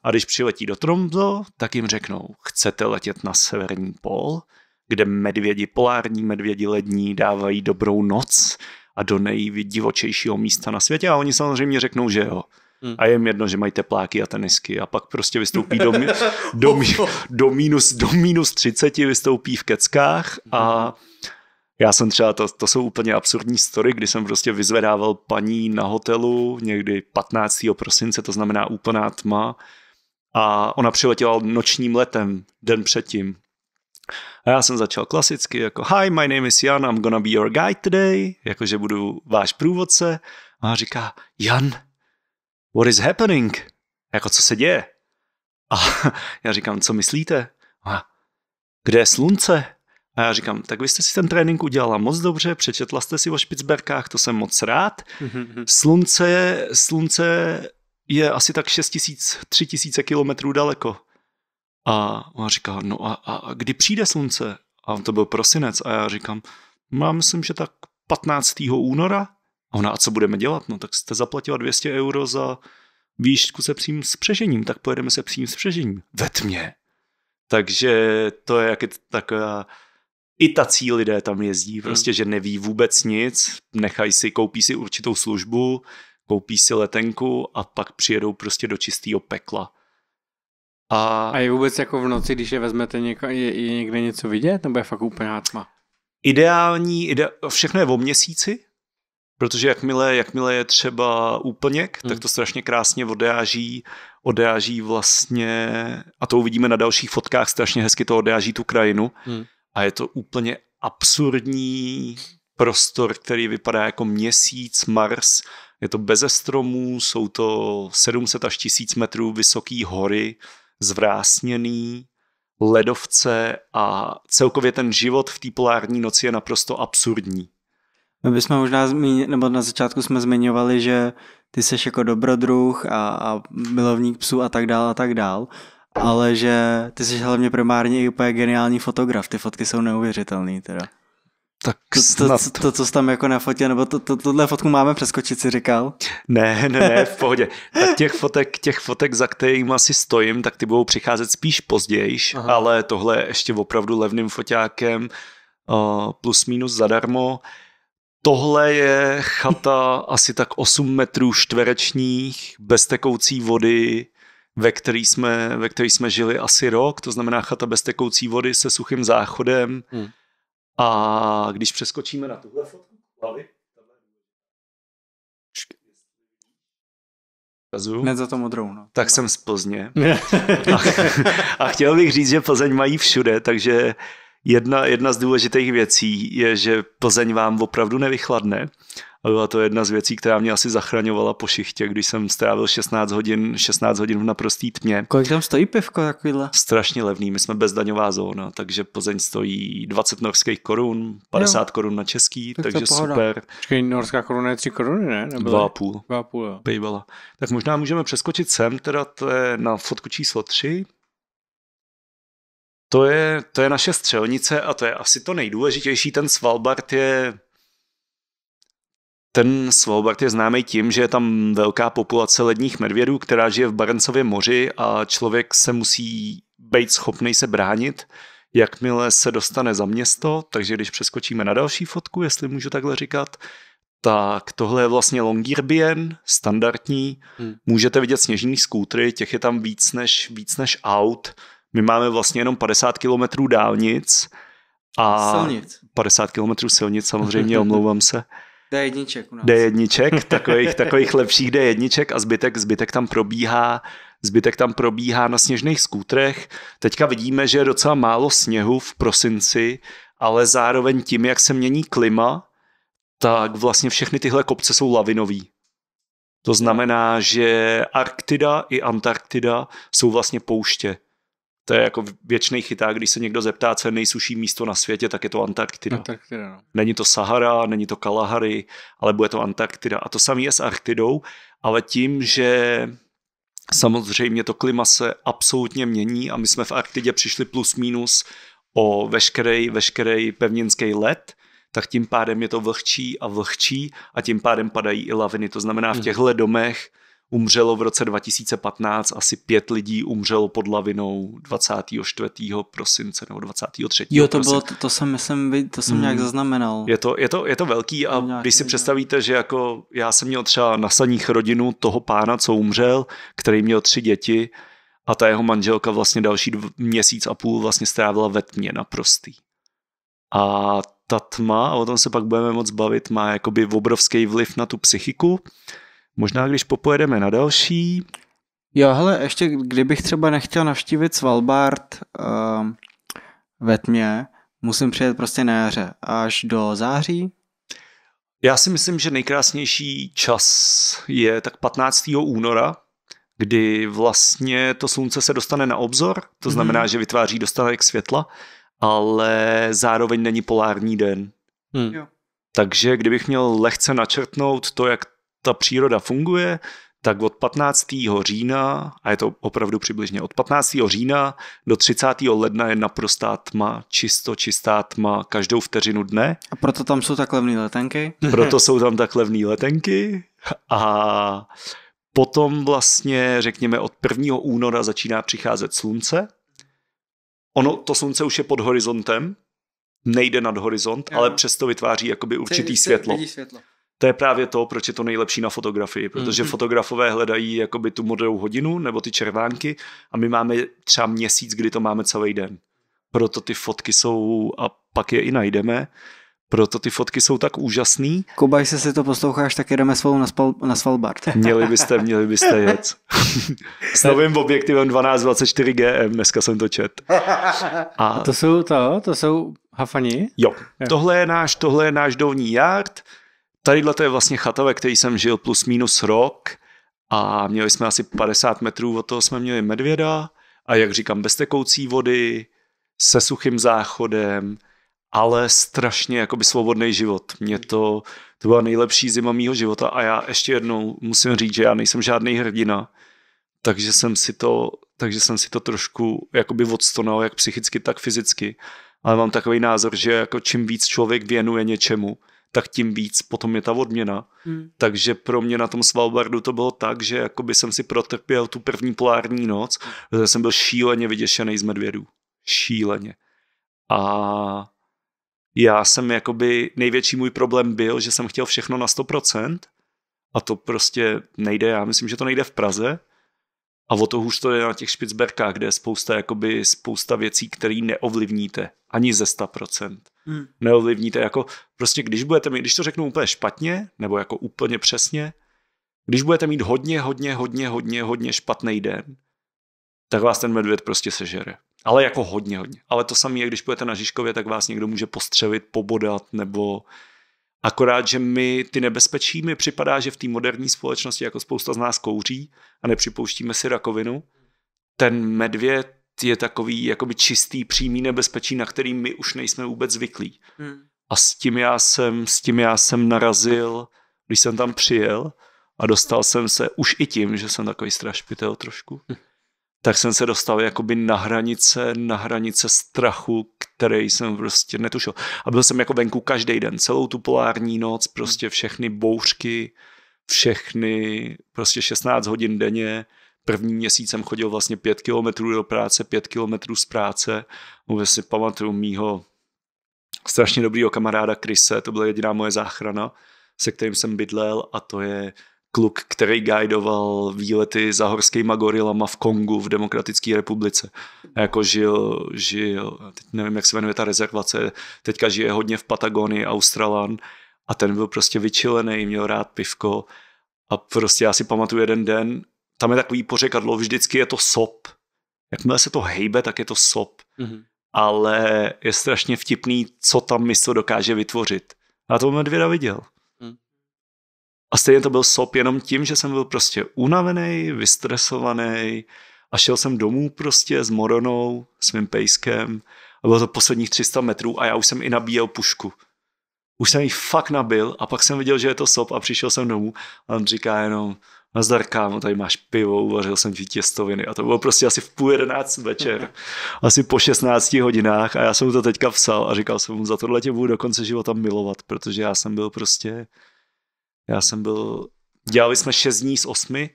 A když přiletí do Tromzo, tak jim řeknou, chcete letět na severní pol, kde medvědi polární, medvědi lední dávají dobrou noc a do nejdivočejšího místa na světě. A oni samozřejmě řeknou, že jo. Hmm. A je jim jedno, že mají tepláky a tenisky a pak prostě vystoupí do, mi, do, mi, <laughs> do, minus, do minus 30, vystoupí v keckách a já jsem třeba, to, to jsou úplně absurdní story, kdy jsem prostě vyzvedával paní na hotelu někdy 15. prosince, to znamená úplná tma a ona přiletěla nočním letem den předtím. A já jsem začal klasicky jako Hi, my name is Jan, I'm gonna be your guide today, jakože budu váš průvodce. A ona říká, Jan, what is happening? Jako, co se děje? A já říkám, co myslíte? A kde je slunce? A já říkám, tak vy jste si ten trénink udělala moc dobře, přečetla jste si o Špicberkách, to jsem moc rád. Mhm. Slunce je, slunce je asi tak 6 tisíc, 3 tisíce kilometrů daleko. A on říká, no a, a kdy přijde slunce? A on to byl prosinec a já říkám, no já myslím, že tak 15. února. A ona, a co budeme dělat? No tak jste zaplatila 200 euro za výšku se přím spřežením, tak pojedeme se přím spřežením. Ve tmě. Takže to je jaký taková i tací lidé tam jezdí, hmm. prostě, hmm. že neví vůbec nic, nechají si, koupí si určitou službu, koupí si letenku a pak přijedou prostě do čistého pekla. A... a je vůbec jako v noci, když je vezmete něko, je, je někde něco vidět, nebo je fakt úplná tma? Ideální, ide... všechno je o měsíci, Protože jakmile, jakmile je třeba úplněk, hmm. tak to strašně krásně odeáží, odeáží vlastně, a to uvidíme na dalších fotkách, strašně hezky to odeáží tu krajinu. Hmm. A je to úplně absurdní prostor, který vypadá jako měsíc, Mars. Je to beze stromů, jsou to 700 až 1000 metrů vysoké hory, zvrásněný, ledovce a celkově ten život v té polární noci je naprosto absurdní. My bychom možná, zmíni, nebo na začátku jsme zmiňovali, že ty jsi jako dobrodruh a, a milovník psů a tak dál a tak dál, ale že ty jsi hlavně primárně i úplně geniální fotograf, ty fotky jsou neuvěřitelné teda. Tak to, to, to, co jsi tam jako nafotil, nebo to, to, tohle fotku máme přeskočit, si říkal? Ne, ne, ne, v <laughs> pohodě. Tak těch fotek, těch fotek, za kterým asi stojím, tak ty budou přicházet spíš později, ale tohle je ještě opravdu levným foťákem, eh, plus minus zadarmo. Tohle je chata asi tak 8 metrů čtverečních, bez tekoucí vody, ve které jsme, ve který jsme žili asi rok, to znamená chata bez tekoucí vody se suchým záchodem. Hmm. A když přeskočíme na tuhle fotku, hlavy, Hned za to modrou, no. Tak jsem z Plzně. <laughs> a, a chtěl bych říct, že Plzeň mají všude, takže Jedna, jedna z důležitých věcí je, že Plzeň vám opravdu nevychladne. A byla to jedna z věcí, která mě asi zachraňovala po šichtě, když jsem strávil 16 hodin, 16 hodin v naprostý tmě. Kolik tam stojí pivko takovýhle? Strašně levný, my jsme bezdaňová zóna, takže Plzeň stojí 20 norských korun, 50 jo. korun na český, tak takže super. Počkej, norská koruna je 3 koruny, ne? Nebyla? Dva a půl. Dva a půl, jo. Tak možná můžeme přeskočit sem, teda to je na fotku číslo 3, to je, to je naše střelnice a to je asi to nejdůležitější. Ten Svalbard je ten Svalbard je známý tím, že je tam velká populace ledních medvědů, která žije v Barencově moři a člověk se musí být schopný se bránit, jakmile se dostane za město, takže když přeskočíme na další fotku, jestli můžu takhle říkat, tak tohle je vlastně Longyearbyen, standardní. Hmm. Můžete vidět sněžní skútry, těch je tam víc než, víc než aut. My máme vlastně jenom 50 kilometrů dálnic a silnic. 50 kilometrů silnic samozřejmě, omlouvám se. <laughs> D1 u nás. d jedniček, <laughs> takových, takových lepších d jedniček a zbytek, zbytek tam probíhá Zbytek tam probíhá na sněžných skútrech. Teďka vidíme, že je docela málo sněhu v prosinci, ale zároveň tím, jak se mění klima, tak vlastně všechny tyhle kopce jsou lavinový. To znamená, že Arktida i Antarktida jsou vlastně pouště to je jako věčný chyták, když se někdo zeptá, co je nejsuší místo na světě, tak je to Antarktida. Antarktida. No. Není to Sahara, není to Kalahary, ale bude to Antarktida. A to samé je s Arktidou, ale tím, že samozřejmě to klima se absolutně mění a my jsme v Arktidě přišli plus minus o veškerý, veškerý pevninský led, tak tím pádem je to vlhčí a vlhčí a tím pádem padají i laviny. To znamená, v mhm. těchto domech Umřelo v roce 2015 asi pět lidí, umřelo pod lavinou 24. prosince nebo 23. Jo, to prosince. bylo, to, to jsem, myslím, to jsem hmm. nějak zaznamenal. Je to, je to, je to velký a to když si představíte, že jako já jsem měl třeba na saních rodinu toho pána, co umřel, který měl tři děti a ta jeho manželka vlastně další dv, měsíc a půl vlastně strávila ve tmě naprostý. A ta tma, a o tom se pak budeme moc bavit, má jakoby obrovský vliv na tu psychiku Možná, když popojedeme na další. Jo, hele, ještě kdybych třeba nechtěl navštívit Svalbard uh, ve tmě, musím přijet prostě na jaře až do září. Já si myslím, že nejkrásnější čas je tak 15. února, kdy vlastně to slunce se dostane na obzor, to mhm. znamená, mm. že vytváří dostatek světla, ale zároveň není polární den. Mm. Takže kdybych měl lehce načrtnout to, jak ta příroda funguje, tak od 15. října, a je to opravdu přibližně od 15. října do 30. ledna je naprostá tma, čisto čistá tma každou vteřinu dne. A proto tam jsou tak levné letenky? <laughs> Proto jsou tam tak levné letenky a potom vlastně, řekněme, od 1. února začíná přicházet slunce. Ono, to slunce už je pod horizontem, nejde nad horizont, jo. ale přesto vytváří jakoby určitý světlo. Vidí světlo to je právě to, proč je to nejlepší na fotografii, protože mm-hmm. fotografové hledají jakoby tu modrou hodinu nebo ty červánky a my máme třeba měsíc, kdy to máme celý den. Proto ty fotky jsou, a pak je i najdeme, proto ty fotky jsou tak úžasný. Kuba, jestli si to posloucháš, tak jedeme svou na, spal, na Svalbard. <laughs> Měli byste, měli byste jet. <laughs> S novým objektivem 1224 GM, dneska jsem to čet. A... To jsou to, to jsou hafani? Jo, Tohle, je náš, tohle je náš dovní jard, Tadyhle to je vlastně chata, ve který jsem žil plus minus rok a měli jsme asi 50 metrů od toho jsme měli medvěda a jak říkám, bez tekoucí vody, se suchým záchodem, ale strašně jakoby svobodný život. Mě to, to byla nejlepší zima mýho života a já ještě jednou musím říct, že já nejsem žádný hrdina, takže jsem si to, takže jsem si to trošku jakoby odstonal, jak psychicky, tak fyzicky. Ale mám takový názor, že jako čím víc člověk věnuje něčemu, tak tím víc potom je ta odměna. Hmm. Takže pro mě na tom Svalbardu to bylo tak, že jakoby jsem si protrpěl tu první polární noc, že jsem byl šíleně vyděšený z medvědů. Šíleně. A já jsem jakoby, největší můj problém byl, že jsem chtěl všechno na 100% a to prostě nejde, já myslím, že to nejde v Praze a o to hůř to je na těch Špicberkách, kde je spousta, jakoby, spousta věcí, které neovlivníte ani ze 100% hmm. neovlivníte. Jako prostě když budete mít, když to řeknu úplně špatně, nebo jako úplně přesně, když budete mít hodně, hodně, hodně, hodně, hodně špatný den, tak vás ten medvěd prostě sežere. Ale jako hodně, hodně. Ale to samé, jak když budete na Žižkově, tak vás někdo může postřevit, pobodat, nebo akorát, že my ty nebezpečí, mi připadá, že v té moderní společnosti jako spousta z nás kouří a nepřipouštíme si rakovinu, ten medvěd je takový jakoby čistý, přímý nebezpečí, na který my už nejsme vůbec zvyklí. Hmm. A s tím, já jsem, s tím já jsem narazil, když jsem tam přijel a dostal jsem se už i tím, že jsem takový strašpitel trošku, hmm. tak jsem se dostal jakoby na hranice, na hranice strachu, který jsem prostě netušil. A byl jsem jako venku každý den, celou tu polární noc, prostě hm. všechny bouřky, všechny prostě 16 hodin denně, prvním měsícem chodil vlastně pět kilometrů do práce, pět kilometrů z práce. Vůbec si pamatuju mýho strašně dobrýho kamaráda Krise, to byla jediná moje záchrana, se kterým jsem bydlel a to je kluk, který guidoval výlety za horskýma gorilama v Kongu v Demokratické republice. Jako žil, žil, teď nevím, jak se jmenuje ta rezervace, teďka žije hodně v Patagonii, Australan a ten byl prostě vyčilený, měl rád pivko a prostě já si pamatuju jeden den, tam je takový pořekadlo, vždycky je to sop. Jakmile se to hejbe, tak je to sop. Mm-hmm. Ale je strašně vtipný, co tam místo dokáže vytvořit. A to Medvěda viděl. Mm. A stejně to byl sop jenom tím, že jsem byl prostě unavený, vystresovaný a šel jsem domů prostě s moronou, mým pejskem a bylo to posledních 300 metrů a já už jsem i nabíjel pušku. Už jsem ji fakt nabil a pak jsem viděl, že je to sop a přišel jsem domů a on říká jenom, nazdar kámo, tady máš pivo, uvařil jsem ti těstoviny a to bylo prostě asi v půl jedenáct večer, <laughs> asi po 16 hodinách a já jsem mu to teďka psal a říkal jsem mu, za tohle tě budu do konce života milovat, protože já jsem byl prostě, já jsem byl, dělali jsme 6 dní z 8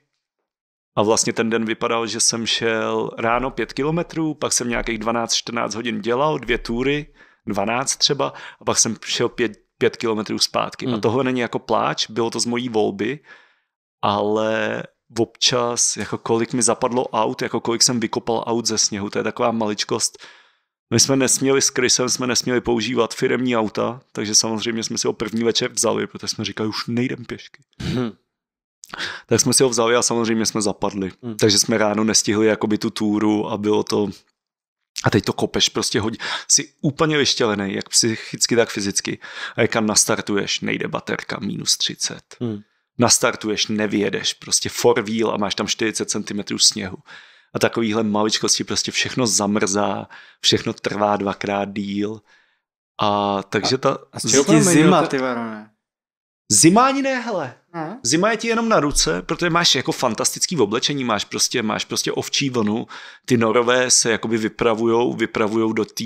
a vlastně ten den vypadal, že jsem šel ráno 5 kilometrů, pak jsem nějakých 12-14 hodin dělal, dvě túry, 12 třeba, a pak jsem šel 5, 5 kilometrů zpátky. Hmm. A tohle není jako pláč, bylo to z mojí volby, ale občas, jako kolik mi zapadlo aut, jako kolik jsem vykopal aut ze sněhu, to je taková maličkost. My jsme nesměli s Chrisem, jsme nesměli používat firemní auta, takže samozřejmě jsme si ho první večer vzali, protože jsme říkali, už nejdem pěšky. Hmm. Tak jsme si ho vzali a samozřejmě jsme zapadli. Hmm. Takže jsme ráno nestihli jakoby tu túru a bylo to... A teď to kopeš prostě hodí. Jsi úplně vyštělený, jak psychicky, tak fyzicky. A jak nastartuješ, nejde baterka, minus 30. Hmm nastartuješ, nevyjedeš, prostě for wheel a máš tam 40 cm sněhu. A takovýhle maličkosti prostě všechno zamrzá, všechno trvá dvakrát díl. A takže a, ta a z, zima... Ty varone? Zima ani ne, hele. Ne. No. Zima je ti jenom na ruce, protože máš jako fantastický oblečení, máš prostě, máš prostě ovčí vlnu, ty norové se jakoby vypravujou, vypravujou do té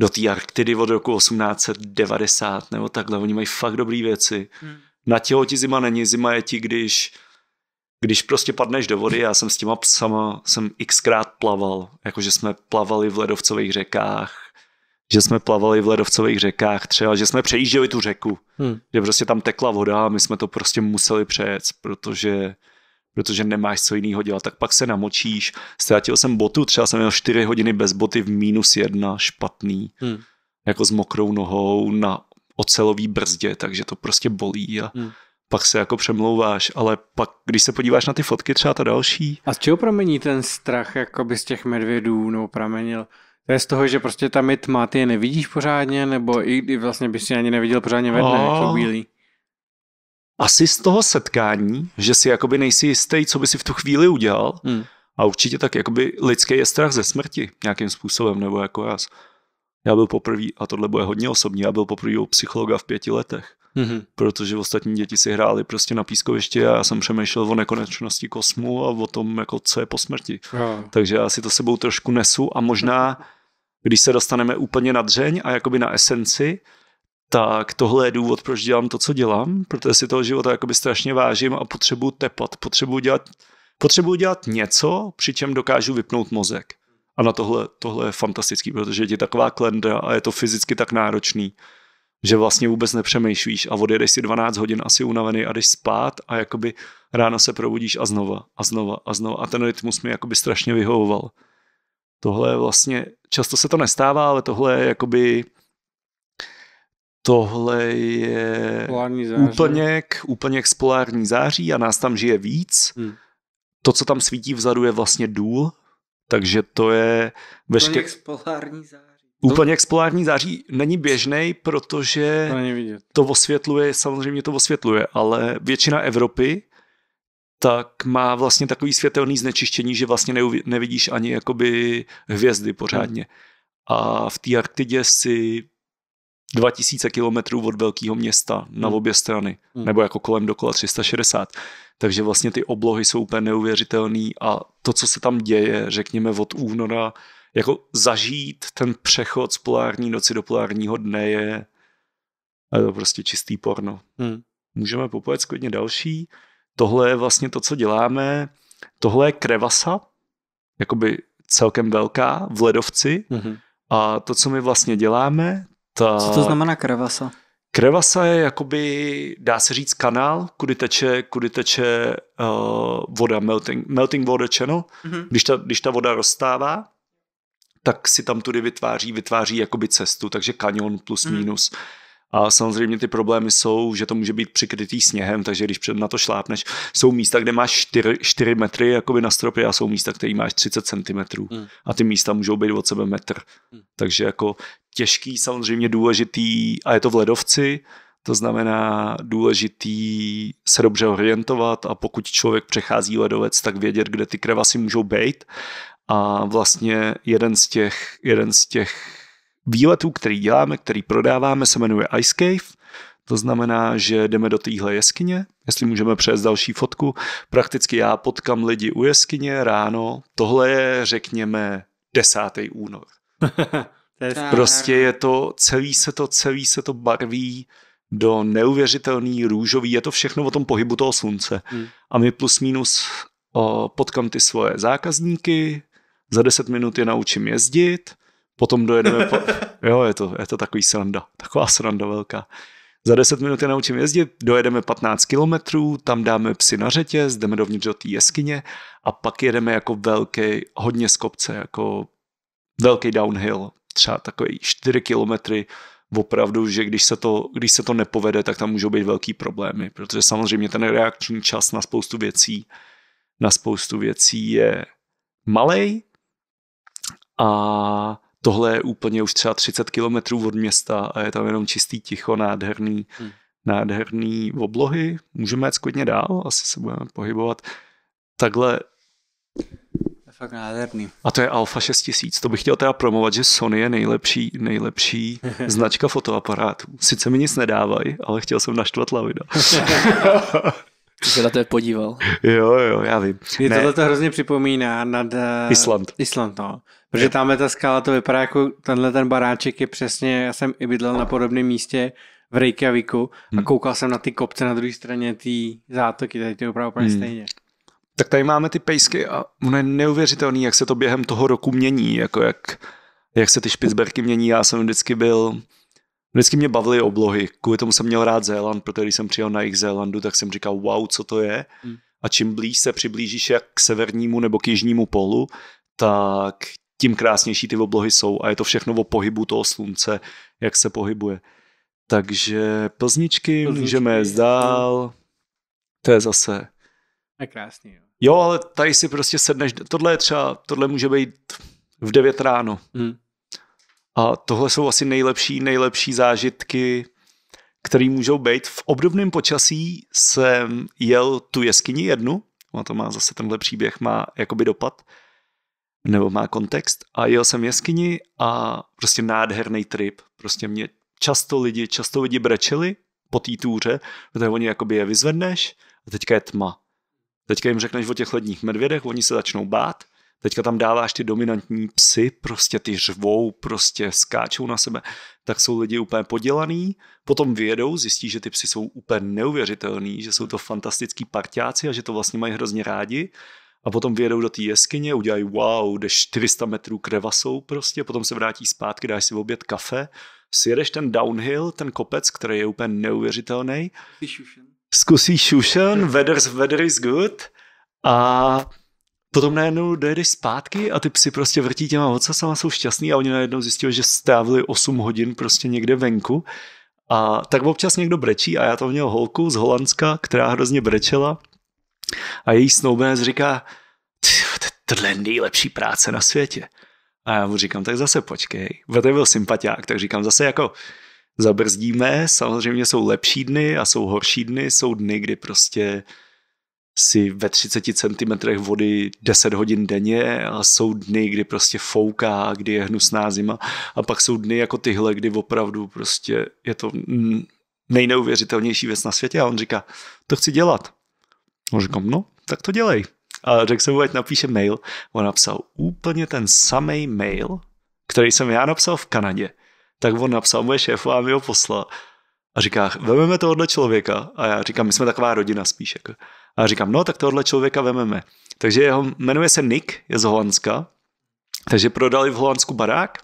do té Arktidy od roku 1890 nebo takhle, oni mají fakt dobrý věci. Hmm na ti zima není, zima je ti, když, když prostě padneš do vody, já jsem s těma psama, jsem xkrát plaval, jakože jsme plavali v ledovcových řekách, že jsme plavali v ledovcových řekách třeba, že jsme přejížděli tu řeku, hmm. že prostě tam tekla voda a my jsme to prostě museli přejet, protože, protože nemáš co jiného dělat. Tak pak se namočíš, ztratil jsem botu, třeba jsem měl 4 hodiny bez boty v minus jedna, špatný, hmm. jako s mokrou nohou na ocelový brzdě, takže to prostě bolí a hmm. pak se jako přemlouváš, ale pak, když se podíváš na ty fotky, třeba ta další. A z čeho pramení ten strach jako by z těch medvědů, no pramenil? To je z toho, že prostě tam je tma, ty je nevidíš pořádně, nebo i vlastně bys si ani neviděl pořádně vedle, a... jak bílý. Asi z toho setkání, že si jakoby nejsi jistý, co by si v tu chvíli udělal, hmm. a určitě tak jakoby lidský je strach ze smrti nějakým způsobem, nebo jako já já byl poprvé, a tohle bude hodně osobní, já byl poprvé u psychologa v pěti letech. Mm-hmm. Protože ostatní děti si hráli prostě na pískovišti a já jsem přemýšlel o nekonečnosti kosmu a o tom, jako, co je po smrti. No. Takže já si to sebou trošku nesu a možná, když se dostaneme úplně na dřeň a jakoby na esenci, tak tohle je důvod, proč dělám to, co dělám, protože si toho života jakoby strašně vážím a potřebuju tepat, potřebuju dělat, potřebuju dělat něco, přičem dokážu vypnout mozek. A na tohle, tohle je fantastický, protože je ti taková klenda a je to fyzicky tak náročný, že vlastně vůbec nepřemýšlíš a odjedeš si 12 hodin asi unavený a jdeš spát a jakoby ráno se probudíš a znova a znova a znova a ten rytmus mi jakoby strašně vyhovoval. Tohle je vlastně, často se to nestává, ale tohle je jakoby tohle je úplněk, úplněk z polární září a nás tam žije víc. Hmm. To, co tam svítí vzadu, je vlastně důl, takže to je... veškeré. Úplně jak září. Úplně jak září není běžný, protože to, není vidět. to osvětluje, samozřejmě to osvětluje, ale většina Evropy tak má vlastně takový světelný znečištění, že vlastně nevidíš ani jakoby hvězdy pořádně. Hmm. A v té Arktidě si 2000 kilometrů od velkého města na hmm. obě strany, hmm. nebo jako kolem dokola 360. Takže vlastně ty oblohy jsou úplně neuvěřitelné a to, co se tam děje, řekněme od února, jako zažít ten přechod z polární noci do polárního dne je, je to prostě čistý porno. Hmm. Můžeme popojet skvěle další. Tohle je vlastně to, co děláme. Tohle je krevasa, jakoby celkem velká, v ledovci. Hmm. A to, co my vlastně děláme, ta... Co to znamená krevasa? Krevasa je jakoby, dá se říct, kanál, kudy teče, kudy teče uh, voda, melting, melting water channel. Mm-hmm. Když, ta, když ta voda rozstává, tak si tam tudy vytváří, vytváří jakoby cestu, takže kanion plus mm. minus. A samozřejmě ty problémy jsou, že to může být přikrytý sněhem, takže když před na to šlápneš, jsou místa, kde máš 4, 4 metry jakoby na stropě a jsou místa, které máš 30 cm. Hmm. A ty místa můžou být od sebe metr. Hmm. Takže jako těžký, samozřejmě důležitý, a je to v ledovci, to znamená důležitý se dobře orientovat a pokud člověk přechází ledovec, tak vědět, kde ty krevasy můžou být. A vlastně jeden z těch, jeden z těch výletů, který děláme, který prodáváme, se jmenuje Ice Cave. To znamená, že jdeme do téhle jeskyně, jestli můžeme přes další fotku. Prakticky já potkám lidi u jeskyně ráno. Tohle je, řekněme, 10. únor. <laughs> prostě je to, celý se to, celý se to barví do neuvěřitelný růžový, je to všechno o tom pohybu toho slunce. Hmm. A my plus minus potkám ty svoje zákazníky, za 10 minut je naučím jezdit, Potom dojedeme, po... <laughs> jo, je to, je to takový sranda, taková sranda velká. Za 10 minut je naučím jezdit, dojedeme 15 kilometrů, tam dáme psy na řetěz, jdeme dovnitř do té jeskyně a pak jedeme jako velký, hodně z kopce, jako velký downhill, třeba takový 4 kilometry, opravdu, že když se, to, když se to nepovede, tak tam můžou být velký problémy, protože samozřejmě ten reakční čas na spoustu věcí, na spoustu věcí je malý a tohle je úplně už třeba 30 kilometrů od města a je tam jenom čistý ticho, nádherný, hmm. nádherný oblohy. Můžeme jít klidně dál, asi se budeme pohybovat. Takhle fakt nádherný. A to je Alfa 6000. To bych chtěl teda promovat, že Sony je nejlepší, nejlepší <laughs> značka fotoaparátů. Sice mi nic nedávají, ale chtěl jsem naštvat Lavida. <laughs> Ty se na to podíval. Jo, jo, já vím. Mě tohle to hrozně připomíná nad... Eh, Island. Island, no. Protože tamhle ta skala to vypadá jako, tenhle ten baráček je přesně, já jsem i bydlel na podobném místě v Reykjaviku a hmm. koukal jsem na ty kopce na druhé straně té zátoky, tady to je opravdu úplně hmm. stejně. Tak tady máme ty pejsky a ono je neuvěřitelný, jak se to během toho roku mění, jako jak, jak se ty špicberky mění. Já jsem vždycky byl Vždycky mě bavily oblohy, kvůli tomu jsem měl rád Zéland, protože když jsem přijel na jejich Zélandu, tak jsem říkal, wow, co to je. Hmm. A čím blíž se přiblížíš jak k severnímu nebo k jižnímu polu, tak tím krásnější ty oblohy jsou a je to všechno o pohybu toho slunce, jak se pohybuje. Takže plzničky, plzničky můžeme jít dál. To je zase... Je krásný, jo. Jo, ale tady si prostě sedneš, tohle je třeba, tohle může být v 9 ráno. Hmm. A tohle jsou asi nejlepší, nejlepší zážitky, které můžou být. V obdobném počasí jsem jel tu jeskyni jednu, ona to má zase tenhle příběh, má jakoby dopad, nebo má kontext. A jel jsem jeskyni a prostě nádherný trip. Prostě mě často lidi, často lidi brečeli po té túře, protože oni jakoby je vyzvedneš a teďka je tma. Teďka jim řekneš o těch ledních medvědech, oni se začnou bát teďka tam dáváš ty dominantní psy, prostě ty žvou prostě skáčou na sebe, tak jsou lidi úplně podělaný, potom vědou zjistí, že ty psy jsou úplně neuvěřitelný, že jsou to fantastický partiáci a že to vlastně mají hrozně rádi a potom vyjedou do té jeskyně, udělají wow, jdeš 400 metrů krevasou prostě, potom se vrátí zpátky, dáš si v oběd kafe, sjedeš ten downhill, ten kopec, který je úplně neuvěřitelný. Zkusíš šušen, weather is good a potom najednou dojedeš zpátky a ty psi prostě vrtí těma ocasama, jsou šťastný a oni najednou zjistili, že strávili 8 hodin prostě někde venku. A tak občas někdo brečí a já to měl holku z Holandska, která hrozně brečela a její snoubenec říká, tohle je nejlepší práce na světě. A já mu říkám, tak zase počkej. Protože byl sympatiák, tak říkám zase jako zabrzdíme, samozřejmě jsou lepší dny a jsou horší dny, jsou dny, kdy prostě si ve 30 cm vody 10 hodin denně a jsou dny, kdy prostě fouká, kdy je hnusná zima a pak jsou dny jako tyhle, kdy opravdu prostě je to nejneuvěřitelnější věc na světě a on říká, to chci dělat. On říkám, no, tak to dělej. A řekl jsem mu, ať napíše mail. On napsal úplně ten samý mail, který jsem já napsal v Kanadě. Tak on napsal moje šéfu a mi ho poslal. A říká, vezmeme tohohle člověka. A já říkám, my jsme taková rodina spíš. Jako. A říkám, no tak tohle člověka vememe. Takže jeho, jmenuje se Nick, je z Holandska, takže prodali v Holandsku barák,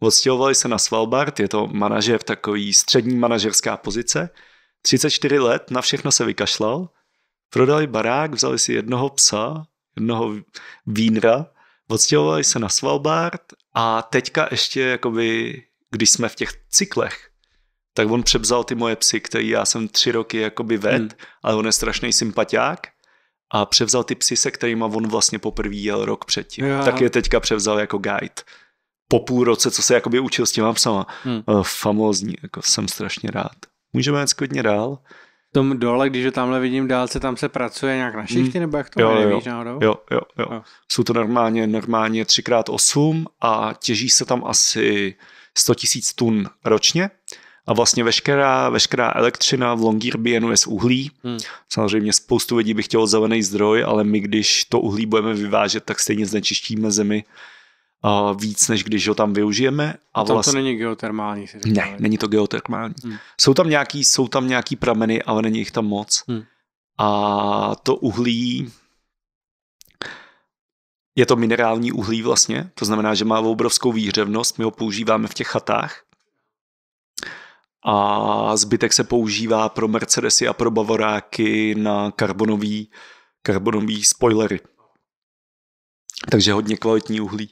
odstěhovali se na Svalbard, je to manažer, takový střední manažerská pozice. 34 let, na všechno se vykašlal. Prodali barák, vzali si jednoho psa, jednoho vínra, odstěhovali se na Svalbard a teďka ještě, jakoby, když jsme v těch cyklech, tak on převzal ty moje psy, který já jsem tři roky jakoby ved, hmm. ale on je strašný sympatiák a převzal ty psy, se kterými on vlastně poprvé jel rok předtím. Já. Tak je teďka převzal jako guide. Po půl roce, co se jakoby učil s těma psama. Hmm. famozní eh, famózní, jako jsem strašně rád. Můžeme jít skvětně dál. Tom dole, když ho tamhle vidím dálce, tam se pracuje nějak na šichty, hmm. nebo jak to jo, nevíš jo, nevíš náhodou? Jo, jo, jo. Oh. Jsou to normálně, normálně 3x8 a těží se tam asi 100 000 tun ročně. A vlastně veškerá, veškerá elektřina v Longyearbyenu je z uhlí. Hmm. Samozřejmě spoustu lidí by chtělo zelený zdroj, ale my, když to uhlí budeme vyvážet, tak stejně znečištíme zemi uh, víc, než když ho tam využijeme. A tam vlastně... to není geotermální. Si ne, není to geotermální. Hmm. Jsou, tam nějaký, jsou tam nějaký prameny, ale není jich tam moc. Hmm. A to uhlí, je to minerální uhlí vlastně, to znamená, že má obrovskou výhřevnost, my ho používáme v těch chatách a zbytek se používá pro Mercedesy a pro Bavoráky na karbonový, karbonový spoilery. Takže hodně kvalitní uhlí.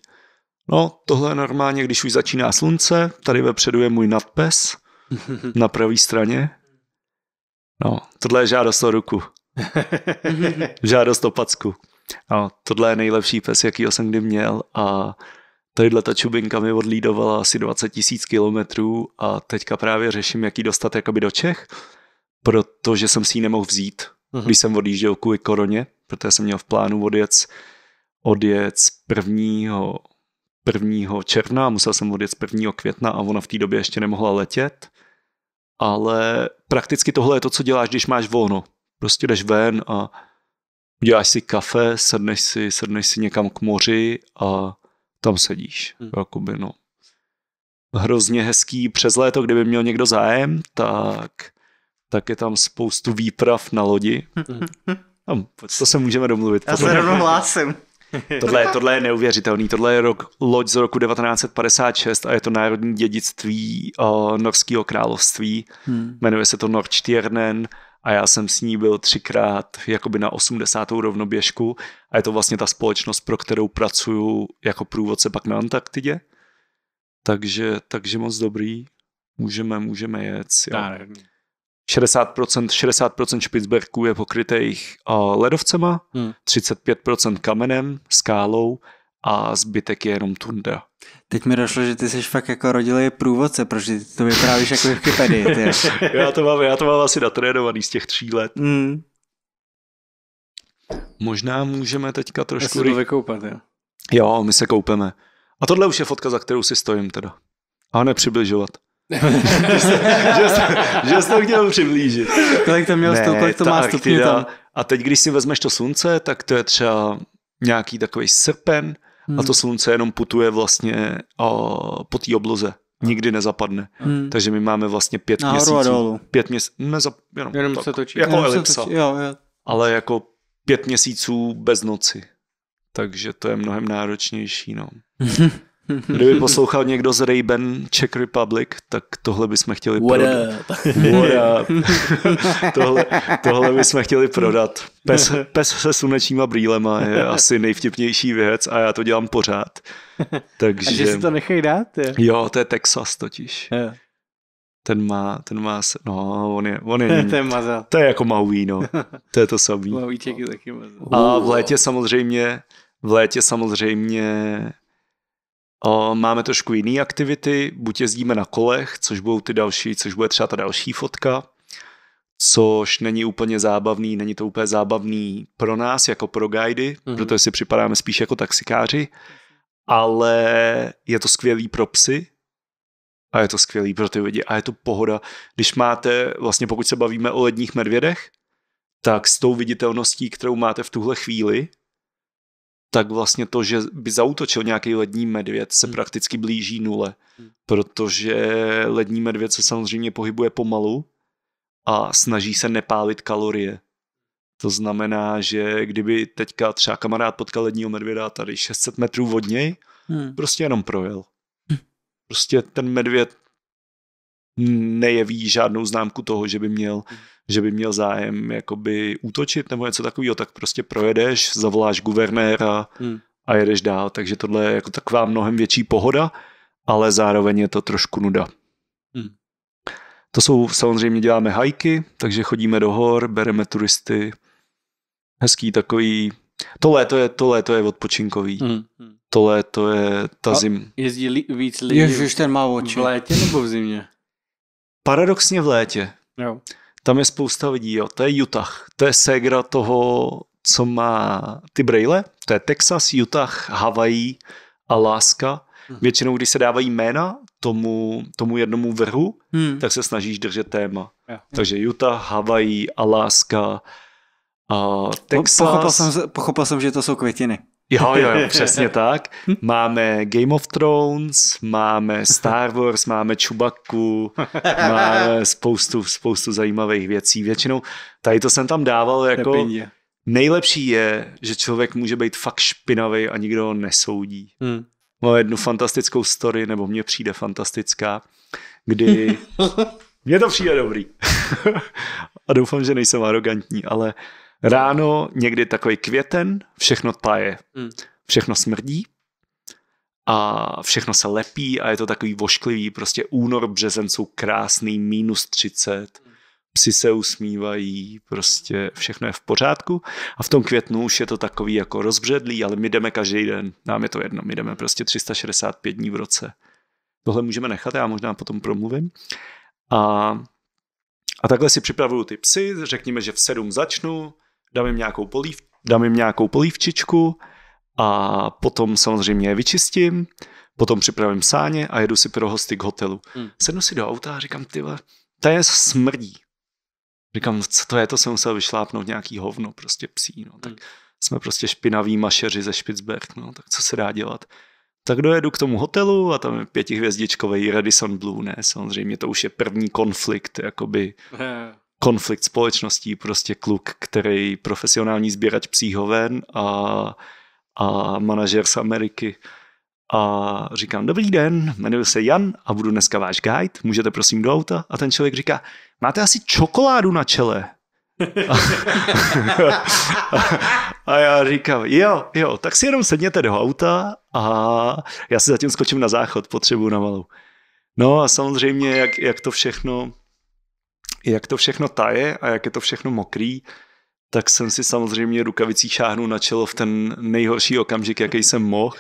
No, tohle je normálně, když už začíná slunce, tady vepředu je můj nadpes <laughs> na pravé straně. No, tohle je žádost o ruku. <laughs> žádost o packu. No, tohle je nejlepší pes, jaký jsem kdy měl a Tadyhle ta čubinka mi odlídovala asi 20 tisíc kilometrů a teďka právě řeším, jaký dostat jakoby do Čech, protože jsem si ji nemohl vzít, uh-huh. když jsem odjížděl kvůli koroně, protože jsem měl v plánu odjet, odjet prvního 1. června, musel jsem odjet prvního 1. května a ona v té době ještě nemohla letět. Ale prakticky tohle je to, co děláš, když máš volno. Prostě jdeš ven a uděláš si kafe, sedneš si, sedneš si někam k moři a tam sedíš. Hmm. Jakoby, no. Hrozně hezký přes léto, kdyby měl někdo zájem, tak, tak je tam spoustu výprav na lodi. Hmm. No, to se můžeme domluvit. Já se rovnou hlásím. Tohle, tohle je neuvěřitelný. Tohle je rok, loď z roku 1956 a je to národní dědictví uh, Norského království. Hmm. Jmenuje se to Norčtiernen a já jsem s ní byl třikrát jakoby na 80. rovnoběžku a je to vlastně ta společnost, pro kterou pracuju jako průvodce pak na Antarktidě. Takže, takže moc dobrý. Můžeme, můžeme jet. Jo. 60%, 60% Špicberků je pokrytých eh, ledovcema, hmm. 35% kamenem, skálou a zbytek je jenom tunda. Teď mi došlo, že ty jsi fakt jako rodilý průvodce, protože ty to vyprávíš jako Wikipedii. Ty. <laughs> já, to mám, já to mám asi natrénovaný z těch tří let. Mm. Možná můžeme teďka trošku... Já se vykoupat, jo. Jo, my se koupeme. A tohle už je fotka, za kterou si stojím teda. A nepřibližovat. že, <laughs> jsi, že, jsi, že jsi to chtěl přiblížit. Kolik to měl ne, kolik to má stupně tam. A teď, když si vezmeš to slunce, tak to je třeba nějaký takový srpen, hmm. a to slunce jenom putuje vlastně o, po té obloze. Nikdy nezapadne. Hmm. Takže my máme vlastně pět Nahoru měsíců. A dolů. Pět měsíců. Neza, jenom jenom tak, se točí. Jako jenom elipsa. Se točí, jo, jo. Ale jako pět měsíců bez noci. Takže to je mnohem náročnější. No. <laughs> Kdyby poslouchal někdo z Rayben Czech Republic, tak tohle bychom chtěli prodat. <laughs> What <laughs> tohle, tohle bychom chtěli prodat. Pes, <laughs> pes se slunečníma brýlema je asi nejvtipnější věc a já to dělám pořád. Takže... A že si to nechají dát? Je. Jo, to je Texas totiž. Je. Ten má, ten má, se, no, on je, on je, to je maza. To je jako Maui, no. To je to samý. Maui taky maza. A v létě samozřejmě, v létě samozřejmě Máme trošku jiné aktivity, buď jezdíme na kolech, což budou ty další, což bude třeba ta další fotka, což není úplně zábavný, není to úplně zábavný pro nás jako pro guidy, mm-hmm. protože si připadáme spíš jako taxikáři, ale je to skvělý pro psy a je to skvělý pro ty lidi a je to pohoda. Když máte, vlastně pokud se bavíme o ledních medvědech, tak s tou viditelností, kterou máte v tuhle chvíli, tak vlastně to, že by zautočil nějaký lední medvěd, se hmm. prakticky blíží nule, hmm. protože lední medvěd se samozřejmě pohybuje pomalu a snaží se nepálit kalorie. To znamená, že kdyby teďka třeba kamarád potkal ledního medvěda tady 600 metrů od něj, hmm. prostě jenom projel. Hmm. Prostě ten medvěd nejeví žádnou známku toho, že by měl hmm že by měl zájem jakoby útočit nebo něco takového, tak prostě projedeš, zavoláš guvernéra hmm. a jedeš dál. Takže tohle je jako taková mnohem větší pohoda, ale zároveň je to trošku nuda. Hmm. To jsou, samozřejmě děláme hajky, takže chodíme do hor, bereme turisty, hezký takový, to léto je, to léto je odpočinkový. Hmm. hmm. To léto je ta zim. Jezdí li, víc lidí Ježiš, ten má oči. v létě nebo v zimě? Paradoxně v létě. Jo tam je spousta lidí, jo. To je Utah, to je ségra toho, co má ty brejle, to je Texas, Utah, Hawaii, Alaska. Hmm. Většinou, když se dávají jména tomu, tomu jednomu vrhu, hmm. tak se snažíš držet téma. Yeah. Takže Utah, Hawaii, Alaska, a Texas. Pochopil jsem, pochopil jsem, že to jsou květiny. Jo, jo, jo, <laughs> přesně tak. Hm? Máme Game of Thrones, máme Star Wars, máme Čubaku, <laughs> máme spoustu, spoustu zajímavých věcí. Většinou tady to jsem tam dával jako... Nepině. Nejlepší je, že člověk může být fakt špinavý a nikdo ho nesoudí. Hmm. Mám jednu fantastickou story, nebo mně přijde fantastická, kdy... <laughs> mně to přijde dobrý. a doufám, že nejsem arrogantní, ale uh, Ráno někdy takový květen, všechno taje, hmm. všechno smrdí a všechno se lepí a je to takový vošklivý, prostě únor, březen jsou krásný, minus 30, psi se usmívají, prostě všechno je v pořádku a v tom květnu už je to takový jako rozbředlý, ale my jdeme každý den, nám je to jedno, my jdeme prostě 365 dní v roce. Tohle můžeme nechat, já možná potom promluvím. A, a takhle si připravuju ty psy, řekněme, že v 7 začnu, dám jim nějakou, polív, dám jim nějakou polívčičku a potom samozřejmě je vyčistím, potom připravím sáně a jedu si pro hosty k hotelu. Hmm. Sednu si do auta a říkám, ty ta je smrdí. Říkám, co to je, to jsem musel vyšlápnout nějaký hovno, prostě psí, no, tak hmm. jsme prostě špinaví mašeři ze Špicberg, no, tak co se dá dělat. Tak dojedu k tomu hotelu a tam je pětihvězdičkový Radisson Blue, ne, samozřejmě to už je první konflikt, jakoby <laughs> konflikt společností, prostě kluk, který profesionální sběrač psích hoven a, a manažer z Ameriky. A říkám, dobrý den, jmenuji se Jan a budu dneska váš guide, můžete prosím do auta? A ten člověk říká, máte asi čokoládu na čele. A, <laughs> a já říkám, jo, jo, tak si jenom sedněte do auta a já si zatím skočím na záchod, potřebuju na malou. No a samozřejmě, jak, jak to všechno jak to všechno taje a jak je to všechno mokrý, tak jsem si samozřejmě rukavicí šáhnul na čelo v ten nejhorší okamžik, jaký jsem mohl.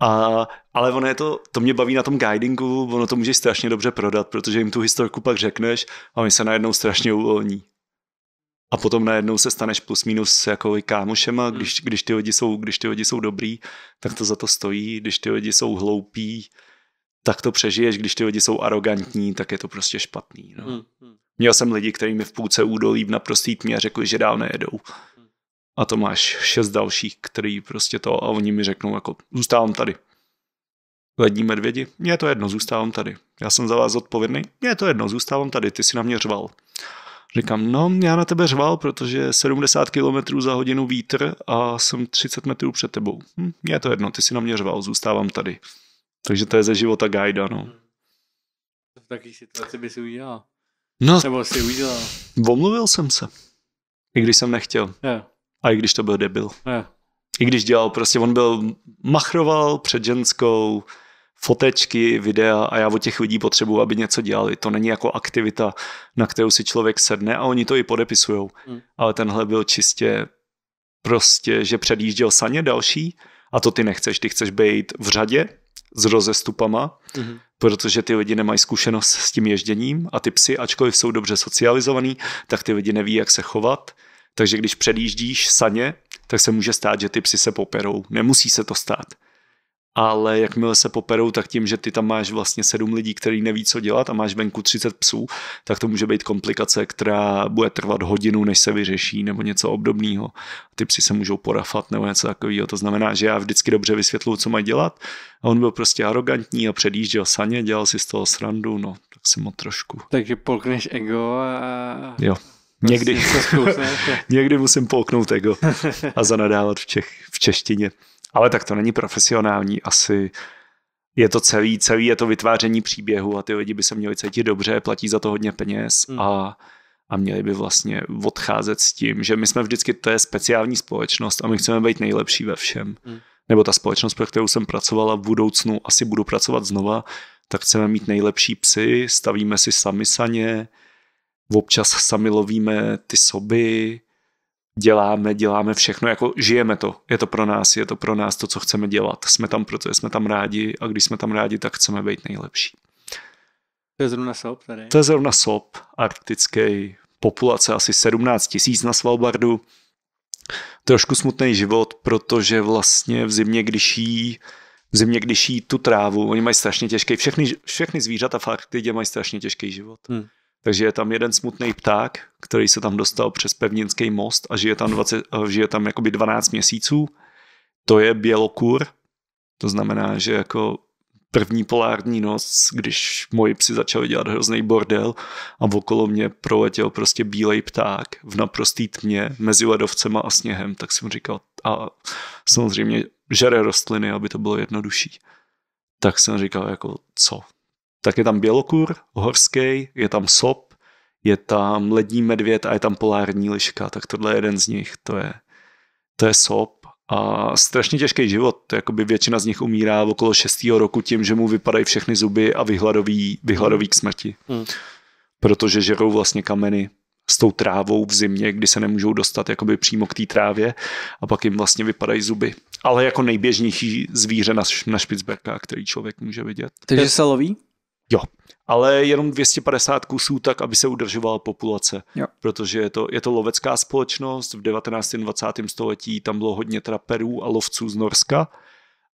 A, ale ono je to, to mě baví na tom guidingu, ono to můžeš strašně dobře prodat, protože jim tu historku pak řekneš a oni se najednou strašně uvolní. A potom najednou se staneš plus minus jako i kámošema, hmm. když, když, ty lidi jsou, když ty lidi jsou dobrý, tak to za to stojí, když ty lidi jsou hloupí, tak to přežiješ, když ty lidi jsou arrogantní, tak je to prostě špatný. No. Hmm, hmm. Měl jsem lidi, kteří mi v půlce údolí v naprostý tmě řekli, že dál nejedou. A to máš šest dalších, který prostě to a oni mi řeknou jako zůstávám tady. Lední medvědi, mě je to jedno, zůstávám tady. Já jsem za vás odpovědný, mě je to jedno, zůstávám tady, ty si na mě řval. Říkám, no já na tebe řval, protože 70 km za hodinu vítr a jsem 30 metrů před tebou. Hm, mě je to jedno, ty si na mě řval, zůstávám tady. Takže to je ze života guida, no. V takové situaci by si udělal. No, Nebo jsi udělal. Omluvil jsem se. I když jsem nechtěl. Yeah. A i když to byl debil. Yeah. I když dělal, prostě on byl, machroval před ženskou, fotečky, videa a já od těch lidí potřebuji, aby něco dělali. To není jako aktivita, na kterou si člověk sedne a oni to i podepisujou. Mm. Ale tenhle byl čistě prostě, že předjížděl saně další a to ty nechceš. Ty chceš být v řadě s rozestupama mm-hmm protože ty lidi nemají zkušenost s tím ježděním a ty psy, ačkoliv jsou dobře socializovaný, tak ty lidi neví, jak se chovat. Takže když předjíždíš saně, tak se může stát, že ty psy se poperou. Nemusí se to stát ale jakmile se poperou, tak tím, že ty tam máš vlastně sedm lidí, který neví, co dělat a máš venku 30 psů, tak to může být komplikace, která bude trvat hodinu, než se vyřeší nebo něco obdobného. Ty psi se můžou porafat nebo něco takového. To znamená, že já vždycky dobře vysvětluju, co mají dělat a on byl prostě arrogantní a předjížděl saně, dělal si z toho srandu, no tak jsem ho trošku. Takže polkneš ego a... Jo. Vlastně někdy, <laughs> někdy musím polknout ego a zanadávat v, Čech, v češtině. Ale tak to není profesionální asi. Je to celý, celý je to vytváření příběhu a ty lidi by se měli cítit dobře, platí za to hodně peněz mm. a, a měli by vlastně odcházet s tím, že my jsme vždycky, to je speciální společnost a my chceme být nejlepší ve všem. Mm. Nebo ta společnost, pro kterou jsem pracovala v budoucnu, asi budu pracovat znova, tak chceme mít nejlepší psy, stavíme si sami saně, občas sami lovíme ty soby, děláme, děláme všechno, jako žijeme to, je to pro nás, je to pro nás to, co chceme dělat. Jsme tam, protože jsme tam rádi a když jsme tam rádi, tak chceme být nejlepší. To je zrovna SOP tady. To je zrovna SOP, arktický populace asi 17 tisíc na Svalbardu. Trošku smutný život, protože vlastně v zimě, když jí v zimě, když jí tu trávu, oni mají strašně těžký, všechny, všechny zvířata v Arktidě mají strašně těžký život. Hmm. Takže je tam jeden smutný pták, který se tam dostal přes pevninský most a žije tam, 20, eh, žije tam jakoby 12 měsíců. To je bělokur, to znamená, že jako první polární noc, když moji psi začali dělat hrozný bordel a okolo mě proletěl prostě bílej pták v naprostý tmě mezi ledovcema a sněhem, tak jsem říkal, a samozřejmě žere rostliny, aby to bylo jednodušší. Tak jsem říkal jako, co, tak je tam bělokur horský, je tam sop, je tam lední medvěd a je tam polární liška, tak tohle je jeden z nich, to je, to je sop a strašně těžký život, jakoby většina z nich umírá v okolo 6. roku tím, že mu vypadají všechny zuby a vyhladoví, vyhladoví k smrti, hmm. protože žerou vlastně kameny s tou trávou v zimě, kdy se nemůžou dostat jakoby přímo k té trávě a pak jim vlastně vypadají zuby. Ale jako nejběžnější zvíře na, na Špicberka, který člověk může vidět. Takže se loví? Jo, ale jenom 250 kusů tak, aby se udržovala populace, jo. protože je to, je to lovecká společnost, v 19. 20. století tam bylo hodně traperů a lovců z Norska,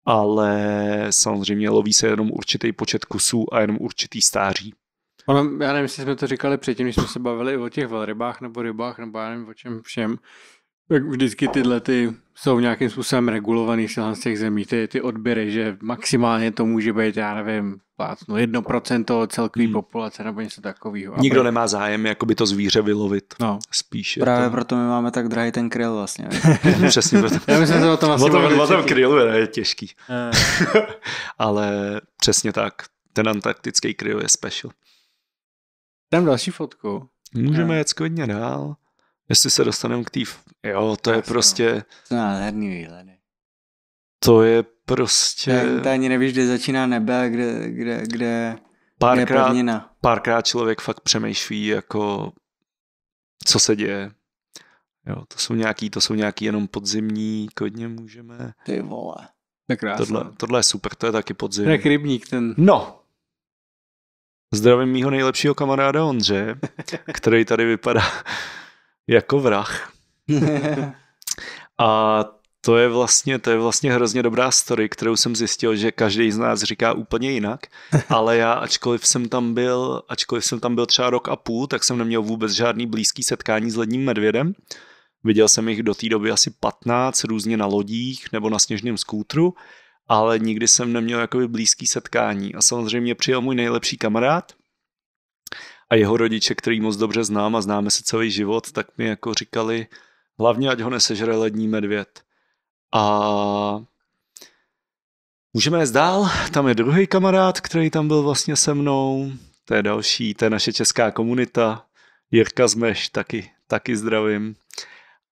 ale samozřejmě loví se jenom určitý počet kusů a jenom určitý stáří. Ono, já nevím, jestli jsme to říkali předtím, když jsme se bavili o těch velrybách nebo rybách, nebo já nevím o čem všem, tak vždycky tyhle ty jsou nějakým způsobem regulovaný z těch zemí, ty, ty odběry, že maximálně to může být, já nevím, plácnu, 1% celkové hmm. populace nebo něco takového. Nikdo nemá zájem jakoby to zvíře vylovit. No. Spíš Právě to... proto my máme tak drahý ten kryl vlastně. <laughs> Přesně proto. Já myslím, že o tom asi o tom, o tom krylu je těžký. Eh. <laughs> Ale přesně tak. Ten antarktický kryl je special. Dám další fotku. Můžeme eh. jít skvědně dál jestli se dostaneme k té... Jo, to je no. prostě... To nádherný výhledy. To je prostě... To ani nevíš, kde začíná nebe kde, kde, kde, párkrát, kde Párkrát člověk fakt přemýšlí, jako co se děje. Jo, to jsou nějaký, to jsou nějaký jenom podzimní, kodně můžeme... Ty vole. To je krásné. Tohle, tohle je super, to je taky podzim. Jak rybník ten. No. Zdravím mýho nejlepšího kamaráda Ondře, <laughs> který tady vypadá jako vrah. <laughs> A to je, vlastně, to je vlastně hrozně dobrá story, kterou jsem zjistil, že každý z nás říká úplně jinak, <laughs> ale já, ačkoliv jsem tam byl, ačkoliv jsem tam byl třeba rok a půl, tak jsem neměl vůbec žádný blízký setkání s ledním medvědem. Viděl jsem jich do té doby asi 15 různě na lodích nebo na sněžném skútru, ale nikdy jsem neměl jakoby blízký setkání. A samozřejmě přijel můj nejlepší kamarád, a jeho rodiče, který moc dobře znám a známe se celý život, tak mi jako říkali, hlavně ať ho nesežere lední medvěd. A můžeme jít dál, tam je druhý kamarád, který tam byl vlastně se mnou, to je další, to je naše česká komunita, Jirka Zmeš, taky, taky zdravím.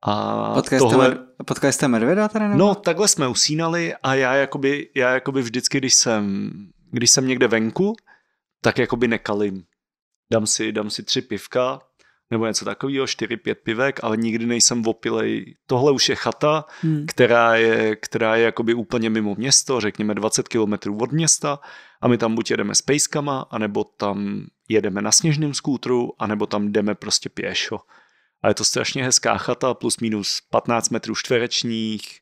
A potkali, tohle... jste, potkali jste medvěda tady? Nebo? No, takhle jsme usínali a já jakoby, já jakoby vždycky, když jsem, když jsem někde venku, tak jakoby nekalím dám si, dám si tři pivka, nebo něco takového, čtyři, pět pivek, ale nikdy nejsem opilej. Tohle už je chata, hmm. která je, která je jakoby úplně mimo město, řekněme 20 kilometrů od města a my tam buď jedeme s pejskama, anebo tam jedeme na sněžném skútru, anebo tam jdeme prostě pěšo. A je to strašně hezká chata, plus minus 15 metrů čtverečních.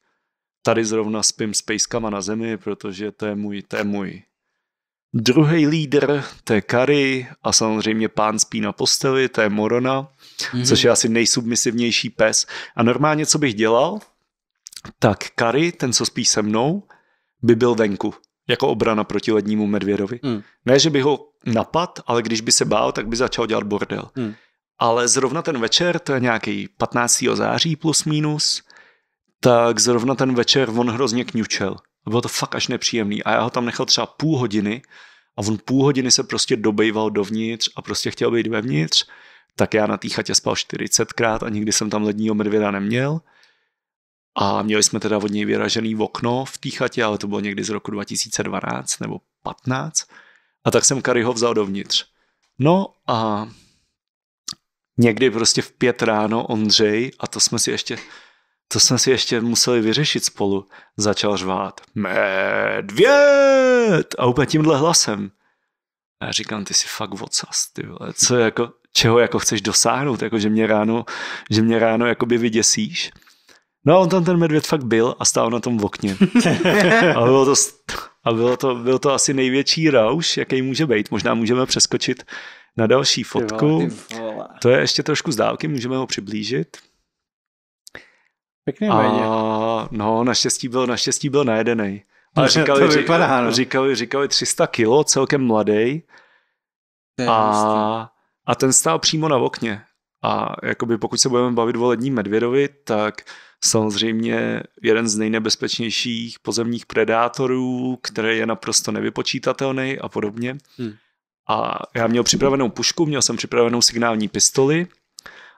Tady zrovna spím s pejskama na zemi, protože to je můj, to je můj Druhý lídr, to je Kari a samozřejmě pán spí na posteli, to je Morona, mm-hmm. což je asi nejsubmisivnější pes. A normálně, co bych dělal, tak Kari, ten, co spí se mnou, by byl venku, jako obrana proti lednímu medvědovi. Mm. Ne, že by ho napad, ale když by se bál, tak by začal dělat bordel. Mm. Ale zrovna ten večer, to je nějaký 15. září plus minus, tak zrovna ten večer on hrozně kňučel. A bylo to fakt až nepříjemný. A já ho tam nechal třeba půl hodiny a on půl hodiny se prostě dobejval dovnitř a prostě chtěl být vevnitř. Tak já na té chatě spal 40krát a nikdy jsem tam ledního medvěda neměl. A měli jsme teda od něj vyražený okno v té chatě, ale to bylo někdy z roku 2012 nebo 15. A tak jsem Kariho vzal dovnitř. No a někdy prostě v pět ráno Ondřej, a to jsme si ještě, co jsme si ještě museli vyřešit spolu, začal řvát. Medvěd! A úplně tímhle hlasem. A já říkám, ty si fakt vocas, ty vole. Co jako, čeho jako chceš dosáhnout, jako že mě ráno, že mě ráno jakoby vyděsíš. No a on tam ten medvěd fakt byl a stál na tom v okně. a bylo to, a bylo to, bylo to asi největší rauš, jaký může být. Možná můžeme přeskočit na další fotku. To je ještě trošku z dálky, můžeme ho přiblížit. Pěkný a, No, naštěstí byl, naštěstí byl najedený. A říkali, to vypadá, no. říkali, říkali 300 kilo, celkem mladý. A, a ten stál přímo na okně. A jakoby pokud se budeme bavit o ledním medvědovi, tak samozřejmě jeden z nejnebezpečnějších pozemních predátorů, který je naprosto nevypočítatelný a podobně. Hmm. A já měl připravenou pušku, měl jsem připravenou signální pistoli,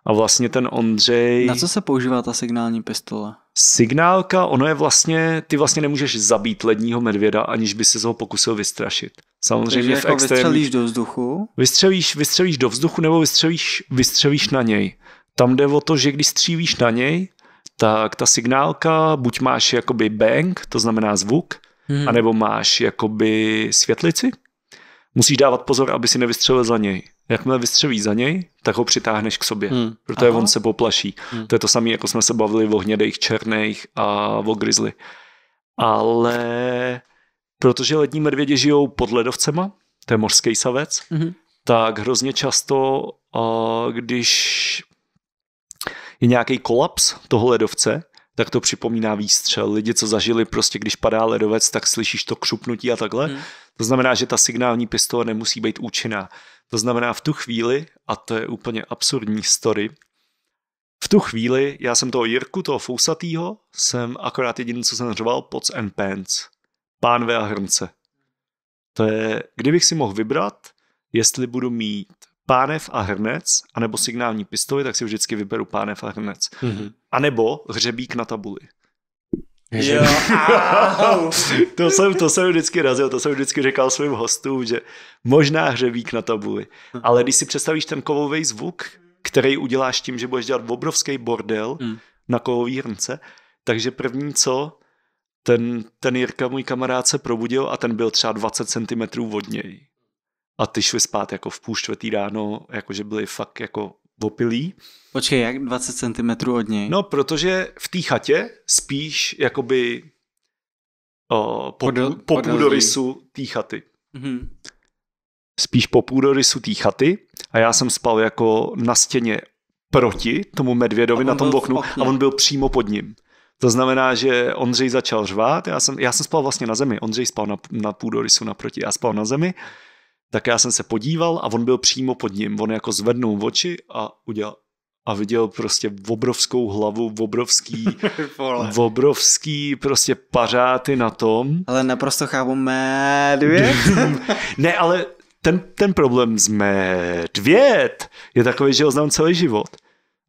a vlastně ten Ondřej... Na co se používá ta signální pistole? Signálka, ono je vlastně, ty vlastně nemůžeš zabít ledního medvěda, aniž by se ho pokusil vystrašit. Samozřejmě Takže v jako extrém... vystřelíš do vzduchu? Vystřelíš, vystřelíš do vzduchu nebo vystřelíš, vystřelíš na něj. Tam jde o to, že když střílíš na něj, tak ta signálka, buď máš jakoby bang, to znamená zvuk, hmm. anebo máš jakoby světlici. Musíš dávat pozor, aby si nevystřelil za něj jakmile vystřelí za něj, tak ho přitáhneš k sobě, hmm. protože Aha. on se poplaší. Hmm. To je to samé, jako jsme se bavili o hnědejch, černých a o grizzly. Ale protože lední medvědi žijou pod ledovcema, to je mořský savec, hmm. tak hrozně často, když je nějaký kolaps toho ledovce, tak to připomíná výstřel. Lidi, co zažili prostě, když padá ledovec, tak slyšíš to křupnutí a takhle. Hmm. To znamená, že ta signální pistole nemusí být účinná. To znamená v tu chvíli, a to je úplně absurdní story, v tu chvíli já jsem toho Jirku, toho fousatýho, jsem akorát jediný, co jsem řval, pots and pants. Pánve a hrnce. To je, kdybych si mohl vybrat, jestli budu mít pánev a hrnec, anebo signální pistoli, tak si vždycky vyberu pánev a hrnec. Mm-hmm. A nebo hřebík na tabuli. Jo, <laughs> to, jsem, to jsem vždycky razil, to jsem vždycky říkal svým hostům, že možná hřebík na tabuli, ale když si představíš ten kovový zvuk, který uděláš tím, že budeš dělat obrovský bordel mm. na kovový hrnce, takže první co, ten, ten Jirka, můj kamarád, se probudil a ten byl třeba 20 cm od něj. A ty šli spát jako v půl čtvrtý ráno, jakože byli fakt jako opilý. Počkej, jak 20 cm od něj? No, protože v té chatě spíš jakoby o, po, Podl, po půdorysu té chaty. Mm-hmm. Spíš po půdorysu té chaty a já jsem spal jako na stěně proti tomu medvědovi na tom oknu a on byl přímo pod ním. To znamená, že Ondřej začal řvát, já jsem, já jsem spal vlastně na zemi, Ondřej spal na, na půdorysu naproti, já spal na zemi tak já jsem se podíval a on byl přímo pod ním. On jako zvednul oči a udělal a viděl prostě obrovskou hlavu, obrovský, <laughs> obrovský prostě pařáty na tom. Ale naprosto chápu medvěd. <laughs> ne, ale ten, ten problém s medvěd je takový, že ho znám celý život.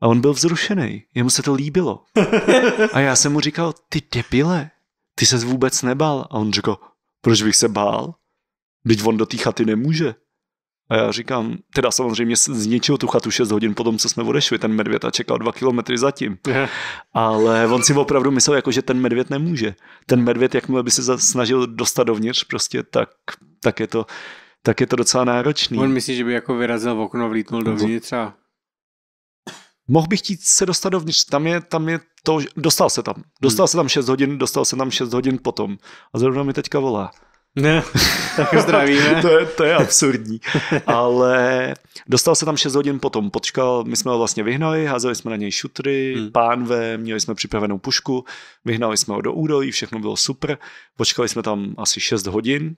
A on byl vzrušený, jemu se to líbilo. <laughs> A já jsem mu říkal, ty debile, ty se vůbec nebál. A on říkal, proč bych se bál? Teď on do té chaty nemůže. A já říkám, teda samozřejmě zničil tu chatu 6 hodin po tom, co jsme odešli, ten medvěd a čekal 2 kilometry zatím. Ale on si opravdu myslel, jako, že ten medvěd nemůže. Ten medvěd, jakmile by se snažil dostat dovnitř, prostě tak, tak je to tak je to docela náročný. On myslí, že by jako vyrazil v okno, vlítnul dovnitř no. a... Mohl bych chtít se dostat dovnitř, tam je, tam je to, dostal se tam. Dostal hmm. se tam 6 hodin, dostal se tam 6 hodin potom. A zrovna mi teďka volá. Ne, <laughs> tak zdravíme. to, je, to je absurdní. Ale dostal se tam 6 hodin potom. Počkal, my jsme ho vlastně vyhnali, házeli jsme na něj šutry, hmm. pánve, měli jsme připravenou pušku, vyhnali jsme ho do údolí, všechno bylo super. Počkali jsme tam asi 6 hodin,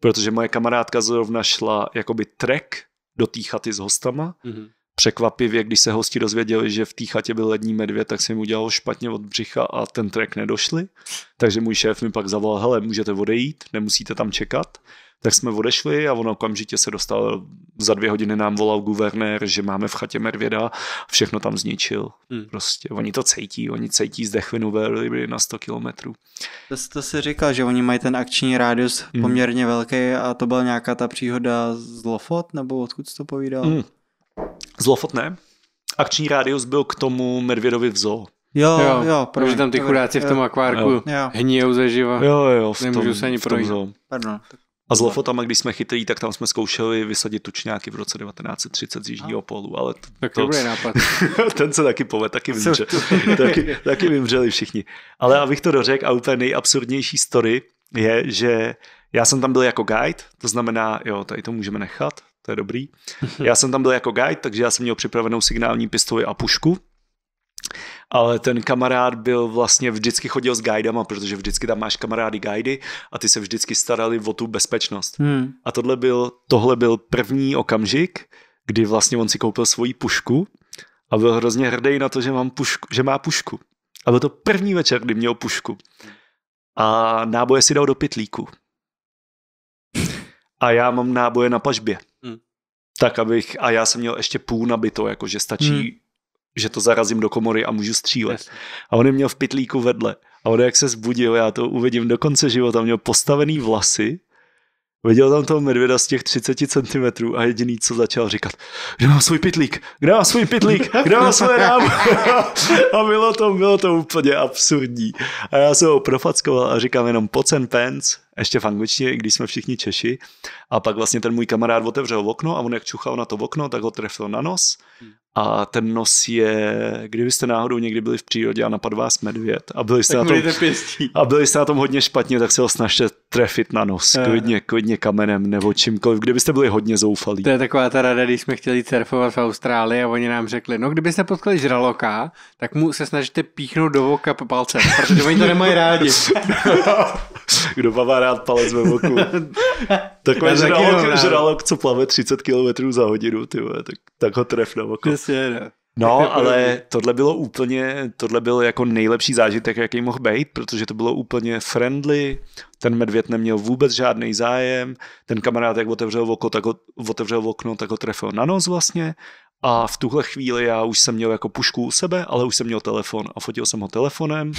protože moje kamarádka zrovna šla jakoby trek do té chaty s hostama. Hmm Překvapivě, když se hosti dozvěděli, že v té chatě byl lední medvěd, tak se mu udělalo špatně od břicha a ten track nedošli. Takže můj šéf mi pak zavolal, hele, můžete odejít, nemusíte tam čekat. Tak jsme odešli a on okamžitě se dostal, za dvě hodiny nám volal guvernér, že máme v chatě medvěda, všechno tam zničil. Hmm. Prostě oni to cítí, oni cítí dechvinu velryby na 100 kilometrů. To, to si říkal, že oni mají ten akční rádius hmm. poměrně velký a to byla nějaká ta příhoda z Lofot, nebo odkud jsi to povídal? Hmm. Zlofotné. Akční rádius byl k tomu Medvědovi v zoo. Jo, jo, jo protože tam ty chudáci v tom akvárku jo. hníjou živa. Jo, jo, v Nemůžu tom, se ani projít. A s lofotama, když jsme chytrý, tak tam jsme zkoušeli vysadit tučňáky v roce 1930 z Jižního polu, ale to, tak to, dobrý nápad. <laughs> ten se taky pove, taky vymře, <laughs> taky, taky vymřeli všichni. Ale abych to dořekl, a úplně nejabsurdnější story je, že já jsem tam byl jako guide, to znamená, jo, tady to můžeme nechat, to je dobrý. Mhm. Já jsem tam byl jako guide, takže já jsem měl připravenou signální pistoli a pušku, ale ten kamarád byl vlastně vždycky chodil s guidama, protože vždycky tam máš kamarády guidy a ty se vždycky starali o tu bezpečnost. Hmm. A tohle byl, tohle byl první okamžik, kdy vlastně on si koupil svoji pušku a byl hrozně hrdý na to, že, mám pušku, že má pušku. A byl to první večer, kdy měl pušku. A náboje si dal do pitlíku. A já mám náboje na pažbě tak abych, a já jsem měl ještě půl nabito, jako že stačí, hmm. že to zarazím do komory a můžu střílet. Yes. A on je měl v pitlíku vedle. A on jak se zbudil, já to uvidím do konce života, měl postavený vlasy, Viděl tam toho medvěda z těch 30 cm a jediný, co začal říkat, kde má svůj pitlík, kde má svůj pitlík, kde má svůj rám. <laughs> a bylo to, bylo to úplně absurdní. A já jsem ho profackoval a říkám jenom pocen pens, ještě v angličtině, když jsme všichni Češi. A pak vlastně ten můj kamarád otevřel okno a on jak čuchal na to okno, tak ho trefil na nos a ten nos je, kdybyste náhodou někdy byli v přírodě a napad vás medvěd a byli jste, na tom, pěstí. a byli jste na tom hodně špatně, tak se ho snažte trefit na nos, a. Eh. klidně, klidně kamenem nebo čímkoliv, kdybyste byli hodně zoufalí. To je taková ta rada, když jsme chtěli surfovat v Austrálii a oni nám řekli, no kdybyste potkali žraloka, tak mu se snažíte píchnout do voka po palce, protože oni to nemají rádi. <laughs> Kdo má rád palec ve oku? <laughs> Takový žralok, žralok, co plave 30 km za hodinu, ty tak, tak ho tref na oko. Jasně, ne. No, <laughs> ale tohle bylo úplně, tohle byl jako nejlepší zážitek, jaký mohl být, protože to bylo úplně friendly, ten medvěd neměl vůbec žádný zájem, ten kamarád jak otevřel, oko, tak ho, otevřel okno, tak ho trefil na nos vlastně a v tuhle chvíli já už jsem měl jako pušku u sebe, ale už jsem měl telefon a fotil jsem ho telefonem.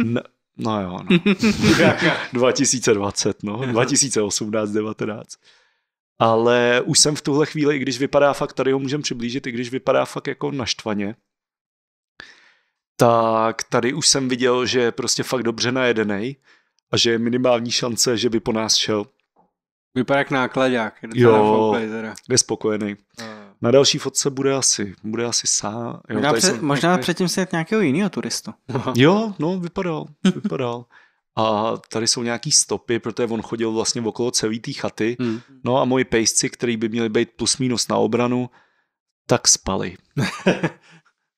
Hmm. <laughs> No jo, no. 2020, <laughs> no. 2018, 19 ale už jsem v tuhle chvíli, i když vypadá fakt, tady ho můžem přiblížit, i když vypadá fakt jako naštvaně, tak tady už jsem viděl, že je prostě fakt dobře najedený a že je minimální šance, že by po nás šel. Vypadá jak nákladák. Jo, je spokojený. Na další fotce bude asi, bude asi sám. Jo, možná, před, jsem... možná předtím se nějakého jiného turistu. jo, no, vypadal, vypadal a tady jsou nějaký stopy, protože on chodil vlastně okolo celé té chaty. Hmm. No a moji pejsci, který by měli být plus minus na obranu, tak spali. <laughs>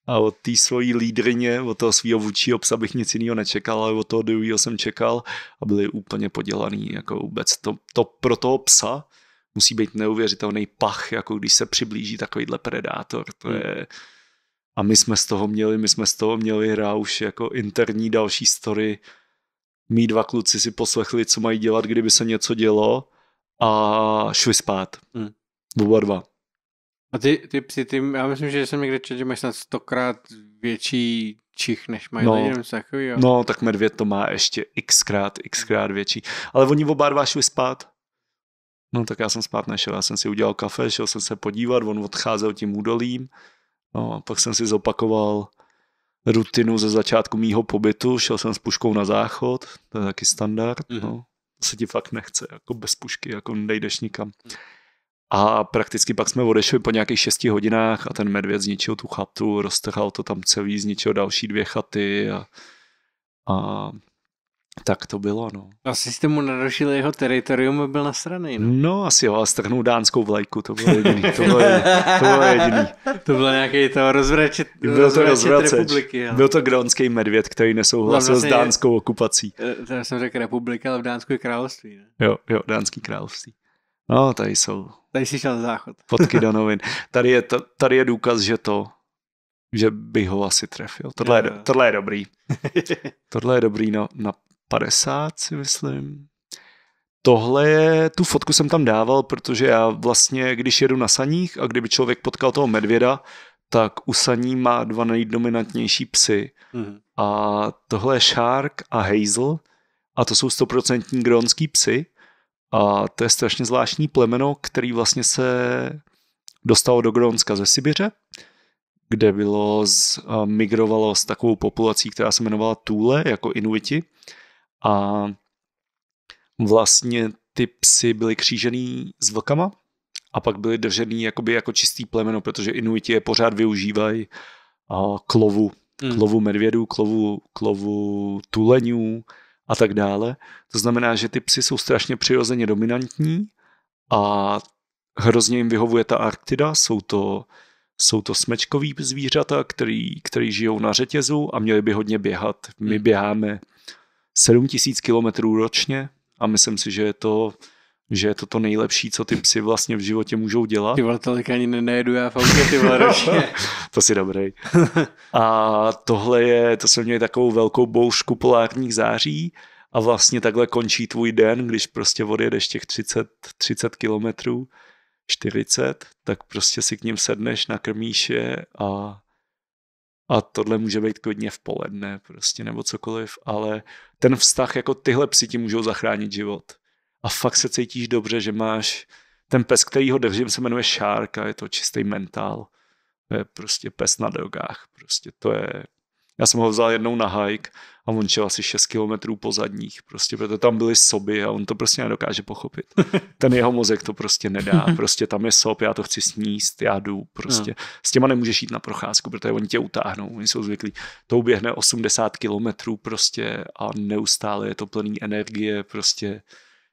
a od té svojí lídrině, od toho svého vůčího psa bych nic jiného nečekal, ale od toho druhého jsem čekal a byli úplně podělaný. Jako vůbec to, to pro toho psa musí být neuvěřitelný pach, jako když se přiblíží takovýhle predátor. To hmm. je... A my jsme z toho měli, my jsme z toho měli hra už jako interní další story, mý dva kluci si poslechli, co mají dělat, kdyby se něco dělo a šli spát. Mm. Oba dva. A ty, ty při ty, já myslím, že jsem někde četl, že máš snad stokrát větší čich, než mají no, lidi, takový, jo. No, tak medvěd to má ještě xkrát, xkrát větší. Ale oni oba dva šli spát. No, tak já jsem spát nešel, já jsem si udělal kafe, šel jsem se podívat, on odcházel tím údolím, no, a pak jsem si zopakoval rutinu ze začátku mýho pobytu, šel jsem s puškou na záchod, to je taky standard, mm-hmm. no. To se ti fakt nechce, jako bez pušky, jako nejdeš nikam. Mhm. A prakticky pak jsme odešli po nějakých šesti hodinách a ten medvěd zničil tu chatu, roztrhal to tam celý, zničil další dvě chaty a, a tak to bylo, no. Asi jste mu narušili jeho teritorium a byl nasraný, no. No, asi jo, a strhnul dánskou vlajku, to bylo jediný, to bylo jediný, to bylo jediný. to bylo nějaký to rozvračet, byl to rozvračet, republiky. Ale. Byl to grónský medvěd, který nesouhlasil vlastně s dánskou je, okupací. Eh, to jsem řekl republika, ale v dánské království, ne? Jo, jo, dánský království. No, tady jsou. Tady jsi šel záchod. <laughs> Fotky do novin. Tady je, to, tady je důkaz, že to, že bych ho asi trefil. Tohle, je, tohle je dobrý. tohle je dobrý no, na, na, 50, si myslím. Tohle je, tu fotku jsem tam dával, protože já vlastně, když jedu na saních a kdyby člověk potkal toho medvěda, tak u saní má dva nejdominantnější psy. Mm. A tohle je Shark a Hazel a to jsou stoprocentní grónský psy. A to je strašně zvláštní plemeno, který vlastně se dostalo do Grónska ze Sibiře, kde bylo z, migrovalo s takovou populací, která se jmenovala Tule, jako Inuiti. A vlastně ty psy byly křížený s vlkama a pak byly držený jakoby jako čistý plemeno, protože Inuiti je pořád využívají klovu, mm. klovu medvědů, klovu, klovu tuleňů a tak dále. To znamená, že ty psy jsou strašně přirozeně dominantní a hrozně jim vyhovuje ta Arktida, jsou to, jsou to smečkový zvířata, který, který žijou na řetězu a měli by hodně běhat. My hmm. běháme 7 tisíc kilometrů ročně a myslím si, že je to že je to to nejlepší, co ty psi vlastně v životě můžou dělat. Ty vole, tolik ani nejedu já v autě, ty vole, ročně. <laughs> to si dobrý. A tohle je, to jsem měl takovou velkou bouřku polárních září a vlastně takhle končí tvůj den, když prostě odjedeš těch 30, 30 kilometrů, 40, tak prostě si k ním sedneš, nakrmíš je a a tohle může být klidně v poledne prostě nebo cokoliv, ale ten vztah, jako tyhle psi ti můžou zachránit život. A fakt se cítíš dobře, že máš ten pes, který ho držím, se jmenuje Šárka, je to čistý mentál. To je prostě pes na drogách, prostě to je já jsem ho vzal jednou na hike a on šel asi 6 kilometrů po zadních, prostě, proto tam byly soby a on to prostě nedokáže pochopit. <laughs> Ten jeho mozek to prostě nedá, prostě tam je sob, já to chci sníst, já jdu prostě. No. S těma nemůžeš jít na procházku, protože oni tě utáhnou, oni jsou zvyklí. To uběhne 80 kilometrů prostě a neustále je to plný energie, prostě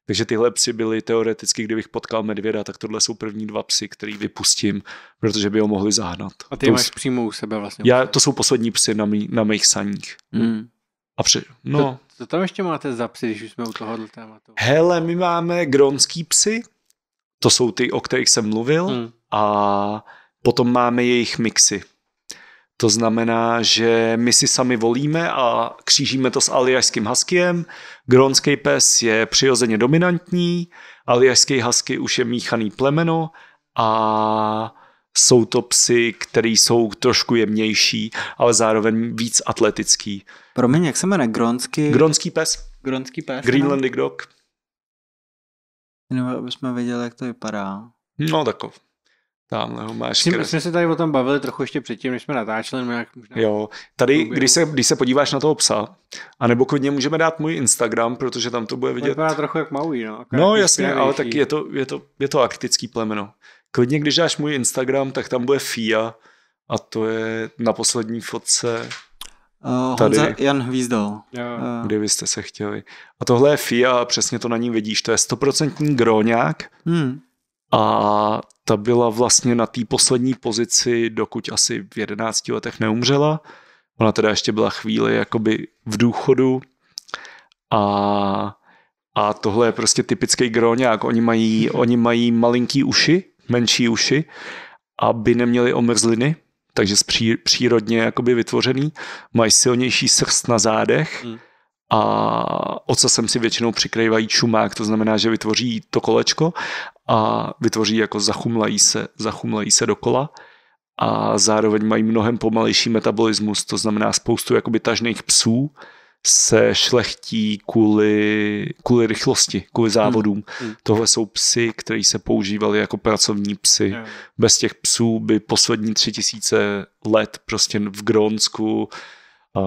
takže tyhle psy byly teoreticky, kdybych potkal medvěda, tak tohle jsou první dva psy, který vypustím, protože by ho mohli zahnat. A ty to máš přímo u sebe vlastně. Já, to jsou poslední psy na, mý, na mých saních. Mm. A při, no. To, co tam ještě máte za psy, když už jsme u toho tématu? Hele, my máme gronský psy, to jsou ty, o kterých jsem mluvil, mm. a potom máme jejich mixy. To znamená, že my si sami volíme a křížíme to s aliašským haskiem. Grónský pes je přirozeně dominantní, aliašský husky už je míchaný plemeno a jsou to psy, které jsou trošku jemnější, ale zároveň víc atletický. Promiň, jak se jmenuje? Grónský? Grónský pes. Grónský pes. Greenlandic ne? dog. Jenom abychom věděli, jak to vypadá. No takov. Tamhle ho máš. Myslím, jsme se tady o tom bavili trochu ještě předtím, než jsme natáčeli. Nějak no možná jo, tady, když se, když se podíváš na toho psa, anebo klidně můžeme dát můj Instagram, protože tam to bude vidět. To vypadá trochu jak Maui, no. Jako no jasně, ale tak je to, je, to, je to arktický plemeno. Klidně, když dáš můj Instagram, tak tam bude FIA a to je na poslední fotce Uh, tady, Honza Jan Hvízdal. Uh. Eh, Kdy byste se chtěli. A tohle je FIA a přesně to na ní vidíš. To je stoprocentní gróňák. Hmm a ta byla vlastně na té poslední pozici, dokud asi v 11 letech neumřela. Ona teda ještě byla chvíli jakoby v důchodu a, a tohle je prostě typický groňák. Oni mají, oni mají malinký uši, menší uši, aby neměli omrzliny, takže zpří, přírodně jakoby vytvořený. Mají silnější srst na zádech hmm. a ocasem si většinou přikrývají čumák, to znamená, že vytvoří to kolečko a vytvoří jako zachumlají se, zachumlají se dokola a zároveň mají mnohem pomalejší metabolismus, to znamená spoustu jakoby tažných psů se šlechtí kvůli, kvůli rychlosti, kvůli závodům. Hmm. hmm. Tohle jsou psy, které se používaly jako pracovní psy. Hmm. Bez těch psů by poslední tři tisíce let prostě v Grónsku,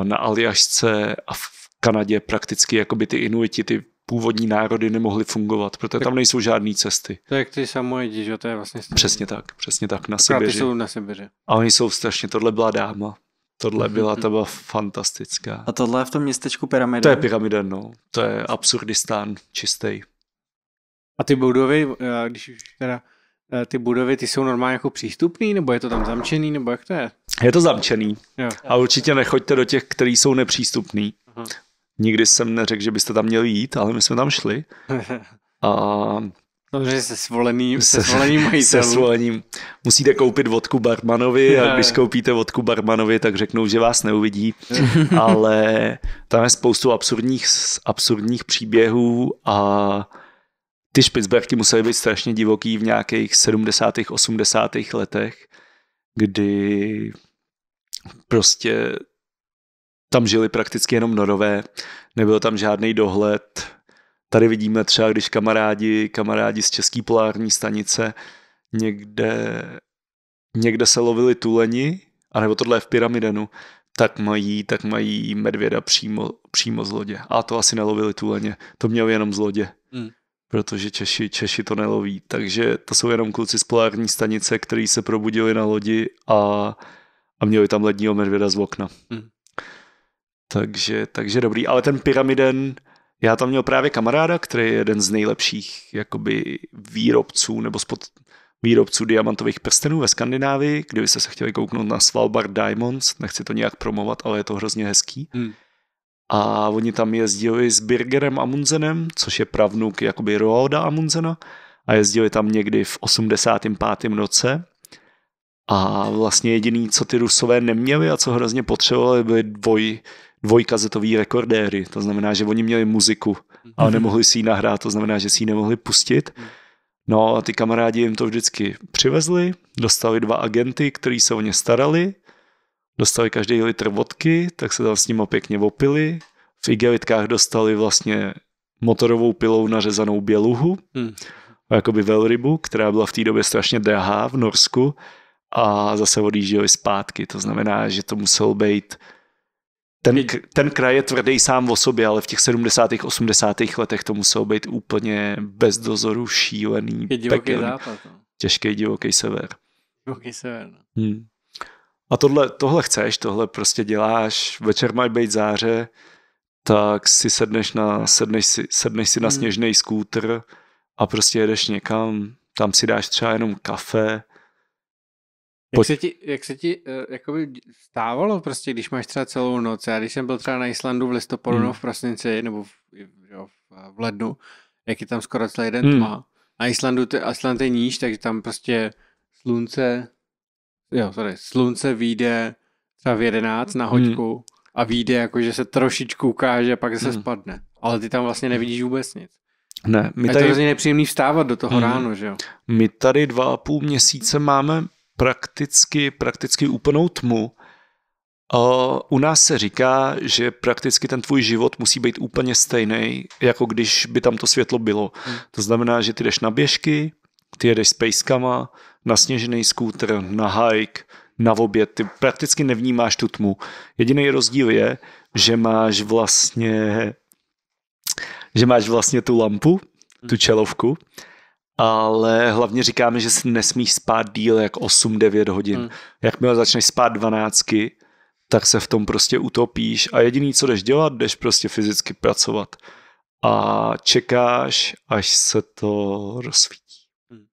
na Aljašce a v Kanadě prakticky jako by ty Inuiti, ty původní národy nemohly fungovat, protože tak, tam nejsou žádné cesty. To jak ty samojedi, že to je vlastně stejný. Přesně tak, přesně tak, na Akorát Sibiři. jsou na Sibiři. A oni jsou strašně, tohle byla dáma, tohle mhm, byla, mhm. to byla fantastická. A tohle je v tom městečku pyramida? To je pyramida, no. To je absurdistán čistý. A ty budovy, eh, když teda eh, ty budovy, ty jsou normálně jako přístupný, nebo je to tam zamčený, nebo jak to je? Je to zamčený. Jo. A určitě nechoďte do těch, který jsou nepřístupný. Aha. Nikdy jsem neřekl, že byste tam měli jít, ale my jsme tam šli. <laughs> A že se svolený, se, se svoleným Se svolením. Musíte koupit vodku barmanovi a <laughs> když koupíte vodku barmanovi, tak řeknou, že vás neuvidí. <laughs> Ale tam je spoustu absurdních, absurdních příběhů a ty Špicberky musely být strašně divoký v nějakých 70. 80. letech, kdy prostě tam žili prakticky jenom norové, nebyl tam žádný dohled. Tady vidíme třeba, když kamarádi, kamarádi z České polární stanice někde, někde se lovili tuleni, anebo tohle je v pyramidenu, tak mají, tak mají medvěda přímo, přímo z lodě. A to asi nelovili tuleně, to měl jenom z lodě. Mm. Protože Češi, Češi to neloví. Takže to jsou jenom kluci z polární stanice, kteří se probudili na lodi a, a měli tam ledního medvěda z okna. Mm. Takže, takže dobrý, ale ten pyramiden, já tam měl právě kamaráda, který je jeden z nejlepších jakoby výrobců nebo spod, výrobců diamantových prstenů ve Skandinávii, kdyby se chtěli kouknout na Svalbard Diamonds, nechci to nějak promovat, ale je to hrozně hezký. Hmm. A oni tam jezdili s Birgerem Amundsenem, což je pravnuk jakoby Roalda Amundsena a jezdili tam někdy v 85. noce. A vlastně jediný, co ty rusové neměli a co hrozně potřebovali, byly dvoj, dvojkazetový rekordéry, to znamená, že oni měli muziku, ale mhm. nemohli si ji nahrát, to znamená, že si ji nemohli pustit. Mhm. No a ty kamarádi jim to vždycky přivezli, dostali dva agenty, kteří se o ně starali, dostali každý litr vodky, tak se tam s nimi pěkně opili, v igelitkách dostali vlastně motorovou pilou nařezanou běluhu, hmm. jakoby velrybu, která byla v té době strašně drahá v Norsku a zase odjížděli zpátky. To znamená, že to musel být ten, ten kraj je tvrdý sám o sobě, ale v těch 70. 80. letech to muselo být úplně bez dozoru šílený. Je divoký západ. No. Těžký divoký sever. Divoký sever, no. hmm. A tohle, tohle chceš, tohle prostě děláš, večer mají být záře, tak si sedneš, na, sedneš, si, sedneš si na hmm. sněžný skútr a prostě jedeš někam, tam si dáš třeba jenom kafe, jak se ti, jak se ti uh, jakoby stávalo prostě, když máš třeba celou noc, já když jsem byl třeba na Islandu v listopadu hmm. nebo v prosinci, nebo v, jo, eh, v lednu, jak je tam skoro celý den hmm. tma. Hmm. Na Islandu, t- Island je níž, takže tam prostě slunce, jo, sorry, slunce vyjde třeba v jedenáct na hmm. hoďku hmm. a vyjde jako, že se trošičku ukáže a pak se hmm. spadne. Ale ty tam vlastně nevidíš hmm. vůbec nic. Ne, my tady... A je to hrozně nepříjemný vstávat do toho hmm. ráno, že jo? My tady dva a půl měsíce máme prakticky, prakticky úplnou tmu. U nás se říká, že prakticky ten tvůj život musí být úplně stejný, jako když by tam to světlo bylo. Hmm. To znamená, že ty jdeš na běžky, ty jedeš s pejskama, na sněžený skútr, na hike, na oběd, ty prakticky nevnímáš tu tmu. Jediný rozdíl je, že máš vlastně že máš vlastně tu lampu, tu čelovku ale hlavně říkáme, že si nesmíš spát díl jak 8-9 hodin. Hmm. Jakmile začneš spát 12, tak se v tom prostě utopíš a jediný, co jdeš dělat, jdeš prostě fyzicky pracovat a čekáš, až se to rozsvítí. Hmm.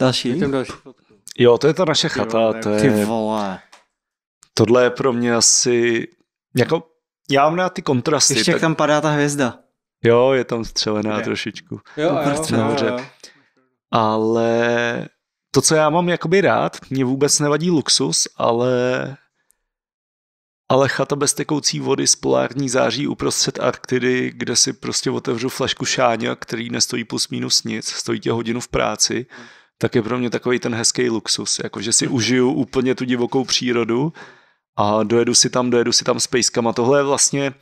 Další? Jo, to je ta naše chata. To je, tohle je pro mě asi, jako, já mám na ty kontrasty. Ještě tak... tam padá ta hvězda. Jo, je tam střelená je. trošičku. Jo, jo, jo, jo. Ale to, co já mám jakoby rád, mě vůbec nevadí luxus, ale ale chata bez tekoucí vody z polární září uprostřed Arktidy, kde si prostě otevřu flašku šáňa, který nestojí plus minus nic, stojí tě hodinu v práci, tak je pro mě takový ten hezký luxus, jakože si užiju úplně tu divokou přírodu a dojedu si tam, dojedu si tam pejskama. Tohle je vlastně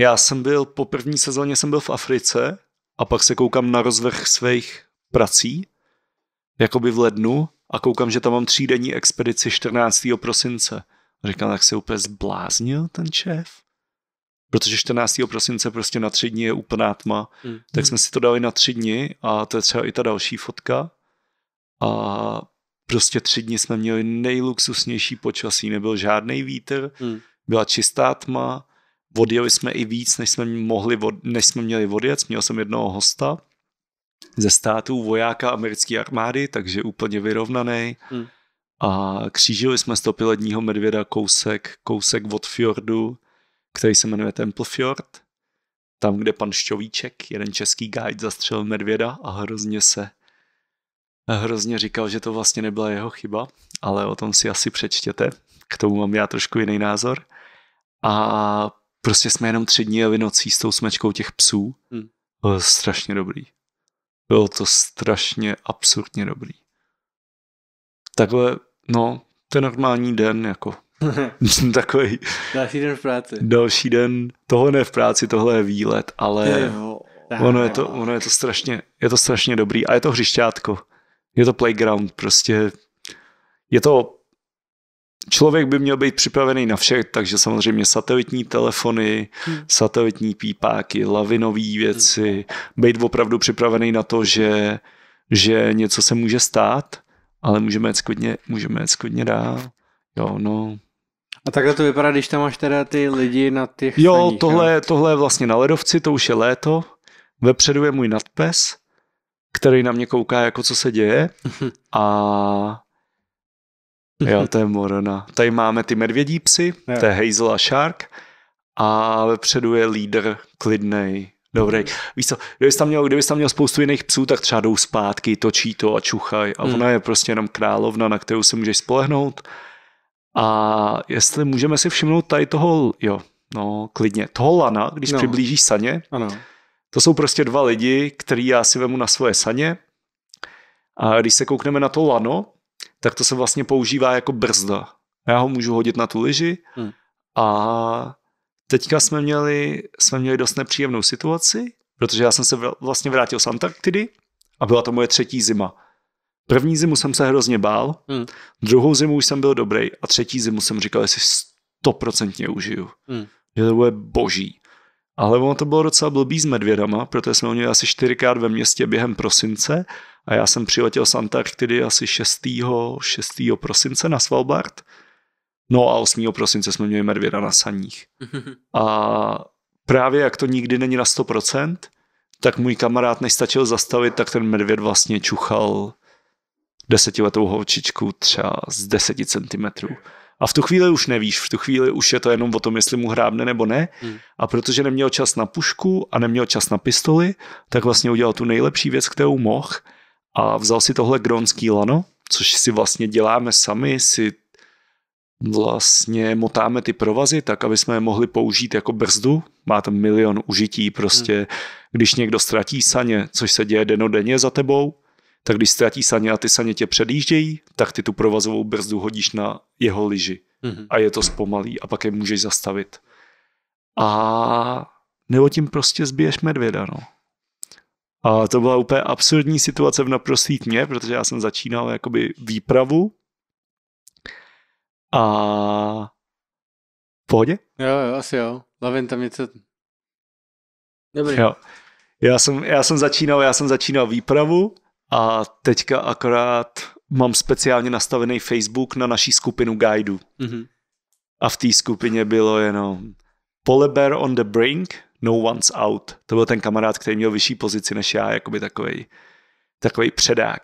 já jsem byl, po první sezóně jsem byl v Africe a pak se koukám na rozvrh svých prací, jakoby v lednu a koukám, že tam mám třídenní expedici 14. prosince. Říkám, tak se úplně zbláznil ten šéf. Protože 14. prosince prostě na tři dny je úplná tma. Mm. Tak jsme si to dali na tři dny a to je třeba i ta další fotka. A prostě tři dny jsme měli nejluxusnější počasí. Nebyl žádný vítr, mm. byla čistá tma, Odjeli jsme i víc, než jsme, mohli, než jsme měli odjet. Měl jsem jednoho hosta ze států vojáka americké armády, takže úplně vyrovnaný. Hmm. A křížili jsme stopy ledního medvěda kousek, kousek od fjordu, který se jmenuje Templefjord. Tam, kde pan Šťovíček, jeden český guide, zastřelil medvěda a hrozně se a hrozně říkal, že to vlastně nebyla jeho chyba, ale o tom si asi přečtěte. K tomu mám já trošku jiný názor. A Prostě jsme jenom tři dní a nocí s tou smečkou těch psů. Hmm. Bylo strašně dobrý. Bylo to strašně absurdně dobrý. Takhle, no, to je normální den, jako. <laughs> takový. Další den v práci. Další den, tohle ne v práci, tohle je výlet, ale jo, ono, je to, ono je to strašně, je to strašně dobrý a je to hřišťátko. Je to playground, prostě je to Člověk by měl být připravený na vše, takže samozřejmě satelitní telefony, hmm. satelitní pípáky, lavinové věci, hmm. být opravdu připravený na to, že, že něco se může stát, ale můžeme jít sklidně, můžeme jít sklidně dál. Jo, no. A takhle to vypadá, když tam máš teda ty lidi na těch Jo, staních, no? tohle, ne? tohle je vlastně na ledovci, to už je léto. Vepředu je můj nadpes, který na mě kouká, jako co se děje. <laughs> a Jo, to je morona. Tady máme ty medvědí psy, to je Hazel a Shark a vepředu je lídr klidnej. Dobrý. Víš co, kdybys tam, měl, kdybys tam měl spoustu jiných psů, tak třeba jdou zpátky, točí to a čuchaj. A hmm. ona je prostě jenom královna, na kterou se můžeš spolehnout. A jestli můžeme si všimnout tady toho, jo, no klidně, toho lana, když no. přiblížíš saně, ano. to jsou prostě dva lidi, který já si vemu na svoje saně. A když se koukneme na to lano, tak to se vlastně používá jako brzda. Já ho můžu hodit na tu lyži hmm. a teďka jsme měli, jsme měli dost nepříjemnou situaci, protože já jsem se vlastně vrátil z Antarktidy a byla to moje třetí zima. První zimu jsem se hrozně bál, hmm. druhou zimu už jsem byl dobrý a třetí zimu jsem říkal, jestli stoprocentně užiju. Hmm. Že to bude boží. Ale ono to bylo docela blbý s medvědama, protože jsme měli asi čtyřikrát ve městě během prosince a já jsem přiletěl z Antarktidy asi 6. 6. prosince na Svalbard. No a 8. prosince jsme měli medvěda na saních. <laughs> A právě jak to nikdy není na 100%, tak můj kamarád než zastavit, tak ten medvěd vlastně čuchal desetiletou holčičku třeba z deseti centimetrů. A v tu chvíli už nevíš, v tu chvíli už je to jenom o tom, jestli mu hrábne nebo ne. Hmm. A protože neměl čas na pušku a neměl čas na pistoli, tak vlastně udělal tu nejlepší věc, kterou mohl a vzal si tohle gronský lano, což si vlastně děláme sami, si vlastně motáme ty provazy tak, aby jsme je mohli použít jako brzdu. Má tam milion užití prostě. Hmm. Když někdo ztratí saně, což se děje denodenně za tebou, tak když ztratí saně a ty saně tě předjíždějí, tak ty tu provazovou brzdu hodíš na jeho liži hmm. a je to zpomalý a pak je můžeš zastavit. A nebo tím prostě zbiješ medvěda, no. A to byla úplně absurdní situace v naprostý tmě, protože já jsem začínal jakoby výpravu a v pohodě? Jo, jo, asi jo. Lavin tam něco... Dobrý. Jo. Já jsem, já jsem začínal, já jsem začínal výpravu a teďka akorát mám speciálně nastavený Facebook na naší skupinu guideů. Mm-hmm. A v té skupině bylo jenom polar bear on the Brink, No One's Out. To byl ten kamarád, který měl vyšší pozici než já, jakoby takovej, takovej předák.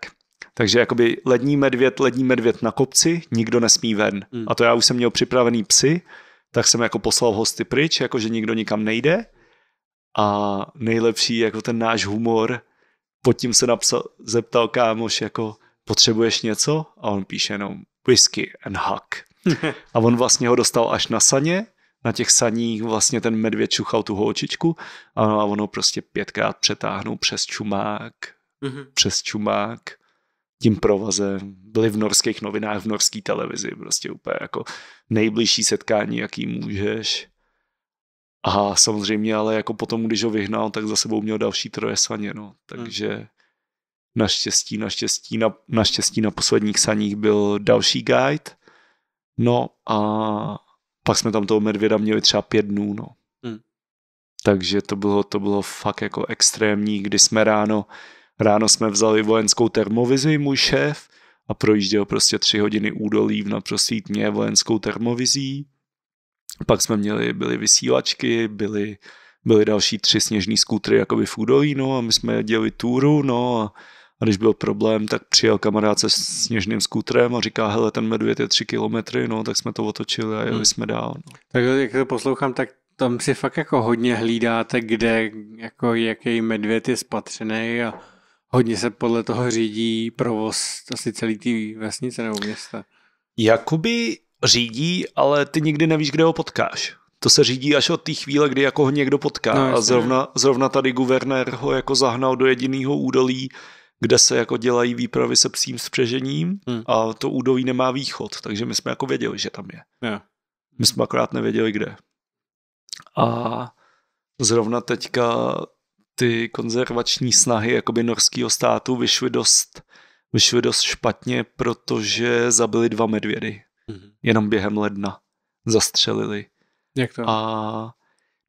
Takže jakoby lední medvěd, lední medvěd na kopci, nikdo nesmí ven. Mm. A to já už jsem měl připravený psy, tak jsem jako poslal hosty pryč, jako že nikdo nikam nejde. A nejlepší jako ten náš humor, pod tím se napsal, zeptal kámoš jako potřebuješ něco? A on píše jenom whisky and hug. <laughs> a on vlastně ho dostal až na saně na těch saních vlastně ten medvěd čuchal tu holčičku a ono prostě pětkrát přetáhnou přes čumák, mm-hmm. přes čumák, tím provazem. Byli v norských novinách, v norské televizi, prostě úplně jako nejbližší setkání, jaký můžeš. A samozřejmě, ale jako potom, když ho vyhnal, tak za sebou měl další troje saně, no. Mhm. Takže mm. naštěstí, naštěstí na, naštěstí na posledních saních byl další guide. No a pak jsme tam toho medvěda měli třeba pět dnů, no. Hmm. Takže to bylo, to bylo fakt jako extrémní, kdy jsme ráno, ráno jsme vzali vojenskou termovizi, můj šéf, a projížděl prostě tři hodiny údolí v naprostý tmě vojenskou termovizí. Pak jsme měli, byly vysílačky, byly, byly další tři sněžní skútry jakoby v údolí, no a my jsme dělali túru, no a a když byl problém, tak přijel kamarád se sněžným skútrem a říká, hele, ten medvěd je tři kilometry, no, tak jsme to otočili a jeli hmm. jsme dál. No. Tak jak to poslouchám, tak tam si fakt jako hodně hlídáte, kde, jako jaký medvěd je spatřený a hodně se podle toho řídí provoz asi celý té vesnice nebo města. Jakoby řídí, ale ty nikdy nevíš, kde ho potkáš. To se řídí až od té chvíle, kdy jako ho někdo potká. No, a zrovna, no. zrovna tady guvernér ho jako zahnal do jediného údolí, kde se jako dělají výpravy se psím spřežením hmm. a to údolí nemá východ, takže my jsme jako věděli, že tam je. Yeah. My jsme akorát nevěděli, kde. A zrovna teďka ty konzervační snahy jakoby norského státu vyšly dost, vyšly dost špatně, protože zabili dva medvědy. hmm Jenom během ledna. Zastřelili. Jak to? A,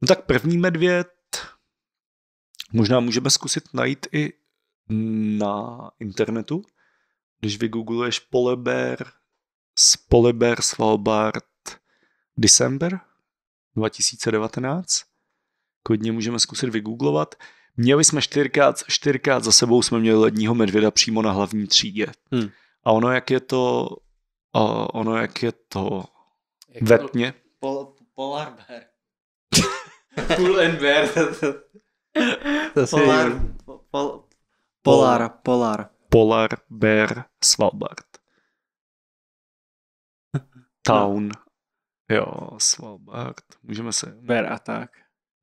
no tak první medvěd možná můžeme zkusit najít i na internetu. Když vygoogluješ Poleber, Poleber Svalbard December 2019, klidně můžeme zkusit vygooglovat. Měli jsme čtyřkrát, čtyřkrát za sebou jsme měli ledního medvěda přímo na hlavní třídě. Hmm. A ono, jak je to, uh, ono, jak je to jak ve tmě. Pol, polar bear. Pool and bear. <laughs> to, to, polar, pol, Polar, Polar. Polar Bear Svalbard. <laughs> Town. Jo, Svalbard. Můžeme se... Bear tak.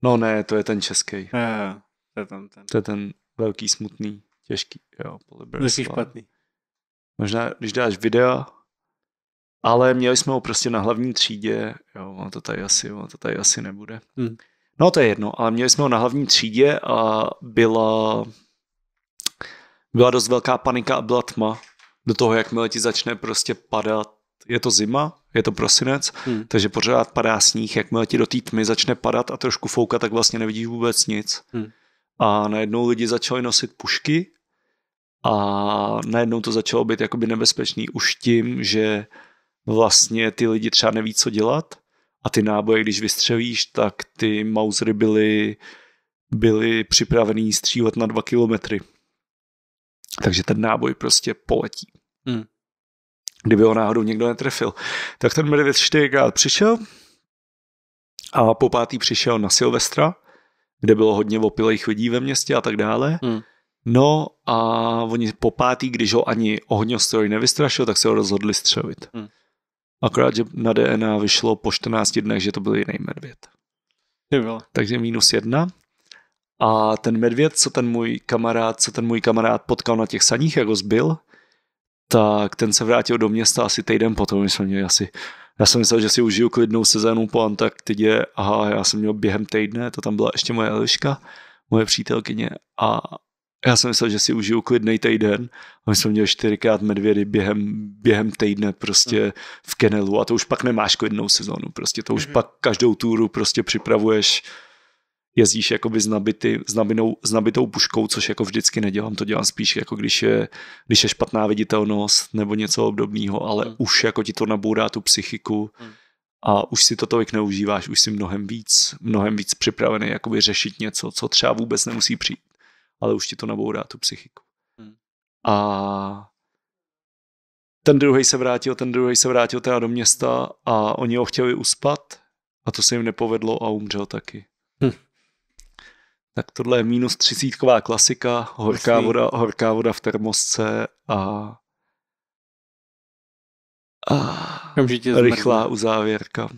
No ne, to je ten český. Jo, to je ten, ten. To je ten velký, smutný, těžký. Jo, Polar Bear Velký Svalbard. špatný. Možná, když dáš video, ale měli jsme ho prostě na hlavní třídě, jo, ono to tady asi, ono to tady asi nebude. Hmm. No to je jedno, ale měli jsme ho na hlavní třídě a byla byla dost velká panika a byla tma. Do toho, jak ti začne prostě padat, je to zima, je to prosinec, hmm. takže pořád padá sníh, jak ti do té tmy začne padat a trošku foukat, tak vlastně nevidíš vůbec nic. Hmm. A najednou lidi začali nosit pušky a najednou to začalo být jakoby nebezpečný už tím, že vlastně ty lidi třeba neví, co dělat a ty náboje, když vystřelíš, tak ty mausery byly, byly připravený střílet na dva kilometry. Takže ten náboj prostě poletí. Hmm. Kdyby ho náhodou někdo netrefil. Tak ten medvěd čtyřikrát přišel a po pátý přišel na Silvestra, kde bylo hodně opilých lidí ve městě a tak dále. Hmm. No a oni po pátý, když ho ani ohňostroj nevystrašil, tak se ho rozhodli střelit. Hmm. Akorát, že na DNA vyšlo po 14 dnech, že to byl jiný medvěd. Takže minus jedna. A ten medvěd, co ten můj kamarád, co ten můj kamarád potkal na těch saních, jak ho zbyl, tak ten se vrátil do města asi týden potom, my jsme měli asi já jsem myslel, že si užiju klidnou sezónu po Antarktidě. Aha, já jsem měl během týdne, to tam byla ještě moje Eliška, moje přítelkyně. A já jsem myslel, že si užiju klidný týden. A my jsme měli čtyřikrát medvědy během, během týdne prostě v Kenelu. A to už pak nemáš klidnou sezónu. Prostě to už mm-hmm. pak každou túru prostě připravuješ jezdíš jakoby s, nabity, s, nabinou, s nabitou puškou, což jako vždycky nedělám, to dělám spíš jako když je, když je špatná viditelnost nebo něco obdobného, ale hmm. už jako ti to nabourá tu psychiku hmm. a už si to tolik neužíváš, už si mnohem víc, mnohem víc připravený jakoby řešit něco, co třeba vůbec nemusí přijít, ale už ti to nabourá tu psychiku. Hmm. A ten druhý se vrátil, ten druhý se vrátil teda do města a oni ho chtěli uspat a to se jim nepovedlo a umřel taky. Hmm. Tak tohle je minus třicítková klasika, horká voda, horká voda v termosce a, a rychlá uzávěrka.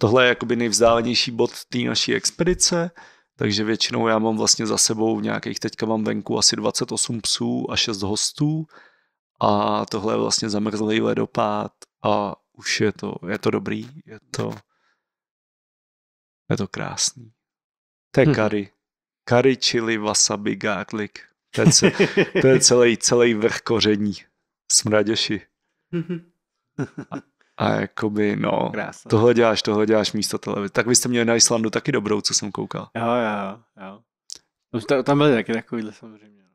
Tohle je jakoby nejvzdálenější bod té naší expedice, takže většinou já mám vlastně za sebou v nějakých, teďka mám venku asi 28 psů a 6 hostů a tohle je vlastně zamrzlý ledopád a už je to, je to dobrý, je to, je to krásný. To je hm curry, chili, wasabi, garlic. To je, ce, to je celý, celý vrch koření. Smraděši. A, a jakoby, no, Krásno. tohle děláš, tohle děláš místo televize. Tak vy jste měli na Islandu taky dobrou, co jsem koukal. Jo, jo, jo. No, tam, tam byly taky takovýhle samozřejmě. No.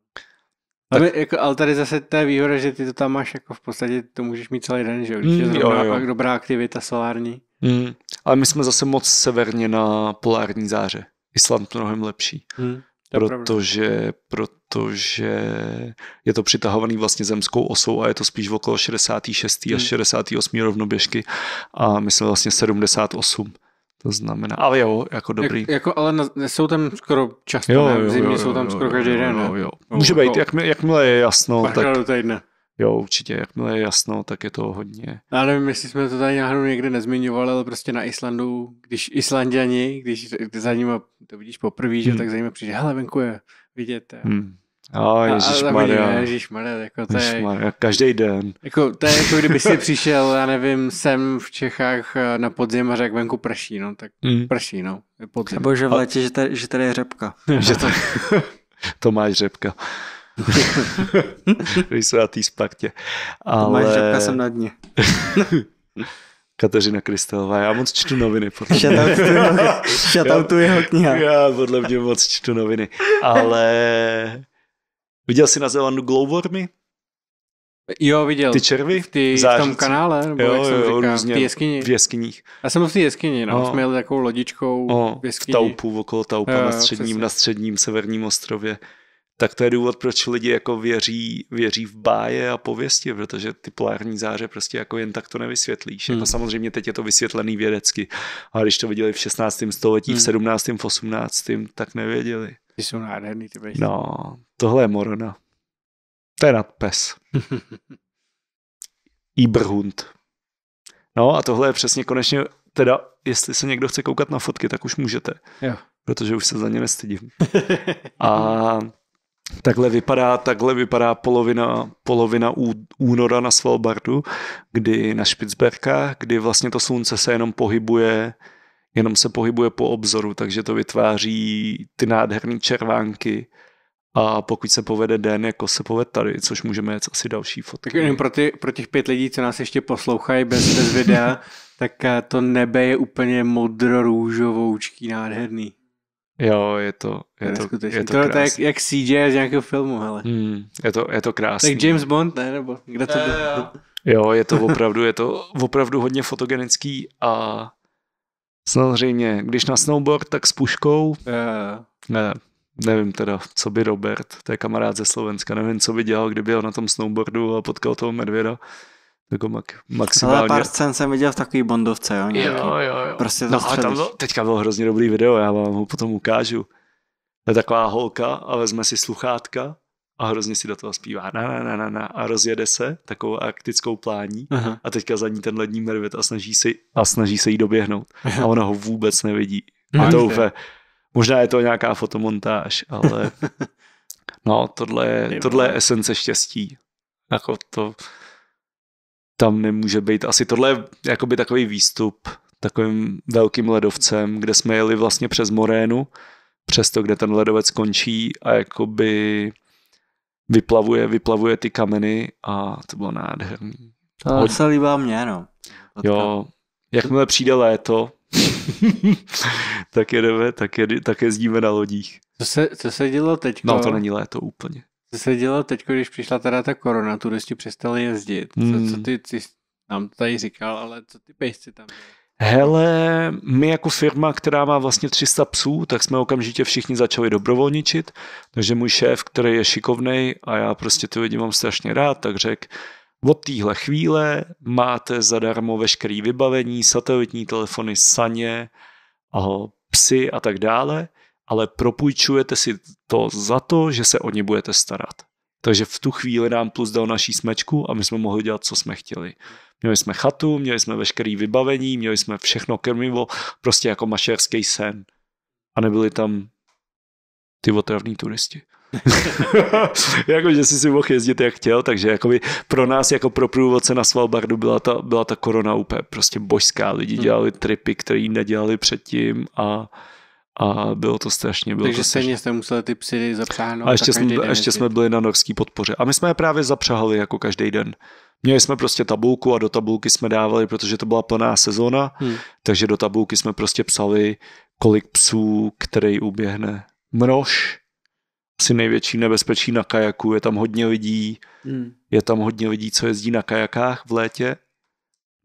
Tak. Ale, jako, ale tady zase ta výhoda, že ty to tam máš jako v podstatě, to můžeš mít celý den, že Když mm, je dobrá, jo, jo. dobrá aktivita solární. Mm. Ale my jsme zase moc severně na polární záře. Island mnohem lepší. Hmm, protože, protože je to přitahovaný vlastně zemskou osou a je to spíš okolo 66. Hmm. až 68. rovnoběžky a myslím vlastně 78. To znamená, ale jo, jako dobrý. Jak, jako, ale na, jsou tam skoro často, jo, ne? V zimě jo, jo, jsou tam jo, skoro každý den. Jo, jo, jo. Může být, jako jak, jakmile je jasno. tak... do týdne. Jo, určitě, jakmile je jasno, tak je to hodně. Já nevím, jestli jsme to tady náhodou někde nezmiňovali, ale prostě na Islandu, když Islandiani, když za nimi to vidíš poprvé, že hmm. tak za nimi přijde, hele, venku je vidět. Hmm. A Ježíš Maria, jako to je... každý den. Jako, to je jako kdyby si přišel, já nevím, sem v Čechách eh, na podzim a řekl venku prší, no, tak hmm. prší, no, je podzim. Nebo že v letě, a... že, tady, že tady je řepka. <laughs> že to... <laughs> Tomáš Řepka. <laughs> tý Spartě. Ale... Moje jsem na dně. Kateřina Kristelová, já moc čtu noviny. Šatám tu jeho kniha. Já podle mě moc čtu noviny. Ale viděl jsi na Zelandu glowwormy? Jo, viděl. Ty červy? V, ty, v tom kanále, nebo jo, jak jsem jo, v jeskyni. V jeskyních. Já jsem byl v té jeskyni, no. no. Jsme jeli takovou lodičkou o, v jeskyni. V Taupu, okolo Taupa, jo, na, středním, jo, na středním severním ostrově tak to je důvod, proč lidi jako věří, věří v báje a pověsti, protože ty polární záře prostě jako jen tak to nevysvětlíš. Jako hmm. Jako samozřejmě teď je to vysvětlený vědecky, ale když to viděli v 16. století, hmm. v 17. v 18. tak nevěděli. Ty jsou nádherný ty bejci. No, tohle je morona. To je nadpes. <laughs> Ibrhund. No a tohle je přesně konečně, teda jestli se někdo chce koukat na fotky, tak už můžete. Jo. Protože už se za ně nestydím. <laughs> A Takhle vypadá, takhle vypadá polovina, polovina února na Svalbardu, kdy na Špicberkách, kdy vlastně to slunce se jenom pohybuje, jenom se pohybuje po obzoru, takže to vytváří ty nádherné červánky. A pokud se povede den, jako se povede tady, což můžeme jít asi další fotky. Tak jenom pro, ty, pro těch pět lidí, co nás ještě poslouchají bez, bez videa, <laughs> tak eh, to nebe je úplně modro-růžovoučký, nádherný. Jo, je to, je to, je to, je to, to je jak, jak CJ z nějakého filmu, ale. Hmm, je, to, je to krásný. Tak James Bond, ne? Nebo kde to bylo? Jo, je to opravdu, je to opravdu hodně fotogenický a samozřejmě, když na snowboard, tak s puškou. Ne, nevím teda, co by Robert, to je kamarád ze Slovenska, nevím, co by dělal, kdyby jel na tom snowboardu a potkal toho medvěda jako mak, maximálně. Ale pár scén jsem viděl v takový bondovce, jo, nějaký. jo, jo, jo. Prostě to no středíš. tam bylo, teďka bylo hrozně dobrý video, já vám ho potom ukážu. To je taková holka a vezme si sluchátka a hrozně si do toho zpívá na, na, na, na, na a rozjede se takovou aktickou plání uh-huh. a teďka za ní ten lední mervit a snaží se, a snaží se jí doběhnout a ona ho vůbec nevidí. A to úplně, možná je to nějaká fotomontáž, ale <laughs> no tohle je, tohle je esence štěstí. Jako to, tam nemůže být. Asi tohle je jakoby takový výstup takovým velkým ledovcem, kde jsme jeli vlastně přes morénu, přes to, kde ten ledovec končí a jakoby vyplavuje, vyplavuje ty kameny a to bylo nádherný. To Od... se líbá mě, no. Odkam. Jo, jakmile přijde léto, <laughs> tak jedeme, tak, jed, tak jezdíme na lodích. Co se, co se dělo teď? No to není léto úplně. Co se dělo teď, když přišla teda ta korona, turisti přestali jezdit? Co, hmm. co ty, ty nám tady říkal, ale co ty pejsci tam Hele, my jako firma, která má vlastně 300 psů, tak jsme okamžitě všichni začali dobrovolničit, takže můj šéf, který je šikovný a já prostě ty lidi mám strašně rád, tak řekl, od téhle chvíle máte zadarmo veškeré vybavení, satelitní telefony, saně, psy a tak dále ale propůjčujete si to za to, že se o ně budete starat. Takže v tu chvíli nám plus dal naší smečku a my jsme mohli dělat, co jsme chtěli. Měli jsme chatu, měli jsme veškerý vybavení, měli jsme všechno krmivo, prostě jako mašerský sen. A nebyli tam ty otravní turisti. <laughs> jako, že jsi si mohl jezdit, jak chtěl, takže jakoby pro nás jako pro průvodce na Svalbardu byla ta, byla ta korona úplně prostě božská. Lidi hmm. dělali tripy, které nedělali předtím a a bylo to strašně. Bylo Takže to stejně strašně. jste museli ty psy zapřáhnout. A ještě, jsme, den, ještě jsme byli na norský podpoře. A my jsme je právě zapřáhali jako každý den. Měli jsme prostě tabulku a do tabulky jsme dávali, protože to byla plná sezóna, hmm. takže do tabulky jsme prostě psali, kolik psů, který uběhne. Mrož, asi největší nebezpečí na kajaku, je tam hodně lidí, hmm. je tam hodně lidí, co jezdí na kajakách v létě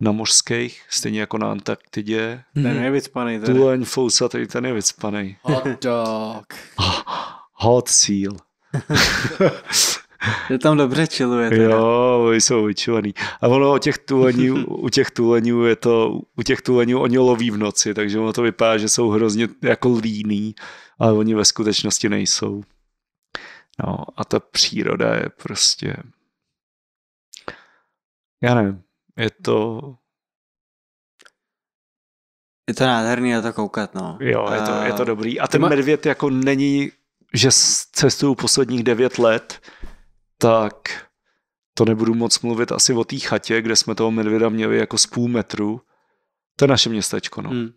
na mořských, stejně jako na Antarktidě. Mhm. Ten je vycpanej. Tady. Tuleň Fousa, tady ten je vycpanej. Hot dog. <laughs> Hot seal. <laughs> Je tam dobře čiluje. Teda. Jo, jsou vyčovaný. A ono o těch tuleňů, u těch tuleňů je to, u těch tuleňů oni loví v noci, takže ono to vypadá, že jsou hrozně jako líní, ale oni ve skutečnosti nejsou. No a ta příroda je prostě... Já nevím, je to... Je to nádherný na to koukat, no. Jo, je to, je to dobrý. A ten medvěd jako není, že cestuju posledních devět let, tak to nebudu moc mluvit asi o té chatě, kde jsme toho medvěda měli jako z půl metru. To je naše městečko, no. Hmm.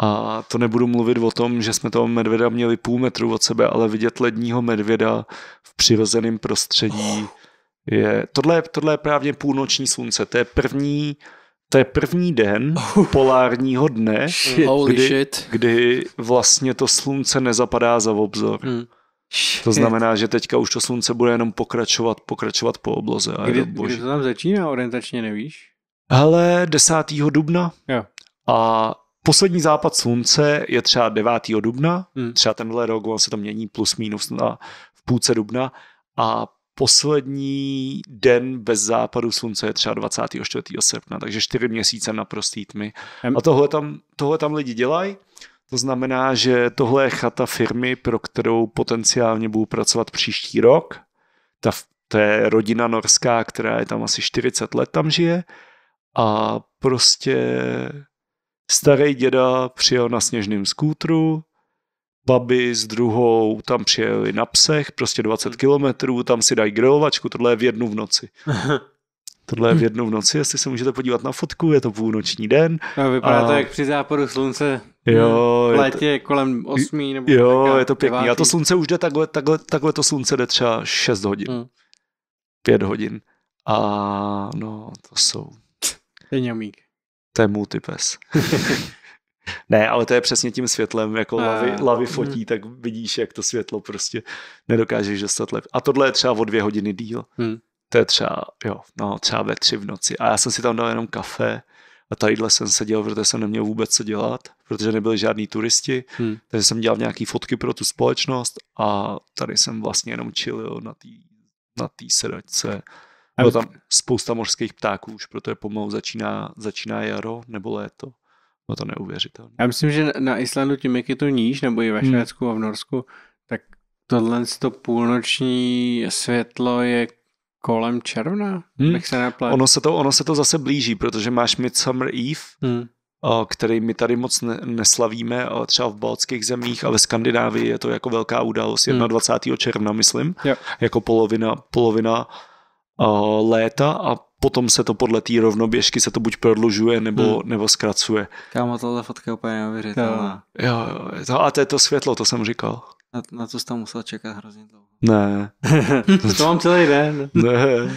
A to nebudu mluvit o tom, že jsme toho medvěda měli půl metru od sebe, ale vidět ledního medvěda v přirozeném prostředí. Oh je, tohle, tohle je právě půlnoční slunce, to je první, to je první den <laughs> polárního dne, kdy, kdy vlastně to slunce nezapadá za obzor. Hmm. To znamená, že teďka už to slunce bude jenom pokračovat, pokračovat po obloze. A kdy, to kdy to tam začíná orientačně, nevíš? Hele, 10. dubna. Jo. A poslední západ slunce je třeba 9. dubna, hmm. třeba tenhle rok, on se to mění plus minus na, v půlce dubna. A Poslední den bez západu slunce je třeba 24. srpna, takže čtyři měsíce naprostý tmy. A tohle tam, tohle tam lidi dělají. To znamená, že tohle je chata firmy, pro kterou potenciálně budu pracovat příští rok. Ta, to je rodina norská, která je tam asi 40 let tam žije. A prostě starý děda přijel na sněžném skútru, babi s druhou tam přijeli na psech, prostě 20 hmm. kilometrů, tam si dají grilovačku, tohle je v jednu v noci. <laughs> Tohle je v hmm. jednu v noci, jestli se můžete podívat na fotku, je to půlnoční den. No, vypadá a... to jak při západu slunce. Jo, hmm. v létě je to... kolem 8 nebo Jo, je to pěkný. 9. A to slunce už jde takhle, takhle, takhle to slunce jde třeba 6 hodin. Hmm. 5 hodin. A no, to jsou... To je ňamík. To je multipes. <laughs> <laughs> Ne, ale to je přesně tím světlem, jako a... lavy, lavy mhm. fotí, hmm. tak vidíš, jak to světlo prostě nedokážeš dostat lep. A tohle je třeba o dvě hodiny díl. Hmm. To je třeba, jo, no, třeba ve tři v noci. A já jsem si tam dal jenom kafe a tadyhle jsem seděl, protože jsem neměl vůbec co dělat, protože nebyli žádní turisti, hmm. takže jsem dělal nějaký fotky pro tu společnost a tady jsem vlastně jenom čilil na té na tý sedačce. Bylo tam spousta mořských ptáků už, protože pomalu začíná, začíná jaro nebo léto bylo no to neuvěřitelné. Já myslím, že na Islandu tím, jak je to níž, nebo i ve hmm. Švédsku hmm. a v Norsku, tak tohle to půlnoční světlo je kolem června, hmm. se neplet. Ono se, to, ono se to zase blíží, protože máš Midsummer Eve, hmm. o, který my tady moc ne, neslavíme, o, třeba v baltských zemích, ale v Skandinávii je to jako velká událost, hmm. června, myslím, jo. jako polovina, polovina uh, léta a potom se to podle té rovnoběžky se to buď prodlužuje nebo, hmm. nebo zkracuje. Kámo, tohle fotka je úplně neuvěřitelná. Jo, jo, jo, a to je to světlo, to jsem říkal. Na, na to jsi musel čekat hrozně dlouho. Ne. <laughs> to mám celý den. ne.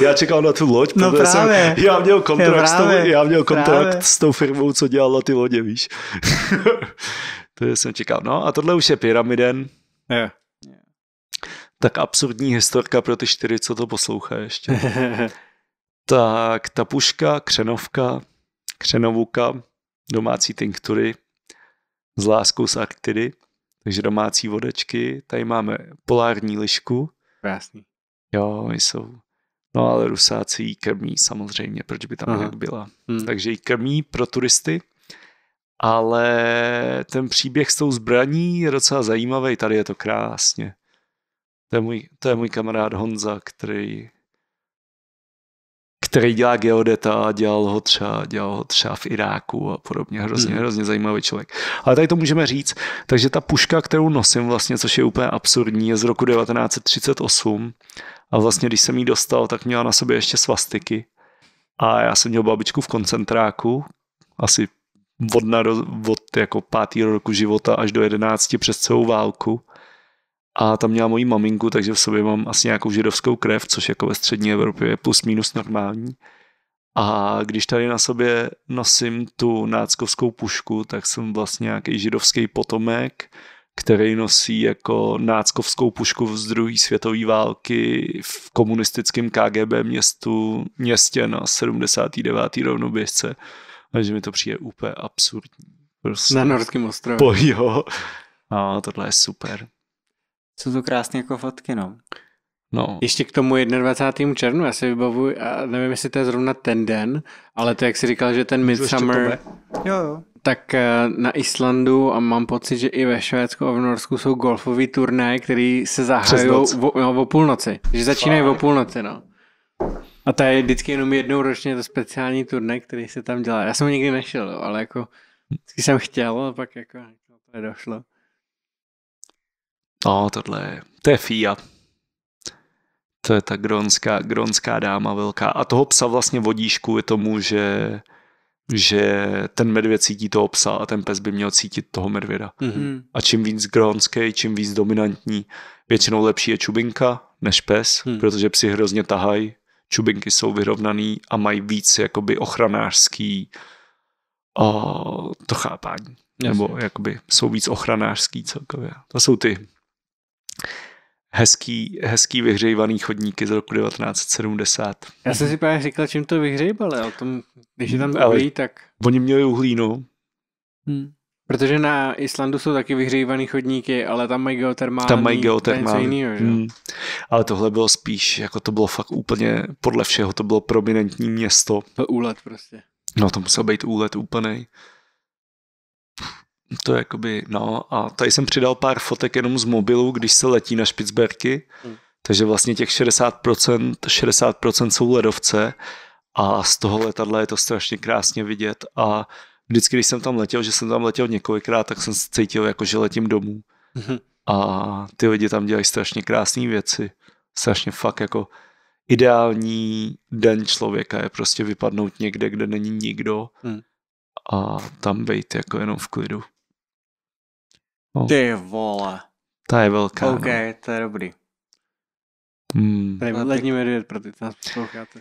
Já čekal na tu loď, no protože právě. jsem, já měl kontrakt, právě. s tou, já měl kontrakt právě. s tou firmou, co dělala ty lodě, víš. <laughs> to jsem čekal. No a tohle už je pyramiden. Je. Tak absurdní historka pro ty čtyři, co to poslouchají ještě. <laughs> Tak ta puška, křenovka, křenovuka, domácí tinktury s láskou z Arktidy, takže domácí vodečky. Tady máme polární lišku. Krásný. Jo, jsou. No ale rusáci jí krmí samozřejmě, proč by tam Aha. byla. Hmm. Takže jí krmí pro turisty, ale ten příběh s tou zbraní je docela zajímavý, tady je to krásně. To je můj, to je můj kamarád Honza, který který dělá geodeta, dělal ho třeba, dělal ho třeba v Iráku a podobně. Hrozně, hmm. hrozně zajímavý člověk. Ale tady to můžeme říct. Takže ta puška, kterou nosím vlastně, což je úplně absurdní, je z roku 1938 a vlastně když jsem ji dostal, tak měla na sobě ještě svastiky. A já jsem měl babičku v koncentráku, asi od, naro- od jako pátého roku života až do jedenácti přes celou válku a tam měla moji maminku, takže v sobě mám asi nějakou židovskou krev, což jako ve střední Evropě je plus minus normální. A když tady na sobě nosím tu náckovskou pušku, tak jsem vlastně nějaký židovský potomek, který nosí jako náckovskou pušku z druhé světové války v komunistickém KGB městu, městě na 79. rovnoběžce. Takže mi to přijde úplně absurdní. Prostě. Na Norském ostrově. Po jo. A tohle je super. Jsou to krásné jako fotky, no. No. Ještě k tomu 21. červnu, já si vybavuji, a nevím, jestli to je zrovna ten den, ale to, jak jsi říkal, že ten Midsummer, jo, jo. tak eh, na Islandu a mám pocit, že i ve Švédsku a v Norsku jsou golfový turnaje, který se zahájí o, o půlnoci. Že začínají o půlnoci, no. A to je vždycky jenom jednou ročně to speciální turnaj, který se tam dělá. Já jsem ho nikdy nešel, ale jako vždycky jsem chtěl a pak jako to nedošlo. No, tohle je, to je Fia. To je ta gronská, gronská dáma velká. A toho psa vlastně vodíš kvůli tomu, že že ten medvěd cítí toho psa a ten pes by měl cítit toho medvěda. Mm-hmm. A čím víc gronský, čím víc dominantní, většinou lepší je čubinka než pes, mm. protože psi hrozně tahají, čubinky jsou vyrovnaný a mají víc jakoby ochranářský o, to chápání. Jasně. Nebo jakoby jsou víc ochranářský celkově. To jsou ty hezký, hezký vyhřejvaný chodníky z roku 1970. Já jsem si právě říkal, čím to vyhřejbali, o tom, když je tam uhlí, tak... Oni měli uhlí, no. Hmm. Protože na Islandu jsou taky vyhřívaný chodníky, ale tam mají geotermální. Tam mají geotermální. Jinýho, že? Hmm. Ale tohle bylo spíš, jako to bylo fakt úplně, podle všeho to bylo prominentní město. To úlet prostě. No to musel být úlet úplný. To je jakoby, no a tady jsem přidal pár fotek jenom z mobilu, když se letí na Špicberky, hmm. takže vlastně těch 60%, 60% jsou ledovce a z toho letadla je to strašně krásně vidět a vždycky, když jsem tam letěl, že jsem tam letěl několikrát, tak jsem se cítil jako, že letím domů. Hmm. A ty lidi tam dělají strašně krásné věci. Strašně fakt jako ideální den člověka je prostě vypadnout někde, kde není nikdo hmm. a tam být jako jenom v klidu. No. Ty vole. Ta je velká. OK, no. to je dobrý. Hmm. lední medvěd pro ty, co nás posloucháte.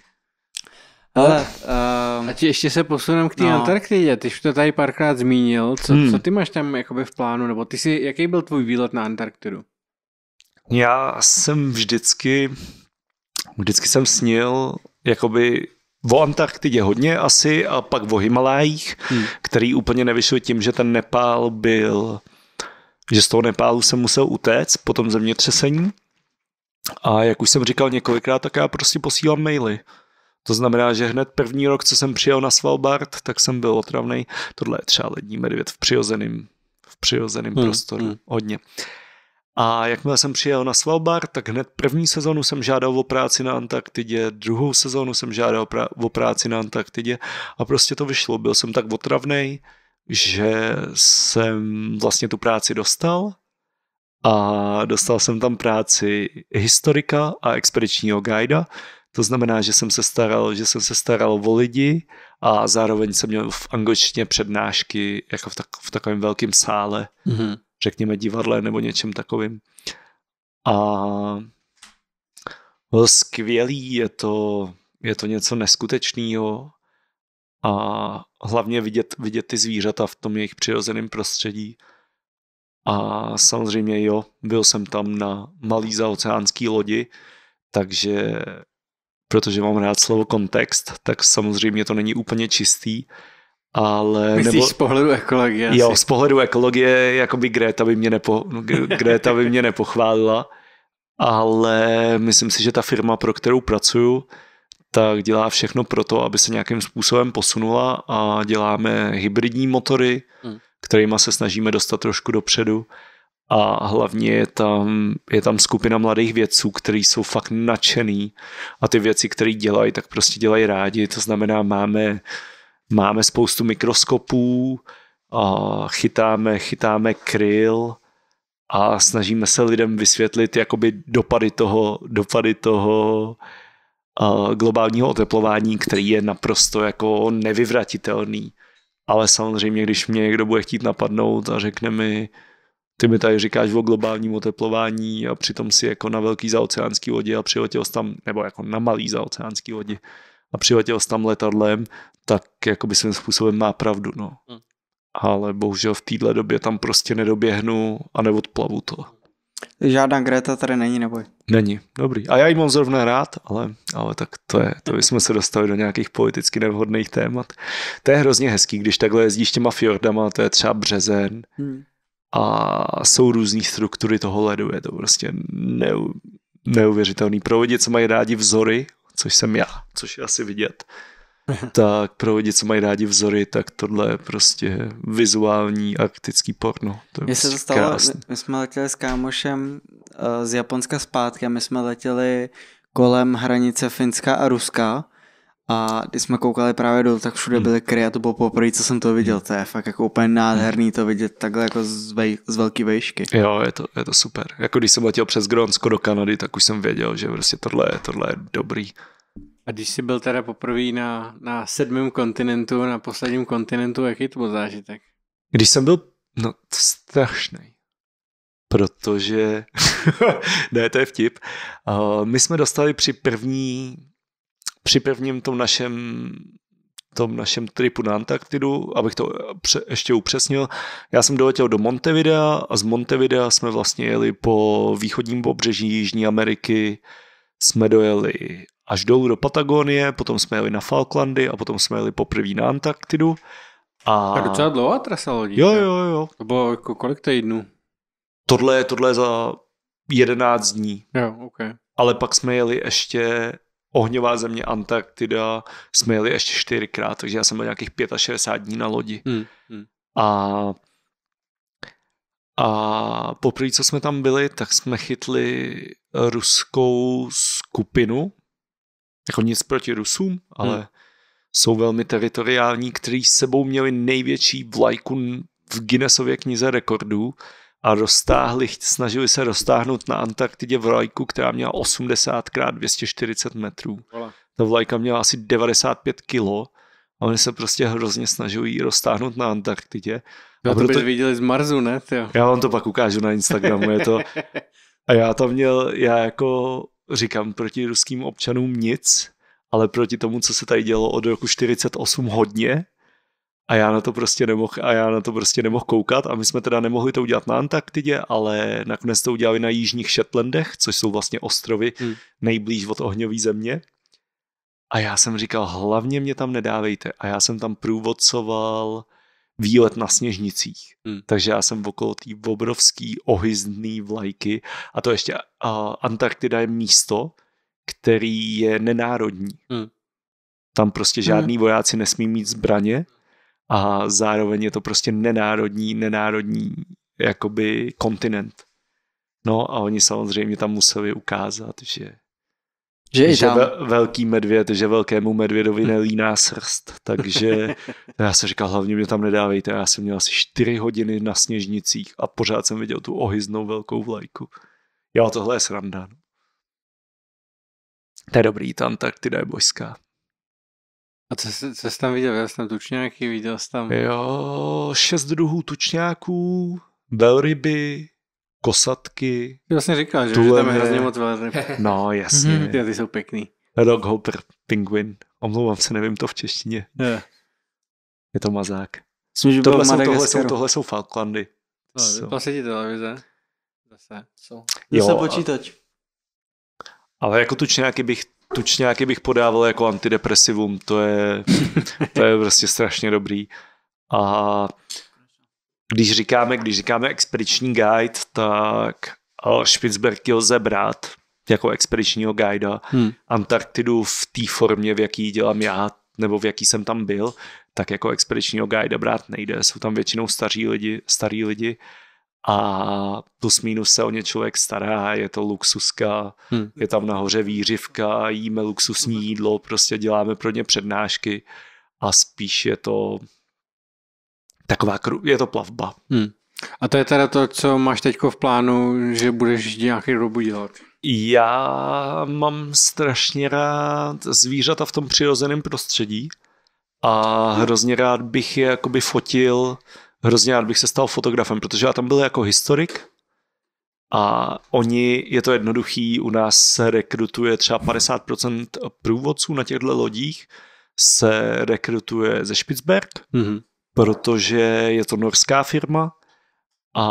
Ale, um, a eh, ti ještě se posuneme k té no. Antarktidě, ty jsi to tady párkrát zmínil, co, hmm. co ty máš tam jakoby v plánu, nebo ty jsi, jaký byl tvůj výlet na Antarktidu? Já jsem vždycky, vždycky jsem snil jakoby o Antarktidě hodně asi a pak o Himalájích, hmm. který úplně nevyšel tím, že ten Nepál byl že z toho Nepálu jsem musel utéct po tom zemětřesení. A jak už jsem říkal několikrát, tak já prostě posílám maily. To znamená, že hned první rok, co jsem přijel na Svalbard, tak jsem byl otravný. Tohle je třeba lední medvěd v přirozeném v přirozeném hmm, prostoru. Hmm. Hodně. A jakmile jsem přijel na Svalbard, tak hned první sezónu jsem žádal o práci na Antarktidě, druhou sezónu jsem žádal o práci na Antarktidě a prostě to vyšlo. Byl jsem tak otravnej, že jsem vlastně tu práci dostal a dostal jsem tam práci historika a expedičního guida, to znamená, že jsem se staral, že jsem se staral o lidi a zároveň jsem měl v angličtině přednášky jako v, tak, v takovém velkém sále, mm-hmm. řekněme divadle nebo něčem takovým. A byl skvělý, je to, je to něco neskutečného a hlavně vidět, vidět ty zvířata v tom jejich přirozeném prostředí. A samozřejmě jo, byl jsem tam na malý zaoceánský lodi, takže protože mám rád slovo kontext, tak samozřejmě to není úplně čistý, ale... Myslíš nebo, z pohledu ekologie? Jo, asi. z pohledu ekologie, jako by Greta by mě, nepo, Greta by mě nepochválila, ale myslím si, že ta firma, pro kterou pracuju, tak dělá všechno pro to, aby se nějakým způsobem posunula a děláme hybridní motory, hmm. kterými se snažíme dostat trošku dopředu a hlavně je tam, je tam skupina mladých vědců, kteří jsou fakt nadšený a ty věci, které dělají, tak prostě dělají rádi, to znamená máme, máme spoustu mikroskopů, a chytáme, chytáme kryl a snažíme se lidem vysvětlit jakoby dopady toho, dopady toho globálního oteplování, který je naprosto jako nevyvratitelný. Ale samozřejmě, když mě někdo bude chtít napadnout a řekne mi, ty mi tady říkáš o globálním oteplování a přitom si jako na velký zaoceánský vodě a přiletěl tam, nebo jako na malý zaoceánský vodě a přiletěl jsi tam letadlem, tak jako by svým způsobem má pravdu, no. Hmm. Ale bohužel v téhle době tam prostě nedoběhnu a neodplavu to. Žádná Greta tady není, neboj. Není, dobrý. A já ji mám zrovna rád, ale, ale tak to je, to bychom se dostali do nějakých politicky nevhodných témat. To je hrozně hezký, když takhle jezdíš těma fjordama, to je třeba březen hmm. a jsou různé struktury toho ledu, je to prostě neu, neuvěřitelný. Pro lidi, co mají rádi vzory, což jsem já, což je asi vidět, <laughs> tak pro lidi, co mají rádi vzory, tak tohle je prostě vizuální arktický porno. To je prostě se to prostě stalo, my, my jsme letěli s kámošem uh, z Japonska zpátky a my jsme letěli kolem hranice Finska a Ruska a když jsme koukali právě dolů, tak všude hmm. byly kry a to bylo poprvé, co jsem to hmm. viděl. To je fakt jako úplně nádherný to vidět takhle jako z, vej, z velký vejšky. Jo, je to, je to super. Jako když jsem letěl přes Grónsko do Kanady, tak už jsem věděl, že prostě tohle tohle je dobrý. A když jsi byl teda poprvé na, na sedmém kontinentu, na posledním kontinentu, jaký to byl zážitek? Když jsem byl, no strašný. Protože, <laughs> ne, to je vtip. Uh, my jsme dostali při první, při prvním tom našem tom našem tripu na Antarktidu, abych to pře- ještě upřesnil. Já jsem doletěl do Montevidea a z Montevidea jsme vlastně jeli po východním pobřeží Jižní Ameriky, jsme dojeli až dolů do Patagonie, potom jsme jeli na Falklandy a potom jsme jeli poprvé na Antarktidu. A... Tak docela dlouhá trasa lodí. Jo, jo, jo. To bylo jako kolik týdnů? Tohle je, tohle je za 11 dní. Jo, ok. Ale pak jsme jeli ještě ohňová země Antarktida, jsme jeli ještě čtyřikrát, takže já jsem byl nějakých 65 dní na lodi. Hmm, hmm. A, a poprvé, co jsme tam byli, tak jsme chytli ruskou skupinu, jako nic proti Rusům, ale hmm. jsou velmi teritoriální, kteří s sebou měli největší vlajku v Guinnessově knize rekordů a roztáhli, snažili se roztáhnout na Antarktidě vlajku, která měla 80 x 240 metrů. Ola. Ta vlajka měla asi 95 kilo a oni se prostě hrozně snažili ji roztáhnout na Antarktidě. No, a proto... to proto... viděli z Marzu, ne? Tyjo. Já vám to pak ukážu na Instagramu, je to... <laughs> A já tam měl, já jako říkám proti ruským občanům nic, ale proti tomu, co se tady dělo od roku 48 hodně, a já na to prostě nemohl, a já na to prostě nemohl koukat a my jsme teda nemohli to udělat na Antarktidě, ale nakonec to udělali na jižních Shetlandech, což jsou vlastně ostrovy hmm. nejblíž od ohňové země. A já jsem říkal, hlavně mě tam nedávejte. A já jsem tam průvodcoval uh, výlet na sněžnicích. Hmm. Takže já jsem okolo té obrovský ohyzdný vlajky a to ještě uh, Antarktida je místo, který je nenárodní. Hmm. Tam prostě žádný hmm. vojáci nesmí mít zbraně a zároveň je to prostě nenárodní, nenárodní jakoby kontinent. No a oni samozřejmě tam museli ukázat, že že, že tam. velký medvěd, že velkému medvědovi nelíná srst, takže <laughs> já jsem říkal, hlavně mě tam nedávejte, já jsem měl asi 4 hodiny na sněžnicích a pořád jsem viděl tu ohyznou velkou vlajku. Jo, tohle je sranda. No. To je dobrý, tam tak ty je božská. A co jsi, co jsi tam viděl? Já jsem tučňáky, viděl tam... Jo, šest druhů tučňáků, velryby, kosatky. Ty vlastně říkáš, že, že tam je hrozně moc velryb. <laughs> No, jasně. Mm-hmm. <laughs> Ty, ty jsou pěkný. Rock Hopper, Penguin. Omlouvám se, nevím to v češtině. Yeah. je to mazák. Myslím, tohle, jsou, tohle, jsou, tohle jsou Falklandy. No, so. Vypasí ti televize. Zase. So. Zase jo, počítač. Ale jako tučňáky bych, tučňáky bych podával jako antidepresivum, to je, to je <laughs> prostě strašně dobrý. A když říkáme, když říkáme expediční guide, tak Špicberky eh, lze brát jako expedičního guida. Hmm. Antarktidu v té formě, v jaký dělám já, nebo v jaký jsem tam byl, tak jako expedičního guida brát nejde. Jsou tam většinou staří lidi, starý lidi a plus minus se o ně člověk stará, je to luxuska, hmm. je tam nahoře výřivka, jíme luxusní jídlo, prostě děláme pro ně přednášky a spíš je to taková, kru, je to plavba. Hmm. A to je teda to, co máš teď v plánu, že budeš nějaký dobu dělat? Já mám strašně rád zvířata v tom přirozeném prostředí a hrozně rád bych je jakoby fotil, hrozně rád bych se stal fotografem, protože já tam byl jako historik a oni, je to jednoduchý, u nás se rekrutuje třeba 50% průvodců na těchto lodích, se rekrutuje ze Špicberg, mm-hmm protože je to norská firma a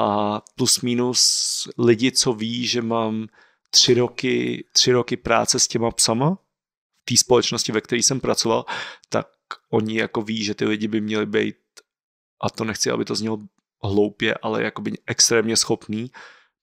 plus minus lidi, co ví, že mám tři roky, tři roky práce s těma psama v té společnosti, ve které jsem pracoval, tak oni jako ví, že ty lidi by měli být, a to nechci, aby to znělo hloupě, ale jakoby extrémně schopný,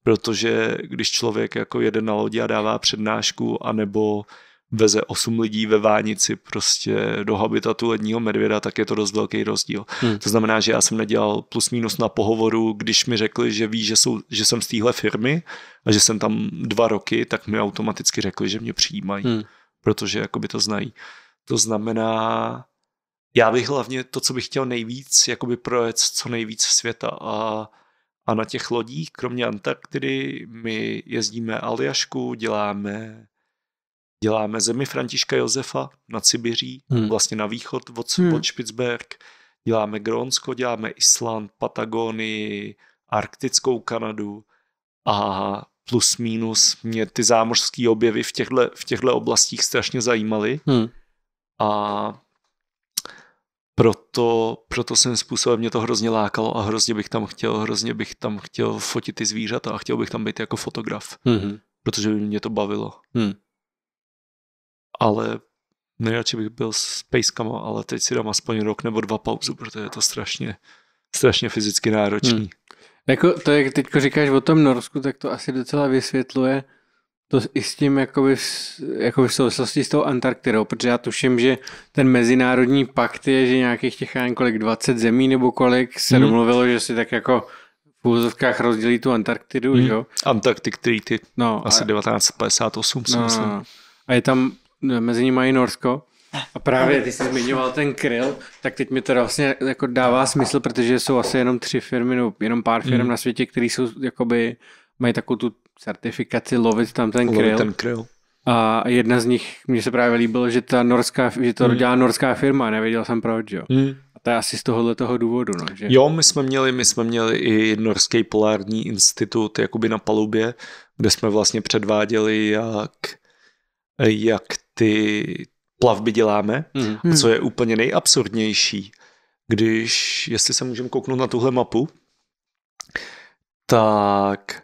protože když člověk jako jede na lodi a dává přednášku, anebo veze 8 lidí ve Vánici prostě do habitatu ledního medvěda, tak je to dost velký rozdíl. Hmm. To znamená, že já jsem nedělal plus minus na pohovoru, když mi řekli, že ví, že, jsou, že jsem z téhle firmy a že jsem tam dva roky, tak mi automaticky řekli, že mě přijímají, hmm. protože jakoby to znají. To znamená, já bych hlavně to, co bych chtěl nejvíc, jakoby projet co nejvíc světa a a na těch lodích, kromě Antarktidy, my jezdíme Aljašku, děláme děláme zemi Františka Josefa na Sibiří, hmm. vlastně na východ od, hmm. od Špicberg, děláme Grónsko, děláme Island, Patagonii, arktickou Kanadu a plus minus mě ty zámořské objevy v těchto, v těchto oblastích strašně zajímaly. Hmm. A proto, proto jsem způsobem mě to hrozně lákalo a hrozně bych tam chtěl, hrozně bych tam chtěl fotit ty zvířata a chtěl bych tam být jako fotograf, hmm. protože by mě to bavilo. Hmm ale nejradši bych byl s pejskama, ale teď si dám aspoň rok nebo dva pauzu, protože je to strašně, strašně fyzicky náročný. Hmm. Jako to, jak teď říkáš o tom Norsku, tak to asi docela vysvětluje to i s tím jakoby, jakoby v souvislosti s tou Antarktidou, protože já tuším, že ten mezinárodní pakt je, že nějakých těch kolik 20 zemí nebo kolik se hmm. domluvilo, že si tak jako v úzovkách rozdělí tu Antarktidu, hmm. jo? Antarctic Treaty, no, asi a, 1958 no, no, myslím. No. A je tam mezi nimi i Norsko. A právě ty jsi zmiňoval ten kryl, tak teď mi to vlastně jako dává smysl, protože jsou asi jenom tři firmy, nebo jenom pár firm mm. na světě, které jsou jakoby, mají takovou tu certifikaci lovit tam ten kryl. ten kryl. A jedna z nich, mně se právě líbilo, že ta norská, že to mm. dělá norská firma, nevěděl jsem proč, jo. Mm. A to je asi z tohohle toho důvodu, no. Že... Jo, my jsme měli, my jsme měli i Norský polární institut jakoby na palubě, kde jsme vlastně předváděli, jak jak ty plavby děláme. Mm. A co hmm. je úplně nejabsurdnější, když, jestli se můžeme kouknout na tuhle mapu, tak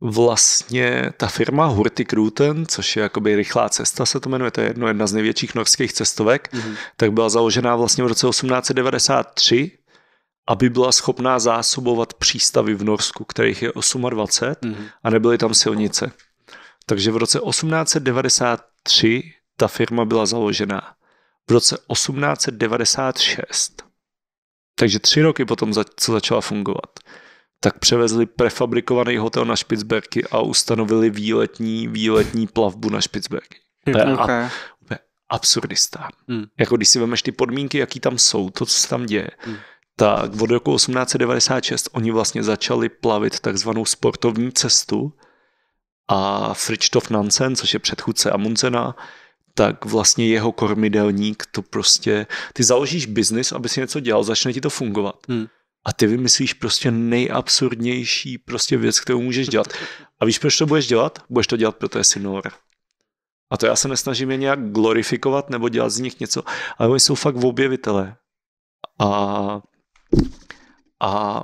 vlastně ta firma Hurtigruten, což je jakoby rychlá cesta se to jmenuje, to je jedno, jedna z největších norských cestovek, mm tak byla založená vlastně v roce 1893, aby byla schopná zásobovat přístavy v Norsku, kterých je 28 mm a nebyly tam silnice. Takže v roce 1893 ta firma byla založena. V roce 1896, takže tři roky potom, co začala fungovat, tak převezli prefabrikovaný hotel na Špicberky a ustanovili výletní, výletní plavbu na Špicberky. Okay. A, absurdistán. Hmm. Jako když si vemeš ty podmínky, jaký tam jsou, to, co se tam děje, mm. tak od roku 1896 oni vlastně začali plavit takzvanou sportovní cestu, a Fridtjof Nansen, což je předchůdce Amundsena, tak vlastně jeho kormidelník to prostě, ty založíš biznis, aby si něco dělal, začne ti to fungovat. Hmm. A ty vymyslíš prostě nejabsurdnější prostě věc, kterou můžeš dělat. A víš, proč to budeš dělat? Budeš to dělat, protože jsi nor. A to já se nesnažím je nějak glorifikovat nebo dělat z nich něco, ale oni jsou fakt objevitelé. A, a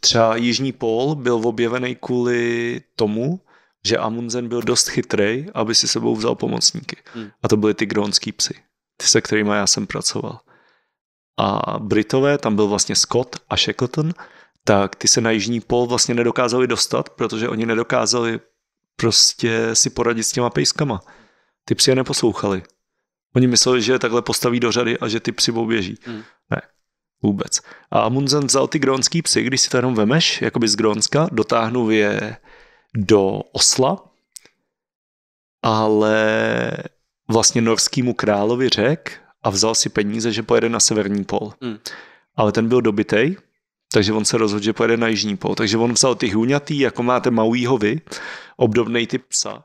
třeba Jižní pól byl objevený kvůli tomu, že Amundsen byl dost chytrý, aby si sebou vzal pomocníky. Hmm. A to byly ty grónský psy, ty se kterými já jsem pracoval. A Britové, tam byl vlastně Scott a Shackleton, tak ty se na jižní pol vlastně nedokázali dostat, protože oni nedokázali prostě si poradit s těma pejskama. Ty psy je neposlouchali. Oni mysleli, že je takhle postaví do řady a že ty psy běží. Hmm. Ne, vůbec. A Amundsen vzal ty grónský psy, když si to jenom vemeš, jakoby z Grónska, dotáhnu je do Osla, ale vlastně norskýmu královi řekl a vzal si peníze, že pojede na severní pol. Mm. Ale ten byl dobitej, takže on se rozhodl, že pojede na jižní pol. Takže on vzal ty hůňatý, jako máte maujího vy, obdobnej typ psa,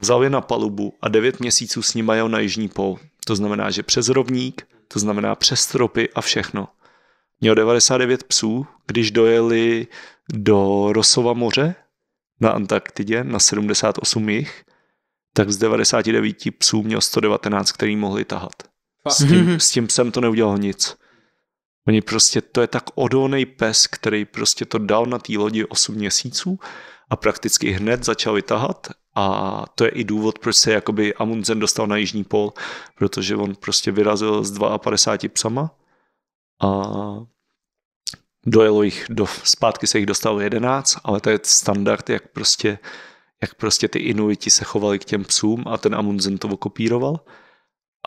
vzal je na palubu a devět měsíců s nima jel na jižní pol. To znamená, že přes rovník, to znamená přes stropy a všechno. Měl 99 psů, když dojeli do Rosova moře, na Antarktidě na 78 jich, tak z 99 psů měl 119, který mohli tahat. S tím, mhm. s tím psem to neudělal nic. Oni prostě, to je tak odolný pes, který prostě to dal na té lodi 8 měsíců a prakticky hned začal vytahat a to je i důvod, proč se jakoby Amundsen dostal na jižní pol, protože on prostě vyrazil s 52 psama a dojelo jich, do, zpátky se jich dostalo jedenáct, ale to je standard, jak prostě, jak prostě ty Inuiti se chovali k těm psům a ten Amundsen to okopíroval.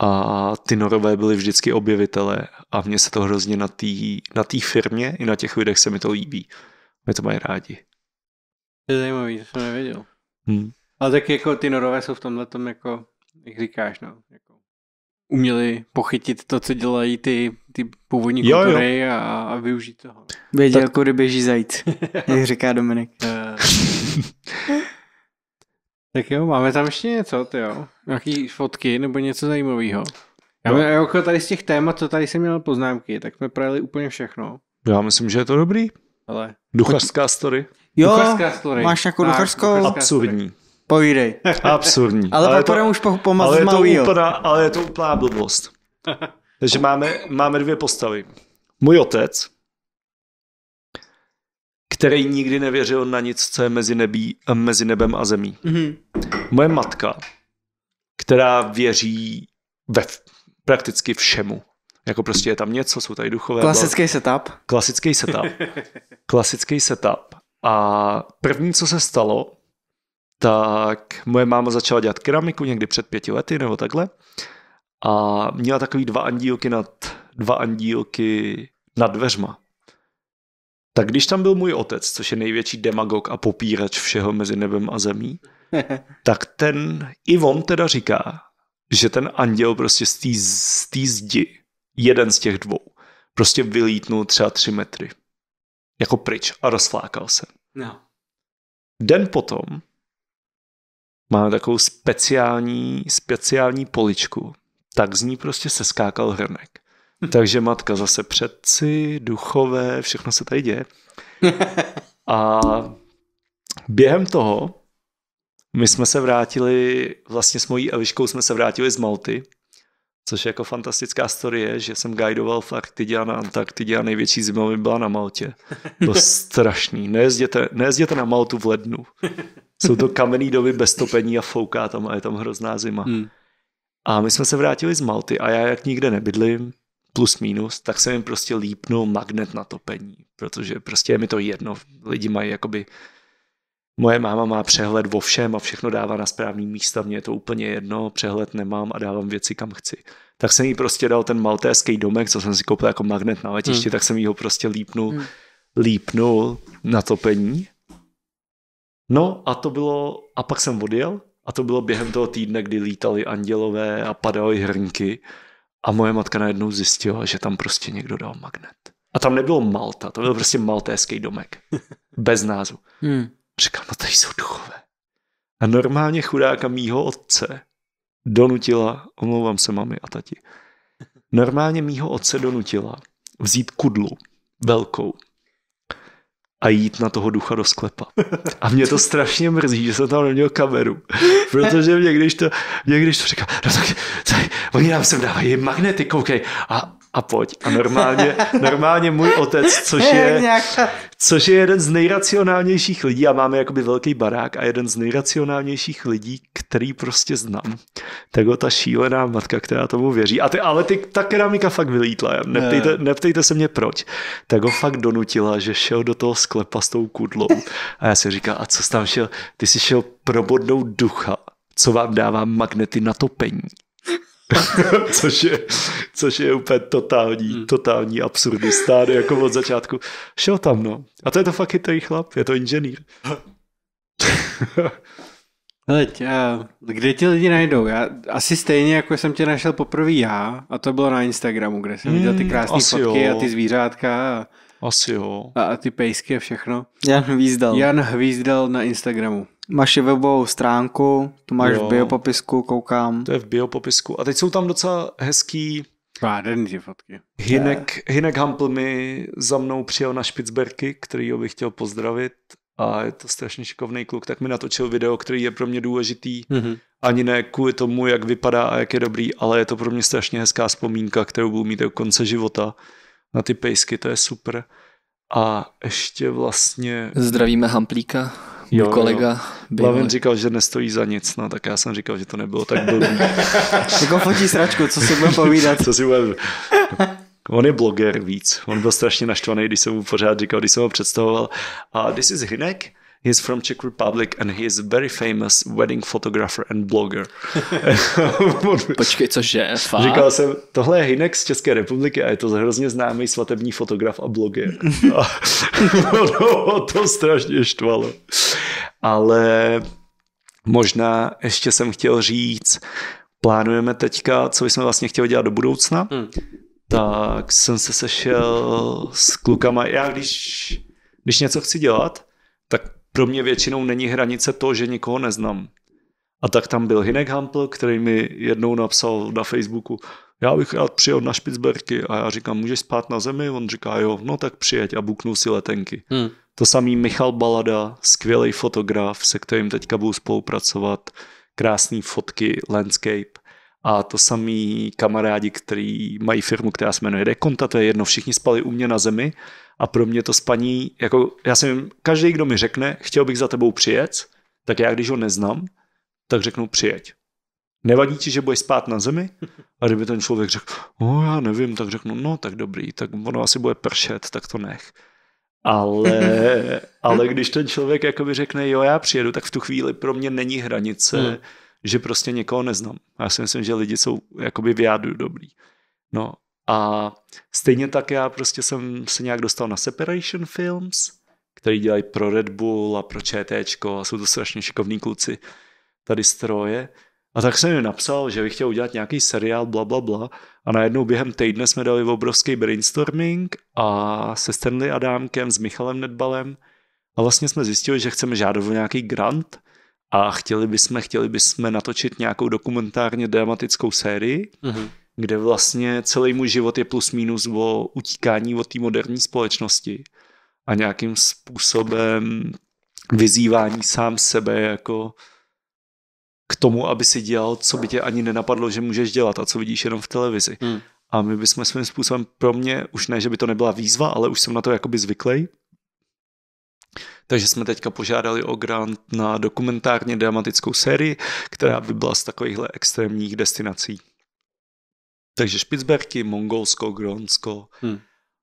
A ty norové byli vždycky objevitelé a mně se to hrozně na té na tý firmě i na těch videch se mi to líbí. My to mají rádi. To je zajímavý, to jsem nevěděl. Hmm. Ale tak jako ty norové jsou v tomhle tom jako, jak říkáš, no, jako uměli pochytit to, co dělají ty, ty původní jo, kultury jo. A, a využít toho. Věděl, tak... kudy jako běží zajíc, <laughs> jak říká Dominik. Eh. tak jo, máme tam ještě něco, ty jo? Nějaký fotky nebo něco zajímavého? Já no. jako tady z těch témat, co tady jsem měl poznámky, tak jsme projeli úplně všechno. Já myslím, že je to dobrý. Ale... Duchařská story. Jo, duchařská story. máš jako duchařskou? Absurdní. Story. Povídej. Absurdní. ale, ale to, už po, pomalu ale, je to úplná, ale je to úplná blbost. <laughs> Takže máme, máme dvě postavy. Můj otec, který nikdy nevěřil na nic, co je mezi, nebí, mezi nebem a zemí. Mm-hmm. Moje matka, která věří ve prakticky všemu. Jako prostě je tam něco, jsou tady duchové. Klasický bla... setup. Klasický setup. <laughs> Klasický setup. A první, co se stalo, tak moje máma začala dělat keramiku někdy před pěti lety nebo takhle a měla takový dva andílky nad, dva andílky nad dveřma. Tak když tam byl můj otec, což je největší demagog a popírač všeho mezi nebem a zemí, <laughs> tak ten, i on teda říká, že ten anděl prostě z té z tý zdi, jeden z těch dvou, prostě vylítnul třeba tři metry. Jako pryč a rozflákal se. No. Den potom Máme takovou speciální, speciální poličku, tak z ní prostě skákal hrnek. Hm. Takže matka zase předci, duchové, všechno se tady děje. <laughs> A během toho my jsme se vrátili, vlastně s mojí Eliškou jsme se vrátili z Malty, což je jako fantastická historie, že jsem guidoval v Arktidě a na Antarktidě a největší zima byla na Maltě. To <laughs> strašný. Nejezděte, nejezděte na Maltu v lednu. <laughs> Jsou to kamenný domy bez topení a fouká tam a je tam hrozná zima. Hmm. A my jsme se vrátili z Malty a já, jak nikde nebydlím, plus minus, tak jsem jim prostě lípnul magnet na topení, protože prostě je mi to jedno. Lidi mají jakoby... Moje máma má přehled o všem a všechno dává na správný místa, mně je to úplně jedno, přehled nemám a dávám věci kam chci. Tak jsem jí prostě dal ten maltéský domek, co jsem si koupil jako magnet na letišti, hmm. tak jsem jí ho prostě lípnul, hmm. lípnul na topení No a to bylo, a pak jsem odjel a to bylo během toho týdne, kdy lítali andělové a padaly hrnky a moje matka najednou zjistila, že tam prostě někdo dal magnet. A tam nebylo Malta, to byl prostě maltéský domek. <laughs> Bez názvu. Hmm. Říkám, no tady jsou duchové. A normálně chudáka mýho otce donutila, omlouvám se mami a tati, normálně mýho otce donutila vzít kudlu velkou a jít na toho ducha do sklepa. A mě to strašně mrzí, že jsem tam neměl kameru. Protože mě když to, mě když to říká, no tak, tady, oni nám sem dávají magnety, koukej. A a pojď. A normálně, <laughs> normálně můj otec, což je, což je jeden z nejracionálnějších lidí a máme jakoby velký barák a jeden z nejracionálnějších lidí, který prostě znám. Tak ta šílená matka, která tomu věří. A ty, ale ty, ta keramika fakt vylítla. Neptejte, neptejte se mě proč. Tak ho fakt donutila, že šel do toho sklepa s tou kudlou. A já si říkal, a co jsi tam šel? Ty jsi šel probodnout ducha, co vám dává magnety na topení. <laughs> což, je, což je úplně totální, hmm. totální absurdista jako od začátku. Šel tam, no. A to je to fakt chytrý chlap, je to inženýr. Hleď, <laughs> kde ti lidi najdou? Já asi stejně, jako jsem tě našel poprvé já, a to bylo na Instagramu, kde jsem hmm, viděl ty hmm, krásné fotky jo. a ty zvířátka a, asi jo. A, a ty pejsky a všechno. Jan Hvízdal. Jan Hvízdal na Instagramu. Máš i webovou stránku, tu máš jo. v biopopisku, koukám. To je v biopopisku. A teď jsou tam docela hezký Páden ty fotky. Hinek, je. Hinek Hampl mi za mnou přijel na Špicberky, který ho bych chtěl pozdravit a je to strašně šikovný kluk, tak mi natočil video, který je pro mě důležitý. Mm-hmm. Ani ne kvůli tomu, jak vypadá a jak je dobrý, ale je to pro mě strašně hezká vzpomínka, kterou budu mít do konce života na ty pejsky, to je super. A ještě vlastně... Zdravíme Hamplíka, jo, kolega. Jo. Blavin říkal, že nestojí za nic, no tak já jsem říkal, že to nebylo tak blbý. <laughs> jako fotí sračku, co si budeme povídat. co si budeme... On je bloger víc. On byl strašně naštvaný, když jsem mu pořád říkal, když jsem ho představoval. A this is Hinek. He's from Czech Republic and he is a very famous wedding photographer and blogger. <laughs> Počkej, cože? Fakt? Říkal jsem, tohle je Hinek z České republiky a je to hrozně známý svatební fotograf a bloger. A <laughs> ono to strašně štvalo. Ale možná ještě jsem chtěl říct, plánujeme teďka, co bychom vlastně chtěli dělat do budoucna. Hmm. Tak jsem se sešel s klukama. Já když, když něco chci dělat, pro mě většinou není hranice to, že nikoho neznám. A tak tam byl Hinek Hampl, který mi jednou napsal na Facebooku, já bych rád přijel na Špicberky a já říkám, můžeš spát na zemi? On říká, jo, no tak přijeď a buknu si letenky. Hmm. To samý Michal Balada, skvělý fotograf, se kterým teďka budu spolupracovat, krásné fotky, landscape a to samý kamarádi, který mají firmu, která se jmenuje Rekonta, to je jedno, všichni spali u mě na zemi a pro mě to spaní, jako já jsem, každý, kdo mi řekne, chtěl bych za tebou přijet, tak já, když ho neznám, tak řeknu přijeď. Nevadí ti, že budeš spát na zemi? A kdyby ten člověk řekl, no já nevím, tak řeknu, no tak dobrý, tak ono asi bude pršet, tak to nech. Ale, <laughs> ale když ten člověk jakoby řekne, jo, já přijedu, tak v tu chvíli pro mě není hranice, hmm. že prostě někoho neznám. Já si myslím, že lidi jsou jakoby v jádu dobrý. No a stejně tak já prostě jsem se nějak dostal na Separation Films, který dělají pro Red Bull a pro ČTčko a jsou to strašně šikovní kluci tady stroje. A tak jsem jim napsal, že bych chtěl udělat nějaký seriál, bla, bla, bla. A najednou během týdne jsme dali obrovský brainstorming a se Stanley Adámkem, s Michalem Nedbalem. A vlastně jsme zjistili, že chceme žádat o nějaký grant a chtěli bychom, chtěli bychom natočit nějakou dokumentárně dramatickou sérii. Mm-hmm kde vlastně celý můj život je plus minus o utíkání od té moderní společnosti a nějakým způsobem vyzývání sám sebe jako k tomu, aby si dělal, co by tě ani nenapadlo, že můžeš dělat a co vidíš jenom v televizi. Hmm. A my bychom svým způsobem, pro mě, už ne, že by to nebyla výzva, ale už jsem na to jakoby zvyklý. Takže jsme teďka požádali o grant na dokumentárně dramatickou sérii, která by byla z takovýchhle extrémních destinací. Takže Špicberky, Mongolsko, Grónsko hmm.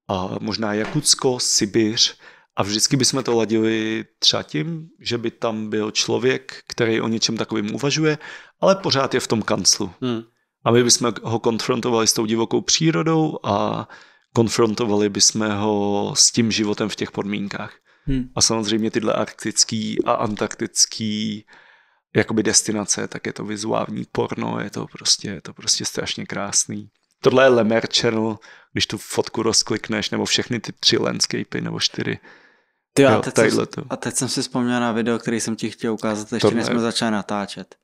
a možná Jakutsko, Sibiř. A vždycky bychom to ladili třeba tím, že by tam byl člověk, který o něčem takovým uvažuje, ale pořád je v tom kanclu. Hmm. A my bychom ho konfrontovali s tou divokou přírodou a konfrontovali bychom ho s tím životem v těch podmínkách. Hmm. A samozřejmě tyhle arktický a antarktický uh, jakoby destinace, tak je to vizuální porno, je to prostě, je to prostě strašně krásný. Tohle je Lemer Channel, když tu fotku rozklikneš, nebo všechny ty tři landscapy, nebo čtyři. Ty, jo, a, teď jsem, to. a teď jsem si vzpomněl na video, který jsem ti chtěl ukázat, ještě Tohle... než jsme začali natáčet.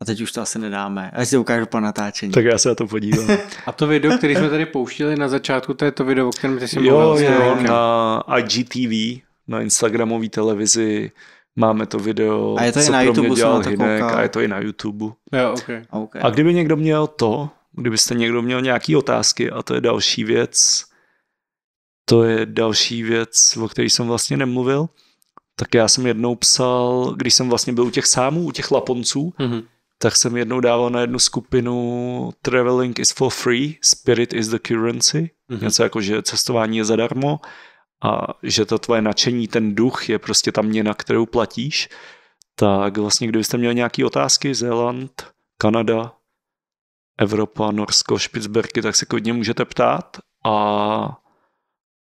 A teď už to asi nedáme, až si ukážu po natáčení. Tak já se na to podívám. <laughs> a to video, které jsme tady pouštili na začátku, to je to video, o kterém ty jsi mluvil. Jo, jo, na IGTV, na Instagramové televizi, Máme to video, a je to co i na pro YouTube, mě dělal Hinek a je to i na YouTube. Jo, okay. Okay. A kdyby někdo měl to, kdybyste někdo měl nějaké otázky a to je další věc, to je další věc, o které jsem vlastně nemluvil, tak já jsem jednou psal, když jsem vlastně byl u těch sámů, u těch laponců, mm-hmm. tak jsem jednou dával na jednu skupinu Traveling is for free, spirit is the currency, mm-hmm. něco jako, že cestování je zadarmo, a že to tvoje nadšení, ten duch je prostě ta měna, kterou platíš, tak vlastně kdybyste měli nějaké otázky, Zéland, Kanada, Evropa, Norsko, Špicberky, tak se klidně můžete ptát a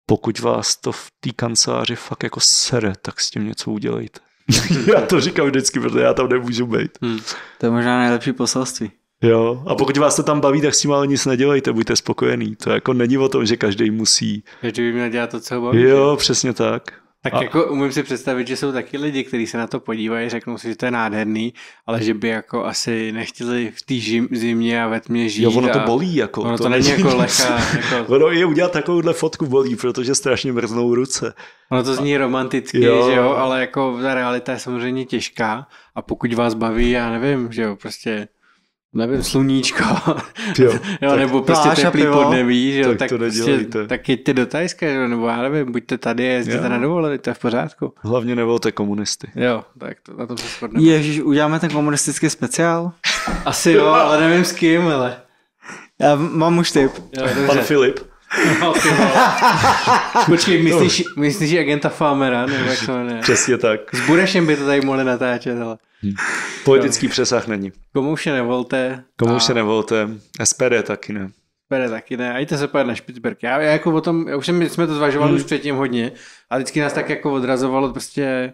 pokud vás to v té kanceláři fakt jako sere, tak s tím něco udělejte. <laughs> já to říkám vždycky, protože já tam nemůžu být. Hmm. To je možná nejlepší poselství. Jo, a pokud vás to tam baví, tak s tím ale nic nedělejte, buďte spokojený. To jako není o tom, že každý musí. Každý by měl dělat to, co ho baví. Jo, že? přesně tak. Tak a... jako umím si představit, že jsou taky lidi, kteří se na to podívají, řeknou si, že to je nádherný, ale že by jako asi nechtěli v té zimě a ve tmě žít. Jo, ono to bolí. Jako, ono to, to není jako lehká. Jako... <laughs> ono je udělat takovouhle fotku bolí, protože strašně mrznou ruce. Ono to zní romanticky, jo. že jo, ale jako ta realita je samozřejmě těžká a pokud vás baví, já nevím, že jo, prostě nevím, sluníčko, jo, <laughs> jo nebo prostě pláš teplý pivo, podnebí, že tak, tak to prostě, tak ty do Tajska, že, nebo já nevím, buďte tady, jezděte na dovolený, to je v pořádku. Hlavně nevolte komunisty. Jo, tak to, na tom se shodneme. Ježíš, uděláme ten komunistický speciál? Asi jo, ale nevím s kým, ale. Já mám už tip. Jo, Pan Filip. No, Počkej, myslíš, no. myslíš agenta Famera, nebo jak <laughs> to ne? Přesně tak. S Burešem by to tady mohli natáčet, ale... Hm. Politický no. přesah není. Komu se nevolte. Komu a... se nevolte. SPD taky ne. SPD taky ne. A jděte se pojet na Špitsberg. Já, já jako o tom, já už jsem, jsme to zvažovali hmm. už předtím hodně a vždycky nás tak jako odrazovalo prostě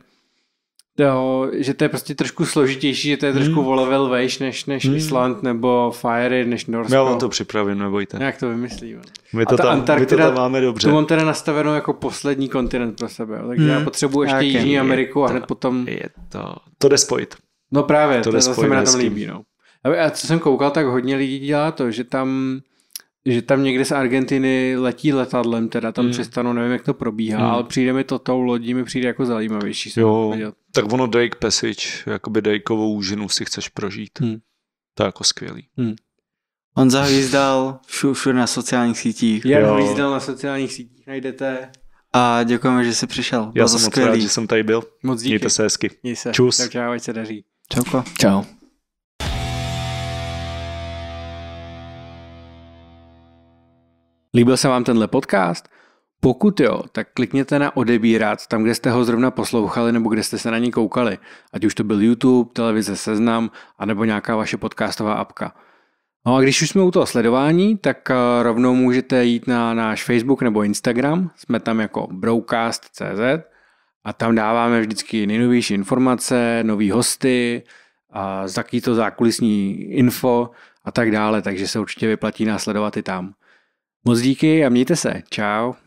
jo, že to je prostě trošku složitější, že to je hmm. trošku hmm. level vejš než, než hmm. Island nebo Fire než Norsko. Já vám to připravím, nebojte. Jak to vymyslíme. My to, tam, Antarktida, my to tam máme dobře. Tu mám teda nastavenou jako poslední kontinent pro sebe, takže hmm. já potřebuji ještě Jaký Jižní je Ameriku to, a hned potom... Je to... To jde spojit. No právě, to, to se mi na tom líbí. No. A co jsem koukal, tak hodně lidí dělá to, že tam že tam někde z Argentiny letí letadlem, teda tam mm. přestanu, nevím, jak to probíhá, mm. ale přijde mi to tou lodí, mi přijde jako zajímavější. Jo, tak ono Dake Passage, jakoby Dakeovou úžinu si chceš prožít. Mm. To je jako skvělý. Mm. On zahvízdal všude na sociálních sítích. Já hvízdal na sociálních sítích, najdete. A děkujeme, že jsi přišel. Bylo Já jsem moc rád, že jsem tady byl. Moc díky. Mějte se hezky. Měj se. Čus. Tak čau, ať se daří. Čauko. Čau. Líbil se vám tenhle podcast? Pokud jo, tak klikněte na odebírat tam, kde jste ho zrovna poslouchali nebo kde jste se na něj koukali, ať už to byl YouTube, televize Seznam, anebo nějaká vaše podcastová apka. No a když už jsme u toho sledování, tak eh, rovnou můžete jít na náš Facebook nebo Instagram, jsme tam jako broadcast.cz a tam dáváme vždycky nejnovější informace, nový hosty, a to zákulisní info a tak dále, takže se určitě vyplatí následovat i tam. Moc díky a mějte se. Čau.